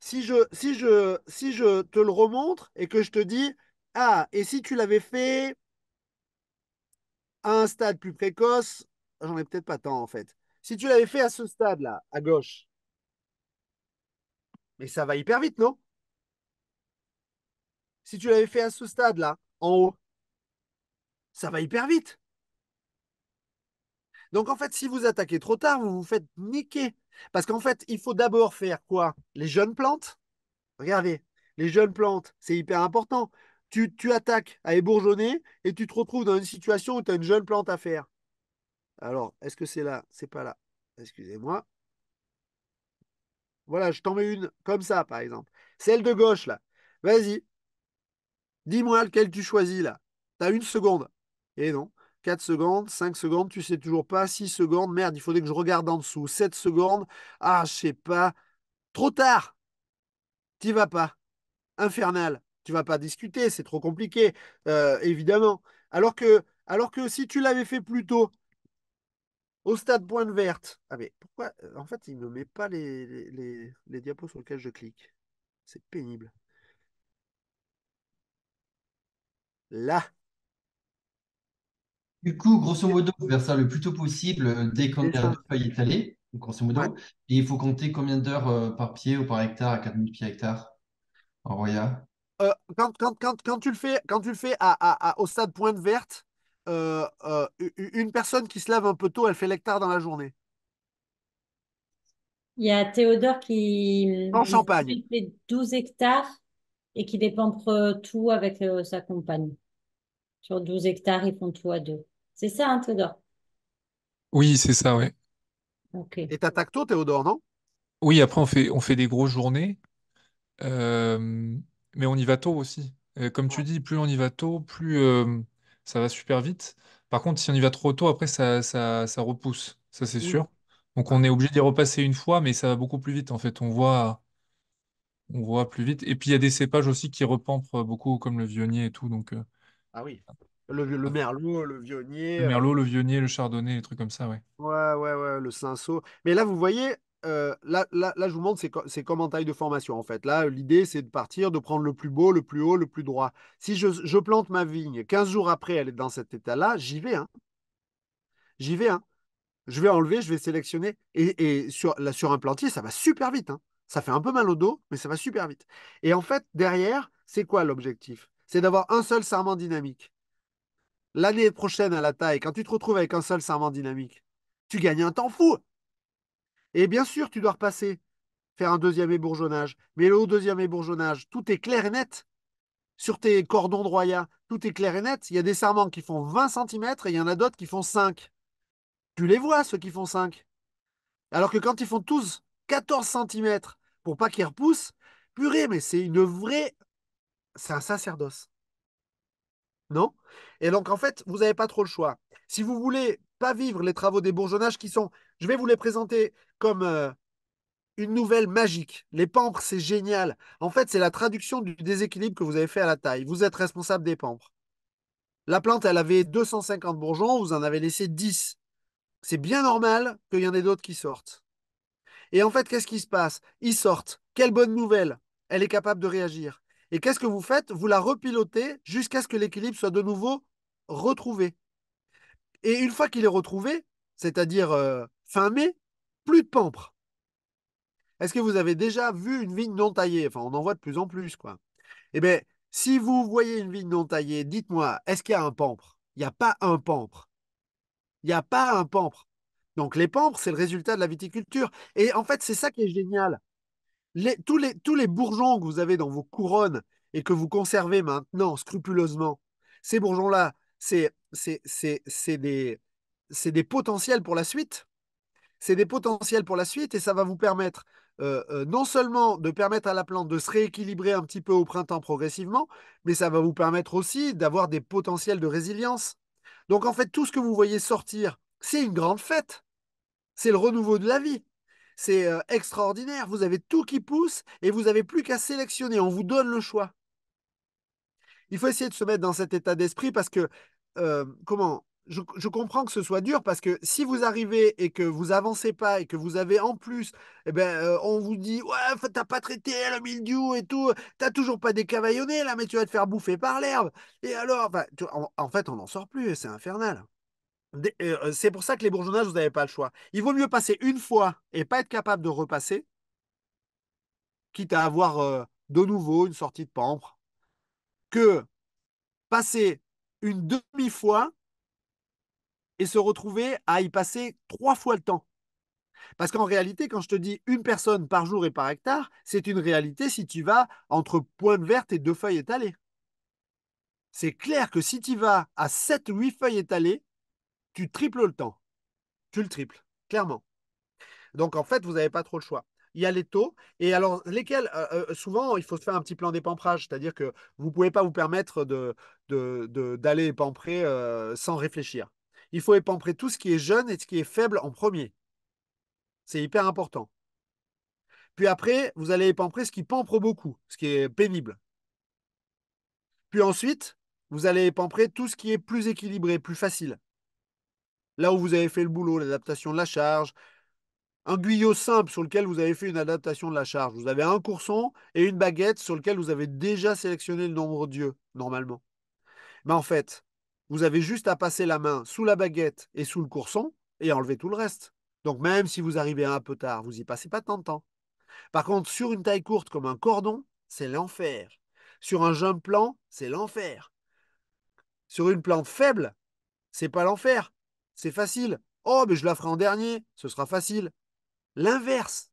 si je, si, je, si je te le remontre et que je te dis, ah, et si tu l'avais fait à un stade plus précoce, j'en ai peut-être pas tant en fait. Si tu l'avais fait à ce stade-là, à gauche, mais ça va hyper vite, non Si tu l'avais fait à ce stade-là, en haut, ça va hyper vite. Donc en fait, si vous attaquez trop tard, vous vous faites niquer. Parce qu'en fait, il faut d'abord faire quoi Les jeunes plantes. Regardez, les jeunes plantes, c'est hyper important. Tu, tu, attaques à ébourgeonner et tu te retrouves dans une situation où tu as une jeune plante à faire. Alors, est-ce que c'est là C'est pas là. Excusez-moi. Voilà, je t'en mets une comme ça, par exemple. Celle de gauche, là. Vas-y. Dis-moi lequel tu choisis, là. Tu as une seconde. Et non. 4 secondes, 5 secondes, tu sais toujours pas, 6 secondes, merde, il faudrait que je regarde en dessous, 7 secondes, ah, je sais pas, trop tard, tu vas pas, infernal, tu vas pas discuter, c'est trop compliqué, euh, évidemment. Alors que, alors que si tu l'avais fait plus tôt, au stade pointe verte, ah mais pourquoi, en fait, il ne me met pas les, les diapos sur lesquels je clique, c'est pénible. Là, du coup, grosso modo, vers ça le plus tôt possible, euh, dès qu'on a feuilles étalées, grosso modo. Et il faut compter combien d'heures euh, par pied ou par hectare à 4000 pieds hectare en Roya euh, quand, tu le fais, quand tu le fais à, à, à, au stade pointe verte, une personne qui se lave un peu tôt, elle fait l'hectare dans la journée. Il y a Théodore qui fait 12 hectares et qui dépense tout avec sa compagne. Sur 12 hectares, ils font tout à deux. C'est ça, hein, Théodore Oui, c'est ça, oui. Et Et attaques tôt, Théodore, non Oui, après, on fait, on fait des grosses journées, euh, mais on y va tôt aussi. Euh, comme tu dis, plus on y va tôt, plus euh, ça va super vite. Par contre, si on y va trop tôt, après, ça, ça, ça repousse, ça c'est sûr. Donc, on est obligé d'y repasser une fois, mais ça va beaucoup plus vite, en fait. On voit, on voit plus vite. Et puis, il y a des cépages aussi qui repampent beaucoup, comme le vionnier et tout. Donc, Ah oui. Le, ah. merlot, le vionnier. Le merlot, euh, le vionnier, le chardonnay, les trucs comme ça, ouais. Ouais, ouais, ouais, le cinceau. Mais là, vous voyez, euh, là, je vous montre, c'est, commentaires comme de formation, en fait. Là, l'idée, c'est de partir, de prendre le plus beau, le plus haut, le plus droit. Si je, plante ma vigne, 15 jours après, elle est dans cet état-là, j'y vais, hein. J'y vais, hein. Je vais enlever, je vais sélectionner. Et, et sur, sur un plantier, ça va super vite, hein. Ça fait un peu mal au dos, mais ça va super vite. Et en fait, derrière, c'est quoi l'objectif C'est d'avoir un seul sarment dynamique l'année prochaine à la taille, quand tu te retrouves avec un seul serment dynamique, tu gagnes un temps fou. Et bien sûr, tu dois repasser, faire un deuxième ébourgeonnage. Mais le haut deuxième ébourgeonnage, tout est clair et net. Sur tes cordons de tout est clair et net. Il y a des serments qui font 20 cm et il y en a d'autres qui font 5. Tu les vois, ceux qui font 5. Alors que quand ils font tous 14 cm pour pas qu'ils repoussent, purée, mais c'est une vraie. C'est un sacerdoce. Non Et donc, en fait, vous n'avez pas trop le choix. Si vous voulez pas vivre les travaux des bourgeonnages qui sont, je vais vous les présenter comme euh, une nouvelle magique. Les pampres, c'est génial. En fait, c'est la traduction du déséquilibre que vous avez fait à la taille. Vous êtes responsable des pampres. La plante, elle avait 250 bourgeons, vous en avez laissé 10. C'est bien normal qu'il y en ait d'autres qui sortent. Et en fait, qu'est-ce qui se passe Ils sortent. Quelle bonne nouvelle Elle est capable de réagir. Et qu'est-ce que vous faites Vous la repilotez jusqu'à ce que l'équilibre soit de nouveau retrouvé. Et une fois qu'il est retrouvé, c'est-à-dire euh, fin mai, plus de pampres. Est-ce que vous avez déjà vu une vigne non taillée Enfin, on en voit de plus en plus, quoi. Eh bien, si vous voyez une vigne non taillée, dites-moi, est-ce qu'il y a un pampre Il n'y a pas un pampre. Il n'y a pas un pampre. Donc les pampres, c'est le résultat de la viticulture. Et en fait, c'est ça qui est génial tous, les, bourgeons que vous avez dans vos couronnes et que vous conservez maintenant scrupuleusement, ces bourgeons-là, c'est des, potentiels pour la suite. C'est des potentiels pour la suite et ça va vous permettre euh, euh, non seulement de permettre à la plante de se rééquilibrer un petit peu au printemps progressivement, mais ça va vous permettre aussi d'avoir des potentiels de résilience. Donc en fait, tout ce que vous voyez sortir, c'est une grande fête. C'est le renouveau de la vie. C'est euh, extraordinaire. Vous avez tout qui pousse et vous n'avez plus qu'à sélectionner. On vous donne le choix. Il faut essayer de se mettre dans cet état d'esprit parce que, euh, comment je, comprends que ce soit dur parce que si vous arrivez et que vous avancez pas et que vous avez en plus, eh ben, euh, on vous dit Ouais, t'as pas traité le mildiou et tout, t'as toujours pas décavaillonné là, mais tu vas te faire bouffer par l'herbe. Et alors, en, en, fait, on n'en sort plus, c'est infernal. Euh, euh, c'est pour ça que les bourgeonnages, vous n'avez pas le choix. Il vaut mieux passer une fois et pas être capable de repasser, quitte à avoir euh, de nouveau une sortie de pampre, que passer une demi-fois et se retrouver à y passer trois fois le temps. Parce qu'en réalité, quand je te dis une personne par jour et par hectare, c'est une réalité si tu vas entre pointe verte et deux feuilles étalées. C'est clair que si tu vas à 7 ou 8 feuilles étalées, tu triples le temps. Tu le triples, clairement. Donc, en fait, vous n'avez pas trop le choix. Il y a les taux, et alors lesquels, euh, euh, souvent, il faut se faire un petit plan d'épamprage, c'est-à-dire que vous ne pouvez pas vous permettre d'aller de, épamprer euh, sans réfléchir. Il faut épamprer tout ce qui est jeune et ce qui est faible en premier. C'est hyper important. Puis après, vous allez épamprer ce qui pampre beaucoup, ce qui est pénible. Puis ensuite, vous allez épamprer tout ce qui est plus équilibré, plus facile là où vous avez fait le boulot, l'adaptation de la charge, un guyot simple sur lequel vous avez fait une adaptation de la charge. Vous avez un courson et une baguette sur lequel vous avez déjà sélectionné le nombre d'yeux, normalement. Mais en fait, vous avez juste à passer la main sous la baguette et sous le courson et enlever tout le reste. Donc même si vous arrivez un peu tard, vous n'y passez pas tant de temps. Par contre, sur une taille courte comme un cordon, c'est l'enfer. Sur un jeune plan, c'est l'enfer. Sur une plante faible, c'est pas l'enfer c'est facile. Oh, mais je la ferai en dernier, ce sera facile. L'inverse.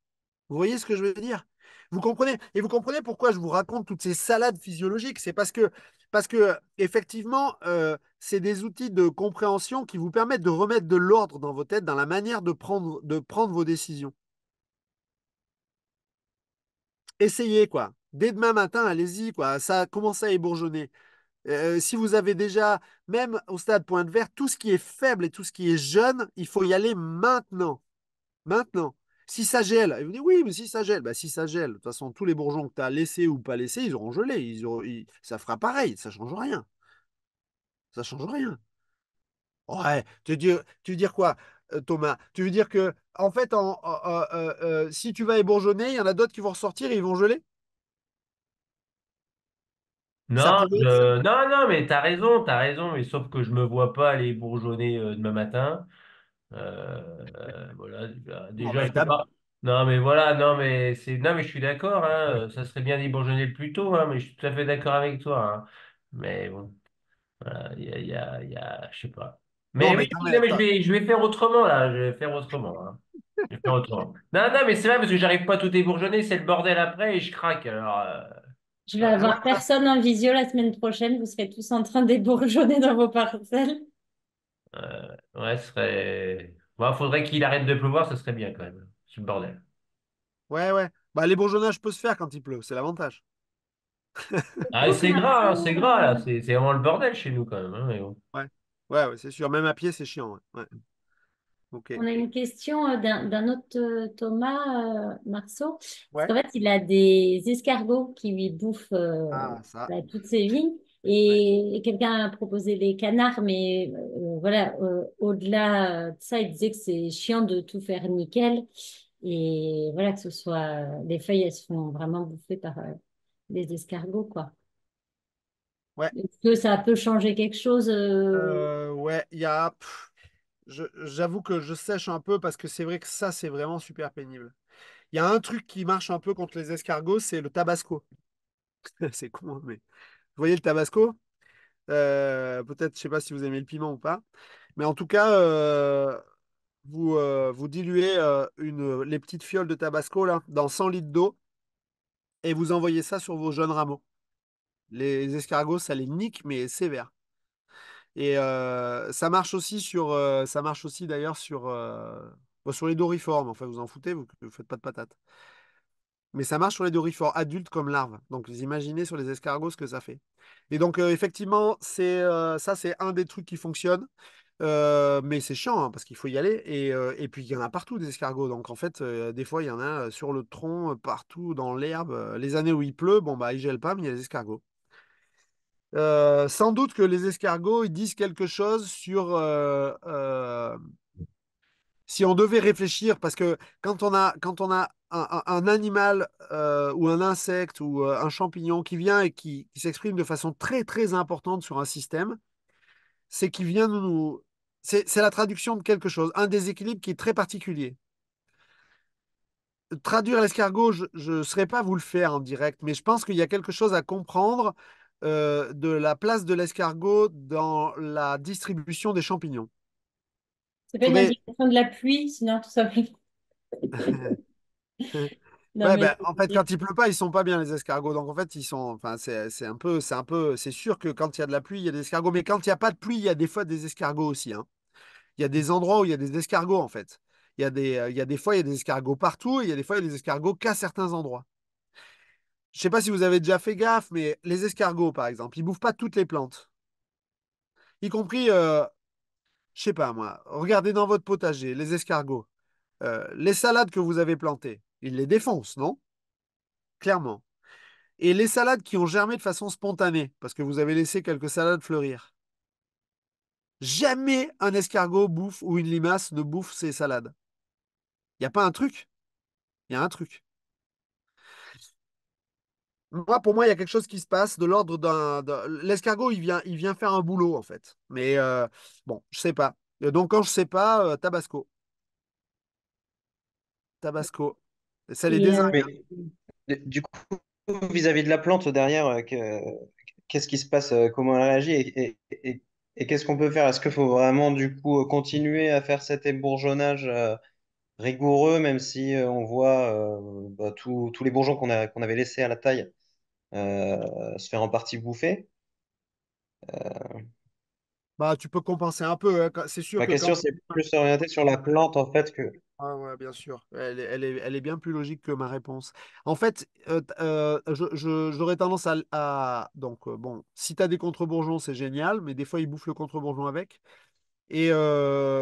Vous voyez ce que je veux dire Vous comprenez Et vous comprenez pourquoi je vous raconte toutes ces salades physiologiques C'est parce que, parce que effectivement, euh, c'est des outils de compréhension qui vous permettent de remettre de l'ordre dans vos têtes, dans la manière de prendre, de prendre vos décisions. Essayez, quoi. Dès demain matin, allez-y, quoi. Ça commence à ébourgeonner. Euh, si vous avez déjà, même au stade point de vert, tout ce qui est faible et tout ce qui est jeune, il faut y aller maintenant. Maintenant. Si ça gèle, vous dites oui, mais si ça gèle, bah, si ça gèle, de toute façon, tous les bourgeons que tu as laissés ou pas laissés, ils auront gelé. Ils ça fera pareil, ça change rien. Ça change rien. Ouais, tu veux dire, tu quoi, euh, Thomas Tu veux dire que, en fait, euh, si tu vas ébourgeonner, il y en a d'autres qui vont ressortir et ils vont geler non, non, non, mais t'as raison, t'as raison, mais sauf que je me vois pas aller bourgeonner euh, demain matin. Euh, voilà, bah, déjà, Non, mais voilà, non, mais c'est, non, mais je suis d'accord, hein, euh, ça serait bien d'y bourgeonner plus tôt, hein, mais je suis tout à fait d'accord avec toi, hein. Mais bon, voilà, il y a, il y a, je sais pas. Mais mais je vais, je vais faire autrement, là, je vais faire autrement, hein. Je vais faire autrement. Non, non, mais c'est vrai, parce que j'arrive pas à tout débourgeonner, c'est le bordel après, et je craque, alors. Je vais avoir ah. personne en visio la semaine prochaine. Vous serez tous en train d'ébourgeonner dans vos parcelles. Euh, ouais, ce serait. faudrait qu'il arrête de pleuvoir, ce serait bien quand même. C'est le bordel. Ouais, ouais. Bah, bourgeonnages peuvent se faire quand il pleut, c'est l'avantage. Ah, c'est gras, hein, c'est gras, C'est vraiment le bordel chez nous quand même. Hein, ouais, ouais, c'est sûr. Même à pied, c'est chiant. On a une question euh, d'un autre euh, Thomas euh, Marceau. En fait, il a des escargots qui lui bouffent ah, bah, toutes ses vignes. Et quelqu'un a proposé les canards, mais voilà, au-delà de ça, il disait que c'est chiant de tout faire nickel. Et voilà, que ce soit les feuilles, elles se vraiment bouffées par les escargots, quoi. Est-ce que ça peut changer quelque chose Ouais, il y a j'avoue que je sèche un peu parce que c'est vrai que ça, c'est vraiment super pénible. Il y a un truc qui marche un peu contre les escargots, c'est le tabasco. c'est con, hein, mais. Vous voyez le tabasco euh, Peut-être, je ne sais pas si vous aimez le piment ou pas. Mais en tout cas, euh, euh, vous, diluez les petites fioles de tabasco là, dans 100 litres d'eau et vous envoyez ça sur vos jeunes rameaux. Les escargots, ça les nique, mais sévère. Et ça marche aussi sur, ça marche aussi d'ailleurs sur, sur les doriformes. Enfin, vous en foutez, vous ne faites pas de patates. Mais ça marche sur les doriformes adultes comme larves. Donc, vous imaginez sur les escargots ce que ça fait. Et donc, effectivement, c'est ça, c'est un des trucs qui fonctionne. mais c'est chiant hein, parce qu'il faut y aller. Et, puis il y en a partout des escargots. Donc en fait, des fois, il y en a sur le tronc, partout, dans l'herbe. Les années où il pleut, bon, bah, il gèlent pas, mais il y a des escargots. Euh, sans doute que les escargots ils disent quelque chose sur euh, euh, si on devait réfléchir, parce que quand on a, quand on a un, animal ou un insecte ou un champignon qui vient et qui, s'exprime de façon très très importante sur un système, c'est qu'il vient nous. C'est la traduction de quelque chose, un déséquilibre qui est très particulier traduire l'escargot, je ne saurais pas vous le faire en direct, mais je pense qu'il y a quelque chose à comprendre de la place de l'escargot dans la distribution des champignons. C'est pas une de la pluie, sinon tout ça. en fait, quand il pleut pas, ils sont pas bien les escargots. Donc en fait, ils sont. Enfin, c'est un peu, c'est un peu, c'est sûr que quand il y a de la pluie, il y a des escargots. Mais quand il y a pas de pluie, il y a des fois des escargots aussi. Il y a des endroits où il y a des escargots en fait. Il y a des, il y a des fois il y a des escargots partout. il y a des fois il y a des escargots qu'à certains endroits. Je ne sais pas si vous avez déjà fait gaffe, mais les escargots, par exemple, ils bouffent pas toutes les plantes. Y compris, je euh, je sais pas moi, regardez dans votre potager, les escargots. Euh, les salades que vous avez plantées, ils les défoncent, non Clairement. Et les salades qui ont germé de façon spontanée, parce que vous avez laissé quelques salades fleurir. Jamais un escargot bouffe ou une limace ne bouffe ces salades. Il n'y a pas un truc. Il y a un truc pour moi, il y a quelque chose qui se passe de l'ordre d'un. L'escargot, il vient, il vient faire un boulot, en fait. Mais euh, bon, je sais pas. Euh, donc, quand je sais pas, euh, Tabasco. Tabasco. Ça les Du coup, vis-à-vis de la plante derrière, qu'est-ce qui se passe Comment elle réagit Et, qu'est-ce qu'on peut faire Est-ce qu'il faut vraiment, du coup, continuer à faire cet ébourgeonnage rigoureux, même si on voit bah, tous les bourgeons qu'on avait laissés à la taille euh, se faire en partie bouffer. Euh, bah, tu peux compenser un peu, hein, c'est sûr. Ma question, c'est plus orienté sur la plante, en fait, que. Ah ouais, bien sûr. Elle est, elle est, bien plus logique que ma réponse. En fait, euh, j'aurais tendance à, Donc, bon, si tu as des contre-bourgeons, c'est génial, mais des fois, ils bouffent le contre-bourgeon avec. Et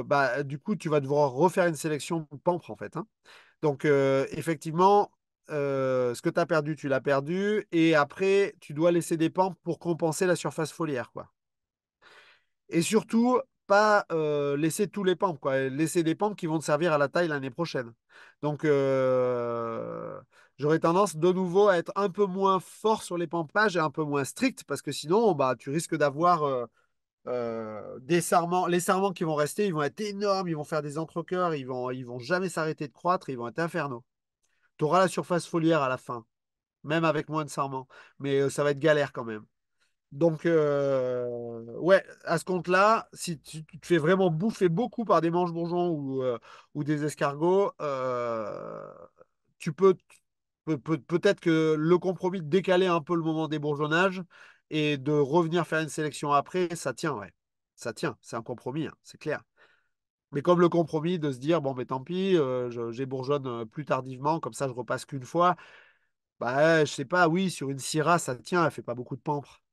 bah, du coup, tu vas devoir refaire une sélection pampre, en fait. Hein. Donc, effectivement, ce que tu as perdu, tu l'as perdu. Et après, tu dois laisser des pampes pour compenser la surface foliaire. Quoi. Et surtout, pas laisser tous les pampes Quoi. Laisser des pampes qui vont te servir à la taille l'année prochaine. Donc, j'aurais tendance de nouveau à être un peu moins fort sur les pampages et un peu moins strict parce que sinon, bah, tu risques d'avoir. des sarments, les sarments qui vont rester, ils vont être énormes, ils vont faire des entrecœurs, ils vont, ils vont jamais s'arrêter de croître, ils vont être infernaux. Tu auras la surface foliaire à la fin, même avec moins de serments. Mais euh, ça va être galère quand même. Donc, euh, ouais, à ce compte-là, si tu, te fais vraiment bouffer beaucoup par des manches bourgeons ou, euh, des escargots, tu peux peut-être que le compromis de décaler un peu le moment des bourgeonnages et de revenir faire une sélection après, ça tient, ouais. Ça tient, c'est un compromis, hein, c'est clair mais comme le compromis de se dire, bon, mais tant pis, euh, j'ai bourgeonne euh, plus tardivement, comme ça je repasse qu'une fois. Bah, je sais pas, oui, sur une Syrah, ça tient, elle fait pas beaucoup de pampres.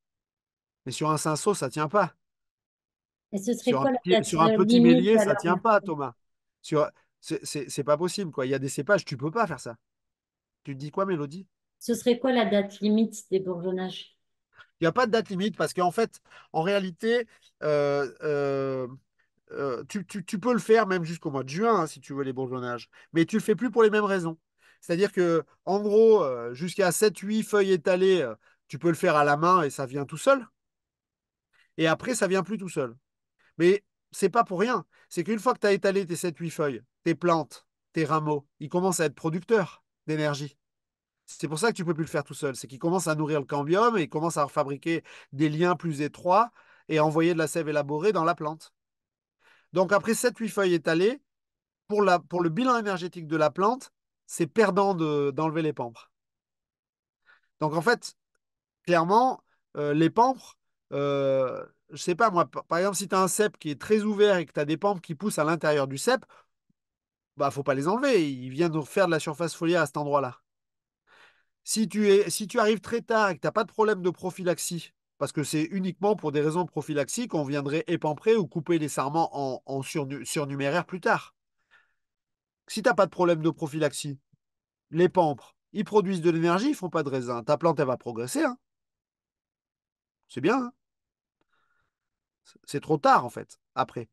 Mais sur un cinceau, ça tient pas. Et ce serait quoi un, petit, limite sur un petit mélier, ça tient pas, Thomas. Sur, c'est pas possible, quoi. Il y a des cépages, tu peux pas faire ça. Tu dis quoi, Mélodie Ce serait quoi la date limite des bourgeonnages Il n'y a pas de date limite parce qu'en fait, en réalité, euh, euh, tu, peux le faire même jusqu'au mois de juin hein, si tu veux les bourgeonnages, mais tu le fais plus pour les mêmes raisons. C'est-à-dire que, en gros, euh, jusqu'à 7-8 feuilles étalées, euh, tu peux le faire à la main et ça vient tout seul. Et après, ça vient plus tout seul. Mais c'est pas pour rien. C'est qu'une fois que tu as étalé tes 7-8 feuilles, tes plantes, tes rameaux, ils commencent à être producteurs d'énergie. C'est pour ça que tu peux plus le faire tout seul. C'est qu'ils commencent à nourrir le cambium et ils commencent à fabriquer des liens plus étroits et à envoyer de la sève élaborée dans la plante. Donc après 7-8 feuilles étalées, pour, le bilan énergétique de la plante, c'est perdant d'enlever les pampres. Donc en fait, clairement, euh, les pampres, je euh, je sais pas moi, par exemple, si tu as un cep qui est très ouvert et que tu as des pampres qui poussent à l'intérieur du cep, bah faut pas les enlever, il vient de faire de la surface foliaire à cet endroit-là. Si si tu arrives très tard et que tu n'as pas de problème de prophylaxie, parce que c'est uniquement pour des raisons prophylaxie qu'on viendrait épamprer ou couper les sarments en, surnuméraire plus tard. Si tu n'as pas de problème de prophylaxie, les pampres, ils produisent de l'énergie, ils font pas de raisin. Ta plante, elle va progresser. Hein. c'est bien. Hein. c'est trop tard, en fait, après.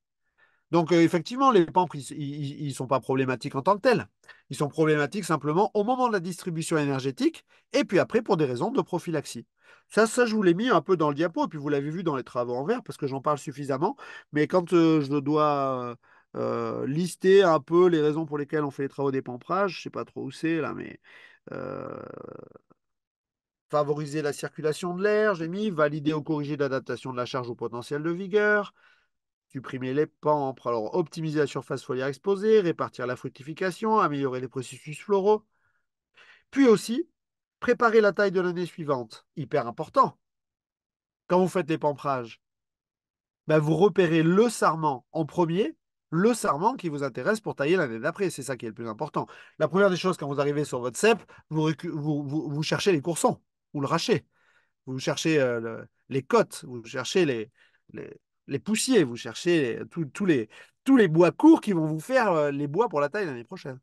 Donc, euh, effectivement, les pampres, ils ne sont pas problématiques en tant que tels. Ils sont problématiques simplement au moment de la distribution énergétique et puis après pour des raisons de prophylaxie. Ça, ça je vous l'ai mis un peu dans le diapo, et puis vous l'avez vu dans les travaux en vert parce que j'en parle suffisamment. Mais quand euh, je dois euh, lister un peu les raisons pour lesquelles on fait les travaux des pamprages, je ne sais pas trop où c'est là, mais favoriser la circulation de l'air, j'ai mis, valider ou corriger l'adaptation de la charge au potentiel de vigueur, supprimer les pampres, alors optimiser la surface foliaire exposée, répartir la fructification, améliorer les processus floraux. Puis aussi, préparer la taille de l'année suivante. Hyper important. Quand vous faites les pamprages, ben vous repérez le sarment en premier, le sarment qui vous intéresse pour tailler l'année d'après. C'est ça qui est le plus important. La première des choses, quand vous arrivez sur votre cep, vous, vous, cherchez les coursons ou le rachet. Vous cherchez euh, les côtes, vous cherchez les, les poussiers, vous cherchez euh, tous les, tous les bois courts qui vont vous faire euh, les bois pour la taille l'année prochaine.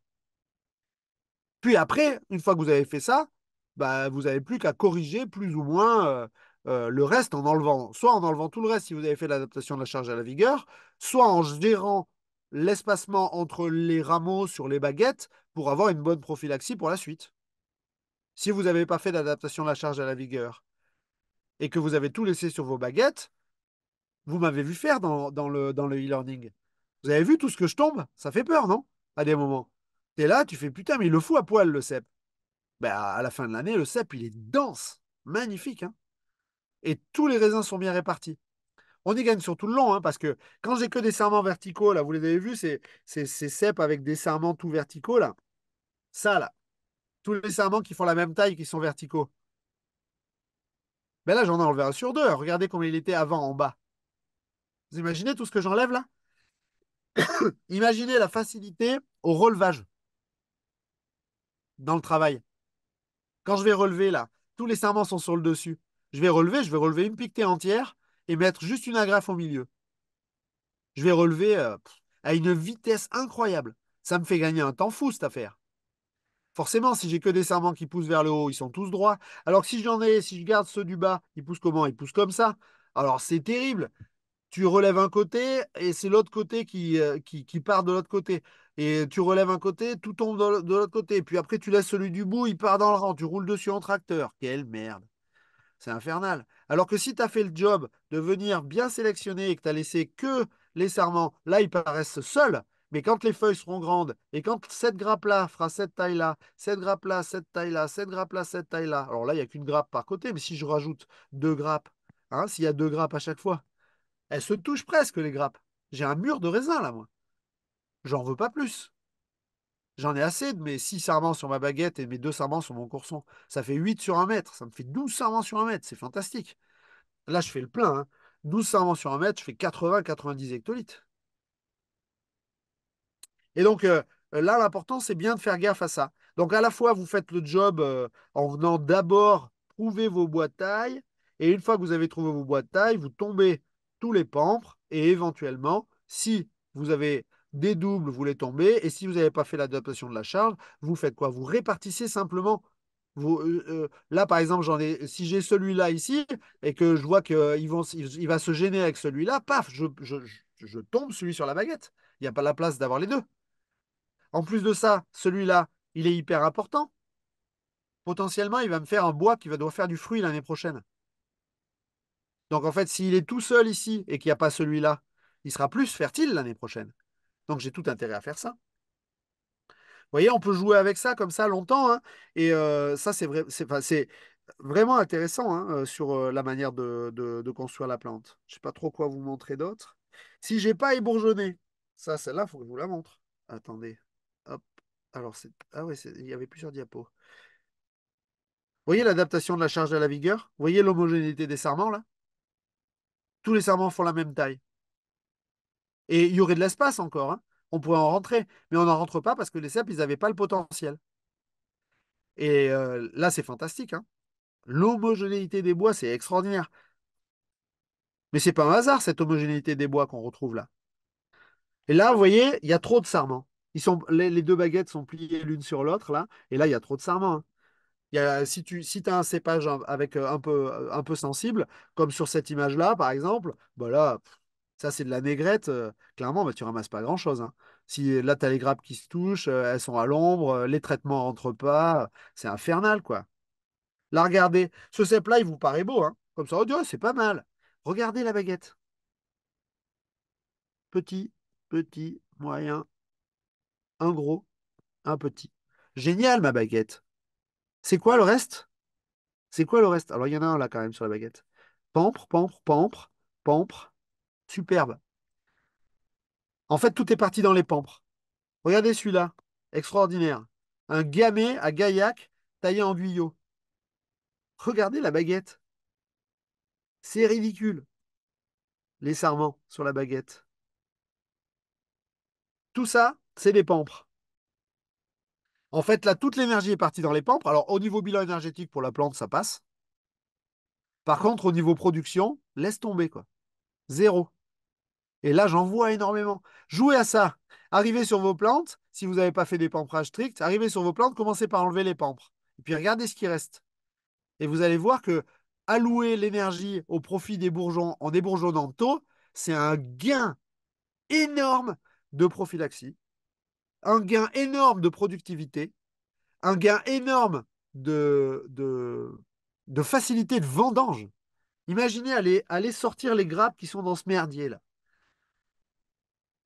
Puis après, une fois que vous avez fait ça, bah, vous n'avez plus qu'à corriger plus ou moins euh, le reste en enlevant, soit en enlevant tout le reste si vous avez fait l'adaptation de la charge à la vigueur, soit en gérant l'espacement entre les rameaux sur les baguettes pour avoir une bonne prophylaxie pour la suite. Si vous n'avez pas fait d'adaptation de la charge à la vigueur et que vous avez tout laissé sur vos baguettes, vous m'avez vu faire dans, dans le e-learning. vous avez vu tout ce que je tombe Ça fait peur, non À des moments. Tu là, tu fais putain, mais il le fout à poil, le CEP. Ben, à la fin de l'année, le CEP, il est dense, magnifique. Hein et tous les raisins sont bien répartis. On y gagne sur tout le long, hein, parce que quand j'ai que des serments verticaux, là, vous les avez vus, c'est ces, CEP avec des serments tout verticaux, là. Ça, là. Tous les serments qui font la même taille, qui sont verticaux. Mais ben là, j'en ai enlevé un sur deux. Regardez combien il était avant en bas. Vous imaginez tout ce que j'enlève là Imaginez la facilité au relevage dans le travail. Quand je vais relever là, tous les serments sont sur le dessus. Je vais relever, je vais relever une piquetée entière et mettre juste une agrafe au milieu. Je vais relever euh, à une vitesse incroyable. Ça me fait gagner un temps fou cette affaire. Forcément, si j'ai que des serments qui poussent vers le haut, ils sont tous droits. Alors que si j'en ai, si je garde ceux du bas, ils poussent comment Ils poussent comme ça. Alors c'est terrible tu relèves un côté et c'est l'autre côté euh, qui, qui, part de l'autre côté. Et tu relèves un côté, tout tombe de l'autre côté. Puis après, tu laisses celui du bout, il part dans le rang, tu roules dessus en tracteur. Quelle merde. C'est infernal. Alors que si tu as fait le job de venir bien sélectionner et que tu as laissé que les serments, là, ils paraissent seuls. Mais quand les feuilles seront grandes et quand cette grappe-là fera cette taille-là, cette grappe-là, cette taille-là, cette grappe-là, cette taille-là, alors là, il n'y a qu'une grappe par côté, mais si je rajoute deux grappes, hein, s'il y a deux grappes à chaque fois, elles se touchent presque, les grappes. J'ai un mur de raisin, là, moi. J'en veux pas plus. J'en ai assez de mes six serments sur ma baguette et mes deux serments sur mon courson. Ça fait 8 sur un mètre. Ça me fait 12 serments sur un mètre. C'est fantastique. Là, je fais le plein. 12 hein. serments sur un mètre, je fais 80-90 hectolitres. Et donc, euh, là, l'important, c'est bien de faire gaffe à ça. Donc, à la fois, vous faites le job euh, en venant d'abord prouver vos boîtes taille. Et une fois que vous avez trouvé vos boîtes taille, vous tombez les pampres et éventuellement, si vous avez des doubles, vous les tombez. Et si vous n'avez pas fait l'adaptation de la charge, vous faites quoi Vous répartissez simplement. Vous, euh, euh, là, par exemple, j'en ai, si j'ai celui-là ici et que je vois qu'il il va se gêner avec celui-là, paf, je, je, je, tombe celui sur la baguette. Il n'y a pas la place d'avoir les deux. En plus de ça, celui-là, il est hyper important. Potentiellement, il va me faire un bois qui va devoir faire du fruit l'année prochaine. Donc en fait, s'il est tout seul ici et qu'il n'y a pas celui-là, il sera plus fertile l'année prochaine. Donc j'ai tout intérêt à faire ça. Vous voyez, on peut jouer avec ça comme ça longtemps. Hein, et euh, ça, c'est vrai, vraiment intéressant hein, euh, sur euh, la manière de, construire la plante. Je ne sais pas trop quoi vous montrer d'autre. Si je n'ai pas ébourgeonné, ça, celle-là, il faut que je vous la montre. Attendez. Hop. Alors, ah oui, il y avait plusieurs diapos. Vous voyez l'adaptation de la charge à la vigueur Vous voyez l'homogénéité des serments, là tous les serments font la même taille. Et il y aurait de l'espace encore. Hein. On pourrait en rentrer, mais on n'en rentre pas parce que les cèpes, ils n'avaient pas le potentiel. Et euh, là, c'est fantastique. Hein. L'homogénéité des bois, c'est extraordinaire. Mais c'est pas un hasard, cette homogénéité des bois qu'on retrouve là. Et là, vous voyez, il y a trop de serments. Ils sont, les, deux baguettes sont pliées l'une sur l'autre, là. Et là, il y a trop de serments. Hein si tu as un cépage avec euh, un peu, euh, un peu sensible, comme sur cette image-là, par exemple, voilà bah ça c'est de la négrette. Euh, clairement, tu bah, tu ramasses pas grand-chose. Hein. Si là, tu as les grappes qui se touchent, elles sont à l'ombre, les traitements rentrent pas, c'est infernal, quoi. Là, regardez, ce cèpe là il vous paraît beau, hein. Comme ça, oh, dieu c'est pas mal. Regardez la baguette. Petit, petit, moyen, un gros, un petit. Génial, ma baguette. C'est quoi le reste C'est quoi le reste Alors, il y en a un là quand même sur la baguette. Pampre, pampre, pampre, pampre. Superbe. En fait, tout est parti dans les pampres. Regardez celui-là. Extraordinaire. Un gamet à gaillac taillé en guyot. Regardez la baguette. C'est ridicule. Les sarments sur la baguette. Tout ça, c'est des pampres. En fait, là, toute l'énergie est partie dans les pampres. Alors, au niveau bilan énergétique pour la plante, ça passe. Par contre, au niveau production, laisse tomber, quoi. Zéro. Et là, j'en vois énormément. Jouez à ça. Arrivez sur vos plantes, si vous n'avez pas fait des pamprages stricts, arrivez sur vos plantes, commencez par enlever les pampres. Et puis regardez ce qui reste. Et vous allez voir que allouer l'énergie au profit des bourgeons en débourgeonnant tôt, c'est un gain énorme de prophylaxie un gain énorme de productivité, un gain énorme de, de, facilité de vendange. Imaginez aller, aller sortir les grappes qui sont dans ce merdier là.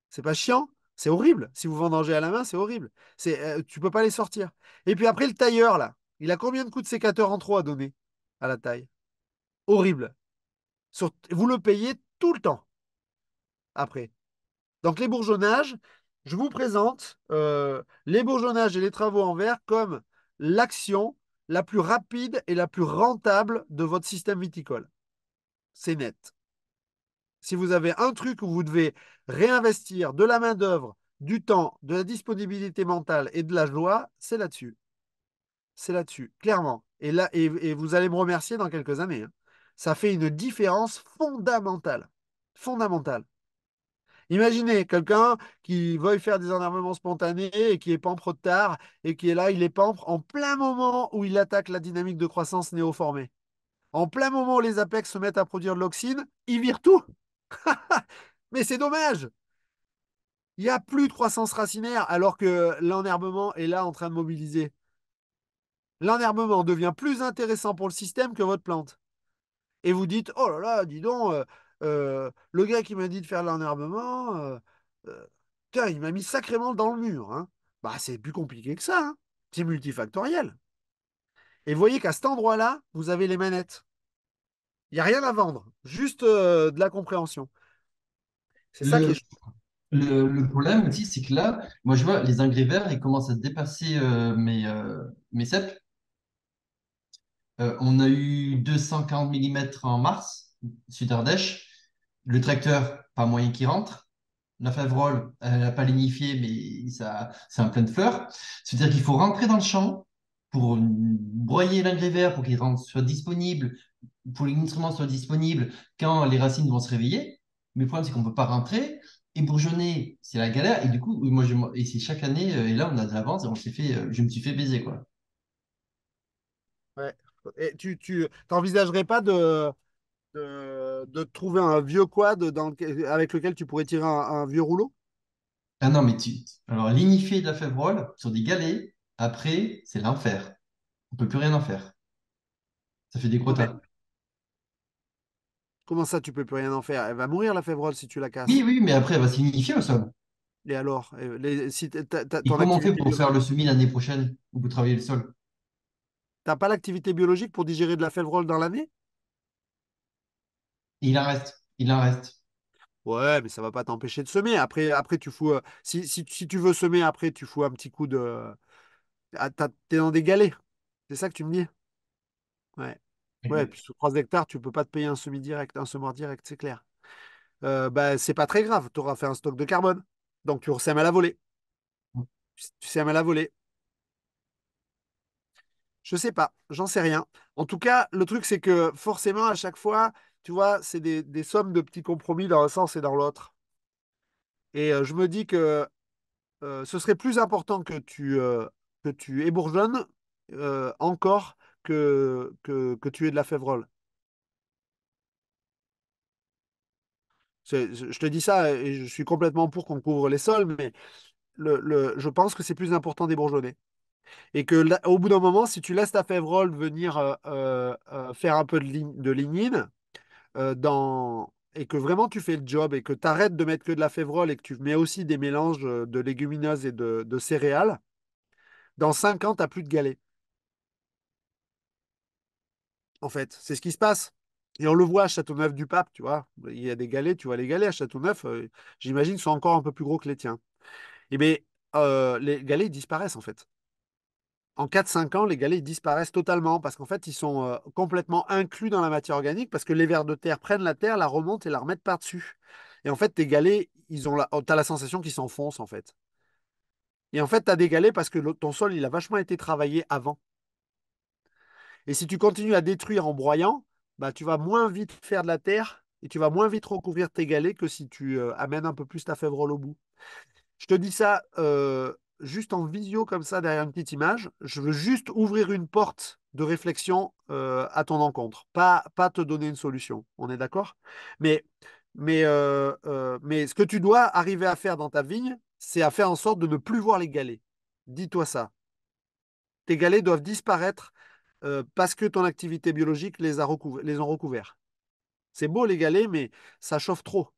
C'est pas chiant, c'est horrible. Si vous vendangez à la main, c'est horrible. C'est, euh, tu peux pas les sortir. Et puis après, le tailleur, là, il a combien de coups de sécateur en trop à donner à la taille Horrible. vous le payez tout le temps après. Donc les bourgeonnages, je vous présente euh, bourgeonnages et les travaux en verre comme l'action la plus rapide et la plus rentable de votre système viticole. C'est net. Si vous avez un truc où vous devez réinvestir de la main-d'œuvre, du temps, de la disponibilité mentale et de la joie, c'est là-dessus. C'est là-dessus, clairement. Et, là, et, vous allez me remercier dans quelques années. Hein. Ça fait une différence fondamentale. Fondamentale. Imaginez quelqu'un qui veuille faire des enherbements spontanés et qui est pampre au tard et qui est là, il est pampre en plein moment où il attaque la dynamique de croissance néoformée. En plein moment où les apex se mettent à produire de l'oxyne, ils virent tout. Mais c'est dommage. Il n'y a plus de croissance racinaire alors que l'enherbement est là en train de mobiliser. L'enherbement devient plus intéressant pour le système que votre plante. Et vous dites, oh là là, dis donc, euh, euh, le gars qui m'a dit de faire l'enherbement, euh, euh, il m'a mis sacrément dans le mur. Hein. Bah, c'est plus compliqué que ça. Hein. C'est multifactoriel. Et vous voyez qu'à cet endroit-là, vous avez les manettes. Il n'y a rien à vendre, juste de la compréhension. C'est ça le, est... le, problème aussi, c'est que là, moi je vois les ingrédients verts, ils commencent à dépasser mes, mes on a eu 240 mm en mars, Sud-Ardèche le tracteur, pas moyen qu'il rentre. La favrole, elle n'a pas lignifié, mais ça, c'est un plein de fleurs. C'est-à-dire qu'il faut rentrer dans le champ pour broyer l'engrais vert pour qu'il soit disponible, pour que l'instrument soit disponible quand les racines vont se réveiller. Mais le problème, c'est qu'on ne peut pas rentrer. Et bourgeonner, c'est la galère. Et du coup, moi, je, c'est chaque année, euh, et là, on a de l'avance, et on s'est fait, euh, je me suis fait baiser, quoi. Ouais. Et tu, tu t'envisagerais pas de, de, trouver un vieux quad avec lequel tu pourrais tirer un, vieux rouleau Ah non, mais tu. Alors, l'inifié de la févrole sur des galets, après, c'est l'enfer. On peut plus rien en faire. Ça fait des gros tas. Comment ça, tu peux plus rien en faire Elle va mourir, la févrole, si tu la casses. Oui, oui, mais après, elle va s'inifier au sol. Et alors les, si Comment on fait pour faire le semis l'année prochaine où vous travaillez le sol T'as pas l'activité biologique pour digérer de la févrole dans l'année il en reste. Il en reste. Ouais, mais ça va pas t'empêcher de semer. Après, après tu fous. Euh, si, tu veux semer, après, tu fous un petit coup de. Ah, T'es dans des galets. C'est ça que tu me dis Ouais. Ouais, puis sur 3 hectares, tu peux pas te payer un semi direct, un semoir direct, c'est clair. Ce euh, bah, c'est pas très grave. Tu auras fait un stock de carbone. Donc, tu mal à la volée. Mm. Tu sèmes à la volée. Je sais pas, j'en sais rien. En tout cas, le truc, c'est que forcément, à chaque fois, tu vois, c'est des, sommes de petits compromis dans un sens et dans l'autre. Et euh, je me dis que euh, ce serait plus important que tu, euh, que tu ébourgeonnes encore que, que, tu aies de la févrole. Je te dis ça et je suis complètement pour qu'on couvre les sols, mais je pense que c'est plus important d'ébourgeonner. Et que au bout d'un moment, si tu laisses ta févrole venir faire un peu de, de lignine, euh, et que vraiment tu fais le job et que tu arrêtes de mettre que de la févrole et que tu mets aussi des mélanges euh, de légumineuses et de, céréales, dans 5 ans, tu n'as plus de galets. En fait, c'est ce qui se passe. Et on le voit à Châteauneuf-du-Pape, tu vois. Il y a des galets, tu vois, les galets à Châteauneuf, Neuf, j'imagine, sont encore un peu plus gros que les tiens. Et bien, euh, les galets disparaissent, en fait en 4-5 ans, les galets disparaissent totalement parce qu'en fait, ils sont euh, complètement inclus dans la matière organique parce que les vers de terre prennent la terre, la remontent et la remettent par-dessus. Et en fait, tes galets, ils ont la... Oh, tu as la sensation qu'ils s'enfoncent en fait. Et en fait, tu as des galets parce que ton sol, il a vachement été travaillé avant. Et si tu continues à détruire en broyant, bah, tu vas moins vite faire de la terre et tu vas moins vite recouvrir tes galets que si tu euh, amènes un peu plus ta févrole au bout. Je te dis ça euh, juste en visio comme ça derrière une petite image, je veux juste ouvrir une porte de réflexion euh, à ton encontre, pas, pas te donner une solution. On est d'accord mais, mais, euh, euh, mais ce que tu dois arriver à faire dans ta vigne, c'est à faire en sorte de ne plus voir les galets. Dis-toi ça. Tes galets doivent disparaître parce que ton activité biologique les, a les recouverts. C'est beau les galets, mais ça chauffe trop.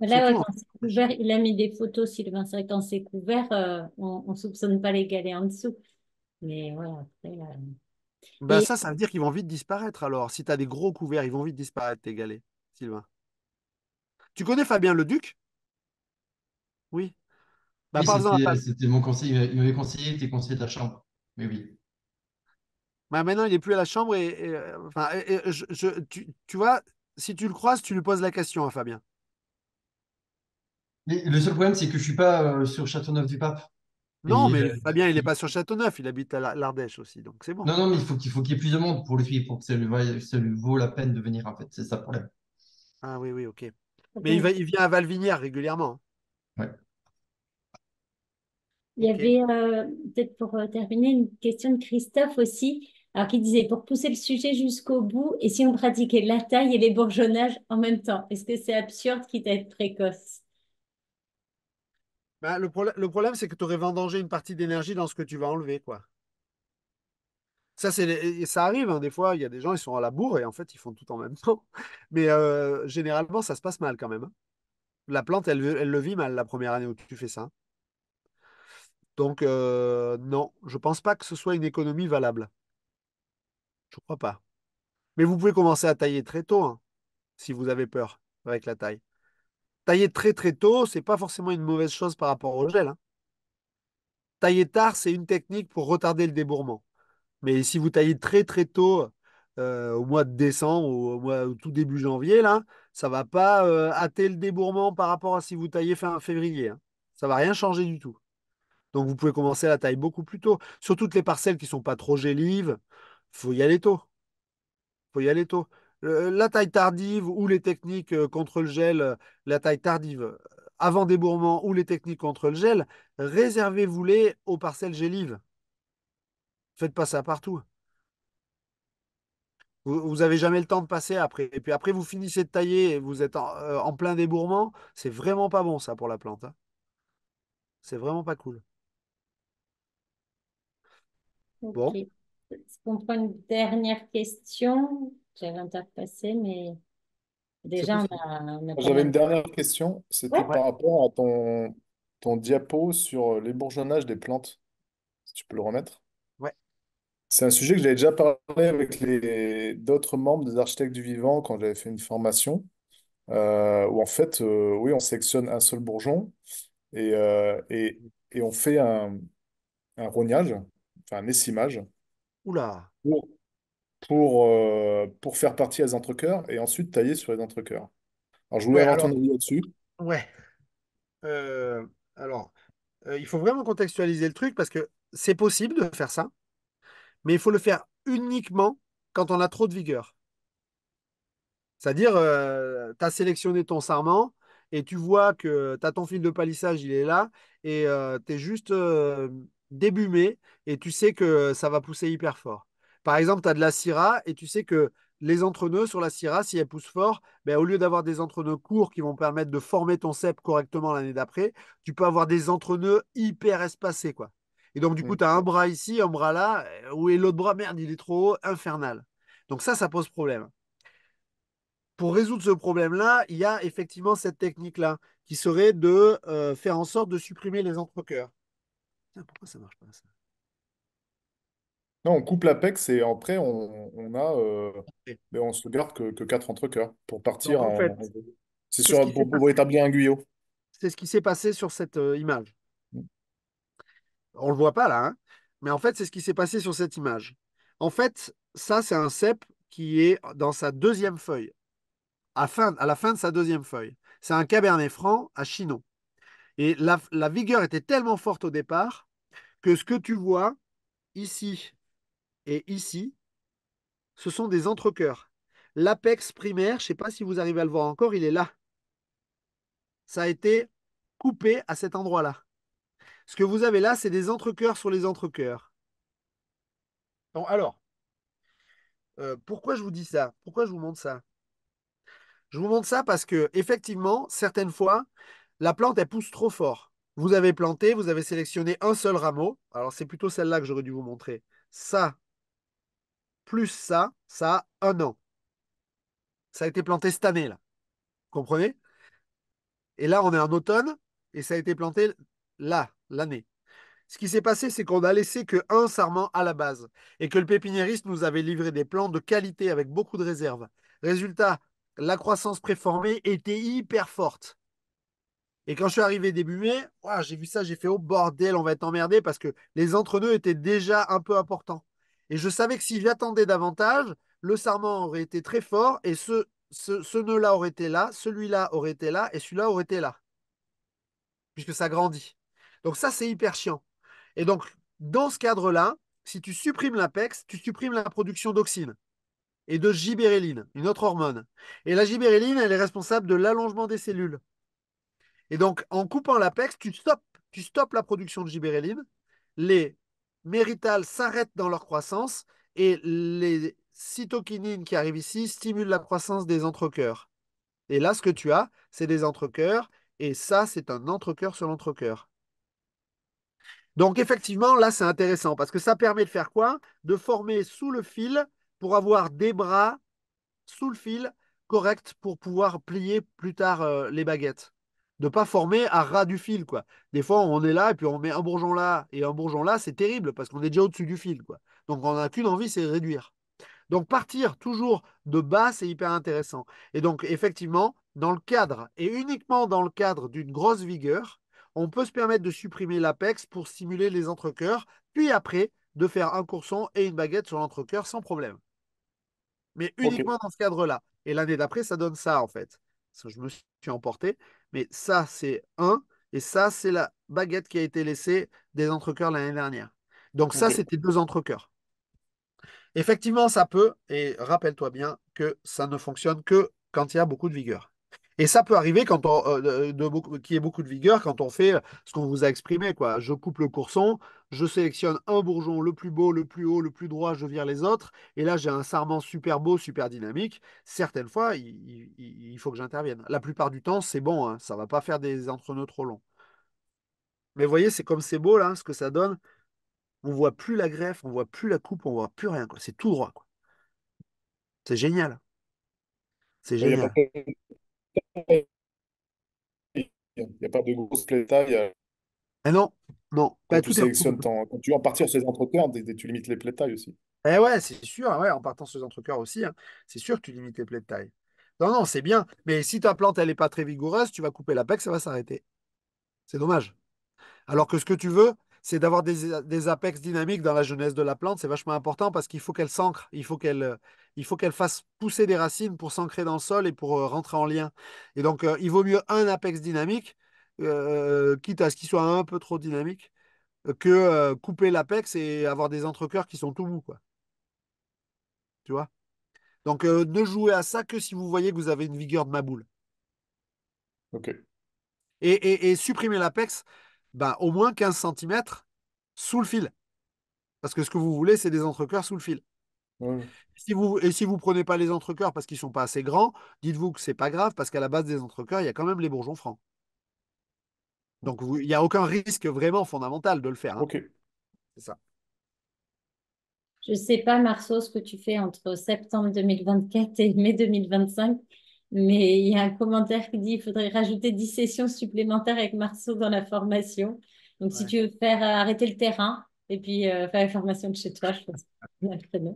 Là, couvert, il a mis des photos, Sylvain. C'est vrai quand c'est couvert, euh, on ne soupçonne pas les galets en dessous. Mais voilà après. Euh, ben, ça, ça veut dire qu'ils vont vite disparaître alors. Si tu as des gros couverts, ils vont vite disparaître, tes galets, Sylvain. Tu connais Fabien Leduc? Oui. Bah, oui, c'était mon conseil. Il m'avait conseillé, était conseiller de la chambre. Mais oui. Bah, maintenant, il n'est plus à la chambre et, enfin, je- tu, tu vois, si tu le croises, tu lui poses la question à Fabien. Le seul problème, c'est que je ne suis pas euh, sur Châteauneuf-du-Pape. Non, mais euh, Fabien, il n'est pas sur Châteauneuf, il habite à l'Ardèche aussi, donc c'est bon. Non, non, mais il faut qu'il y ait plus de monde pour le suivre, pour que ça lui, vaut la peine de venir, en fait. C'est ça le problème. Ah oui, oui, ok. Mais il, vient à Valvinière régulièrement. Ouais. Il y avait, euh, peut-être pour terminer, une question de Christophe aussi, alors qui disait pour pousser le sujet jusqu'au bout, et si on pratiquait la taille et les bourgeonnages en même temps Est-ce que c'est absurde quitte à être précoce bah, le, problème, c'est que tu aurais vendangé une partie d'énergie dans ce que tu vas enlever, quoi. Ça, c'est ça arrive, hein, des fois, il y a des gens, ils sont à la bourre et en fait, ils font tout en même temps. Mais euh, généralement, ça se passe mal quand même. Hein. La plante, elle, le vit mal la première année où tu fais ça. Hein. Donc, euh, non, je ne pense pas que ce soit une économie valable. Je ne crois pas. Mais vous pouvez commencer à tailler très tôt, si vous avez peur avec la taille. Tailler très très tôt, c'est pas forcément une mauvaise chose par rapport au gel. Hein. Tailler tard, c'est une technique pour retarder le débourrement. Mais si vous taillez très très tôt, euh, au mois de décembre ou au, tout début janvier, là, ça va pas euh, hâter le débourrement par rapport à si vous taillez fin février. Ça hein. Ça va rien changer du tout. Donc vous pouvez commencer la taille beaucoup plus tôt. Sur toutes les parcelles qui ne sont pas trop gélives, il faut y aller tôt. faut y aller tôt. Euh, la taille tardive ou les techniques euh, contre le gel, euh, la taille tardive avant débourrement ou les techniques contre le gel, réservez-vous-les aux parcelles gélives. Faites pas ça partout. Vous n'avez jamais le temps de passer après. Et puis après, vous finissez de tailler et vous êtes en, plein débourrement. C'est vraiment pas bon ça pour la plante. Hein. C'est vraiment pas cool. Bon. qu'on prend une dernière question j'avais mais déjà, on a, J'avais une dernière question, c'était par rapport à ton, ton diapo sur euh, les bourgeonnages des plantes, si tu peux le remettre. C'est un sujet que j'avais déjà parlé avec d'autres membres des architectes du vivant quand j'avais fait une formation, euh, où en fait, euh, oui, on sélectionne un seul bourgeon et, et, on fait un, un rognage, enfin un essimage. Oula pour, euh, pour faire partie à entrecœurs et ensuite tailler sur les entrecoeurs Alors, je voulais rentrer là-dessus. Ouais. Euh, alors, euh, il faut vraiment contextualiser le truc parce que c'est possible de faire ça, mais il faut le faire uniquement quand on a trop de vigueur. C'est-à-dire, tu as sélectionné ton sarment et tu vois que tu as ton fil de palissage, il est là, et tu es juste débumé et tu sais que ça va pousser hyper fort. Par exemple, tu as de la syrah et tu sais que les entrenœuds sur la syrah, si elle pousse fort, ben, au lieu d'avoir des entrenœuds courts qui vont permettre de former ton cep correctement l'année d'après, tu peux avoir des entre entre-nœuds hyper espacés. quoi. Et donc, du coup, mm. tu as un bras ici, un bras là, où euh, est l'autre bras Merde, il est trop infernal. Donc, ça, ça pose problème. Pour résoudre ce problème-là, il y a effectivement cette technique-là, qui serait de euh, faire en sorte de supprimer les entrecoeurs. Pourquoi ça marche pas ça non, on coupe l'Apex et après, on, on a, mais euh, ben, on se garde que, que quatre entre pour partir. c'est sur, pour, établir un guyot. C'est ce qui s'est passé sur cette euh, image. Mm. On le voit pas là, hein. mais en fait, c'est ce qui s'est passé sur cette image. En fait, ça, c'est un CEP qui est dans sa deuxième feuille, à, à la fin de sa deuxième feuille. C'est un Cabernet Franc à Chinon. Et la vigueur était tellement forte au départ que ce que tu vois ici et ici, ce sont des entrecœurs. L'apex primaire, je ne sais pas si vous arrivez à le voir encore, il est là. Ça a été coupé à cet endroit-là. Ce que vous avez là, c'est des entrecœurs sur les entrecœurs. Bon, alors, euh, pourquoi je vous dis ça Pourquoi je vous montre ça Je vous montre ça parce que, effectivement, certaines fois, la plante, elle pousse trop fort. Vous avez planté, vous avez sélectionné un seul rameau. Alors, c'est plutôt celle-là que j'aurais dû vous montrer. Ça, plus ça, ça a un an. Ça a été planté cette année, là. Vous comprenez Et là, on est en automne et ça a été planté là, l'année. Ce qui s'est passé, c'est qu'on a laissé que un sarment à la base et que le pépiniériste nous avait livré des plants de qualité avec beaucoup de réserves. Résultat, la croissance préformée était hyper forte. Et quand je suis arrivé début mai, j'ai vu ça, j'ai fait au oh, bordel, on va être emmerdé parce que les entre deux étaient déjà un peu importants. Et je savais que si j'attendais davantage, le sarment aurait été très fort et ce, ce, ce nœud-là aurait été là, celui-là aurait été là et celui-là aurait été là. Puisque ça grandit. Donc ça, c'est hyper chiant. Et donc, dans ce cadre-là, si tu supprimes l'apex, tu supprimes la production d'oxyne et de gibéréline, une autre hormone. Et la gibérelline, elle est responsable de l'allongement des cellules. Et donc, en coupant l'apex, tu stoppes, tu la production de gibéréline. Les méritales s'arrêtent dans leur croissance et les cytokinines qui arrivent ici stimulent la croissance des entrecœurs. Et là, ce que tu as, c'est des entrecœurs et ça, c'est un entrecœur sur l'entrecœur. Donc effectivement, là, c'est intéressant parce que ça permet de faire quoi De former sous le fil pour avoir des bras sous le fil corrects pour pouvoir plier plus tard euh, les baguettes de pas former à ras du fil. quoi. Des fois, on est là et puis on met un bourgeon là et un bourgeon là, c'est terrible parce qu'on est déjà au-dessus du fil. quoi. Donc, on n'a qu'une envie, c'est réduire. Donc, partir toujours de bas, c'est hyper intéressant. Et donc, effectivement, dans le cadre, et uniquement dans le cadre d'une grosse vigueur, on peut se permettre de supprimer l'apex pour stimuler les entrecœurs, puis après, de faire un courson et une baguette sur l'entrecœur sans problème. Mais uniquement dans ce cadre-là. Et l'année d'après, ça donne ça, en fait. Je me suis emporté. Mais ça, c'est un. Et ça, c'est la baguette qui a été laissée des entrecœurs l'année dernière. Donc ça, c'était deux entrecœurs. Effectivement, ça peut, et rappelle-toi bien que ça ne fonctionne que quand il y a beaucoup de vigueur. Et ça peut arriver quand on, euh, de, qu'il y ait beaucoup de vigueur quand on fait euh, ce qu'on vous a exprimé. Quoi. Je coupe le courson, je sélectionne un bourgeon le plus beau, le plus haut, le plus droit, je vire les autres. Et là, j'ai un sarment super beau, super dynamique. Certaines fois, il, faut que j'intervienne. La plupart du temps, c'est bon, hein. ça ne va pas faire des entre trop longs. Mais vous voyez, c'est comme c'est beau là, hein, ce que ça donne. On ne voit plus la greffe, on voit plus la coupe, on voit plus rien. Quoi. C'est tout droit. C'est génial. C'est génial. Il n'y a pas de grosse plétaille. Eh non, non. tu sélectionnes Quand tu en partir sur les entrecoeurs, tu limites les plaies aussi. Eh ouais, c'est sûr, ouais, en partant sur les entrecoeurs aussi, hein. c'est sûr que tu limites les plaies taille. Non, non, c'est bien. Mais si ta plante, elle n'est pas très vigoureuse, tu vas couper l'apex, ça va s'arrêter. C'est dommage. Alors que ce que tu veux, c'est d'avoir des, des, apex dynamiques dans la jeunesse de la plante. C'est vachement important parce qu'il faut qu'elle s'ancre, il faut qu'elle il faut qu'elle fasse pousser des racines pour s'ancrer dans le sol et pour euh, rentrer en lien. Et donc, euh, il vaut mieux un apex dynamique, euh, quitte à ce qu'il soit un peu trop dynamique, que couper l'apex et avoir des entrecoeurs qui sont tout mous. Quoi. Tu vois Donc, ne jouez à ça que si vous voyez que vous avez une vigueur de ma boule. OK. Et, et, et supprimer l'apex, bah, au moins 15 cm sous le fil. Parce que ce que vous voulez, c'est des entrecoeurs sous le fil. Si vous, et si vous ne prenez pas les entrecoeurs parce qu'ils ne sont pas assez grands, dites-vous que ce n'est pas grave parce qu'à la base des entrecoeurs, il y a quand même les bourgeons francs. Donc il n'y a aucun risque vraiment fondamental de le faire. Hein. Ok. C'est ça. Je ne sais pas, Marceau, ce que tu fais entre septembre 2024 et mai 2025. Mais il y a un commentaire qui dit il faudrait rajouter 10 sessions supplémentaires avec Marceau dans la formation. Donc, si tu veux faire euh, arrêter le terrain et puis euh, faire la formation de chez toi, je pense que c'est un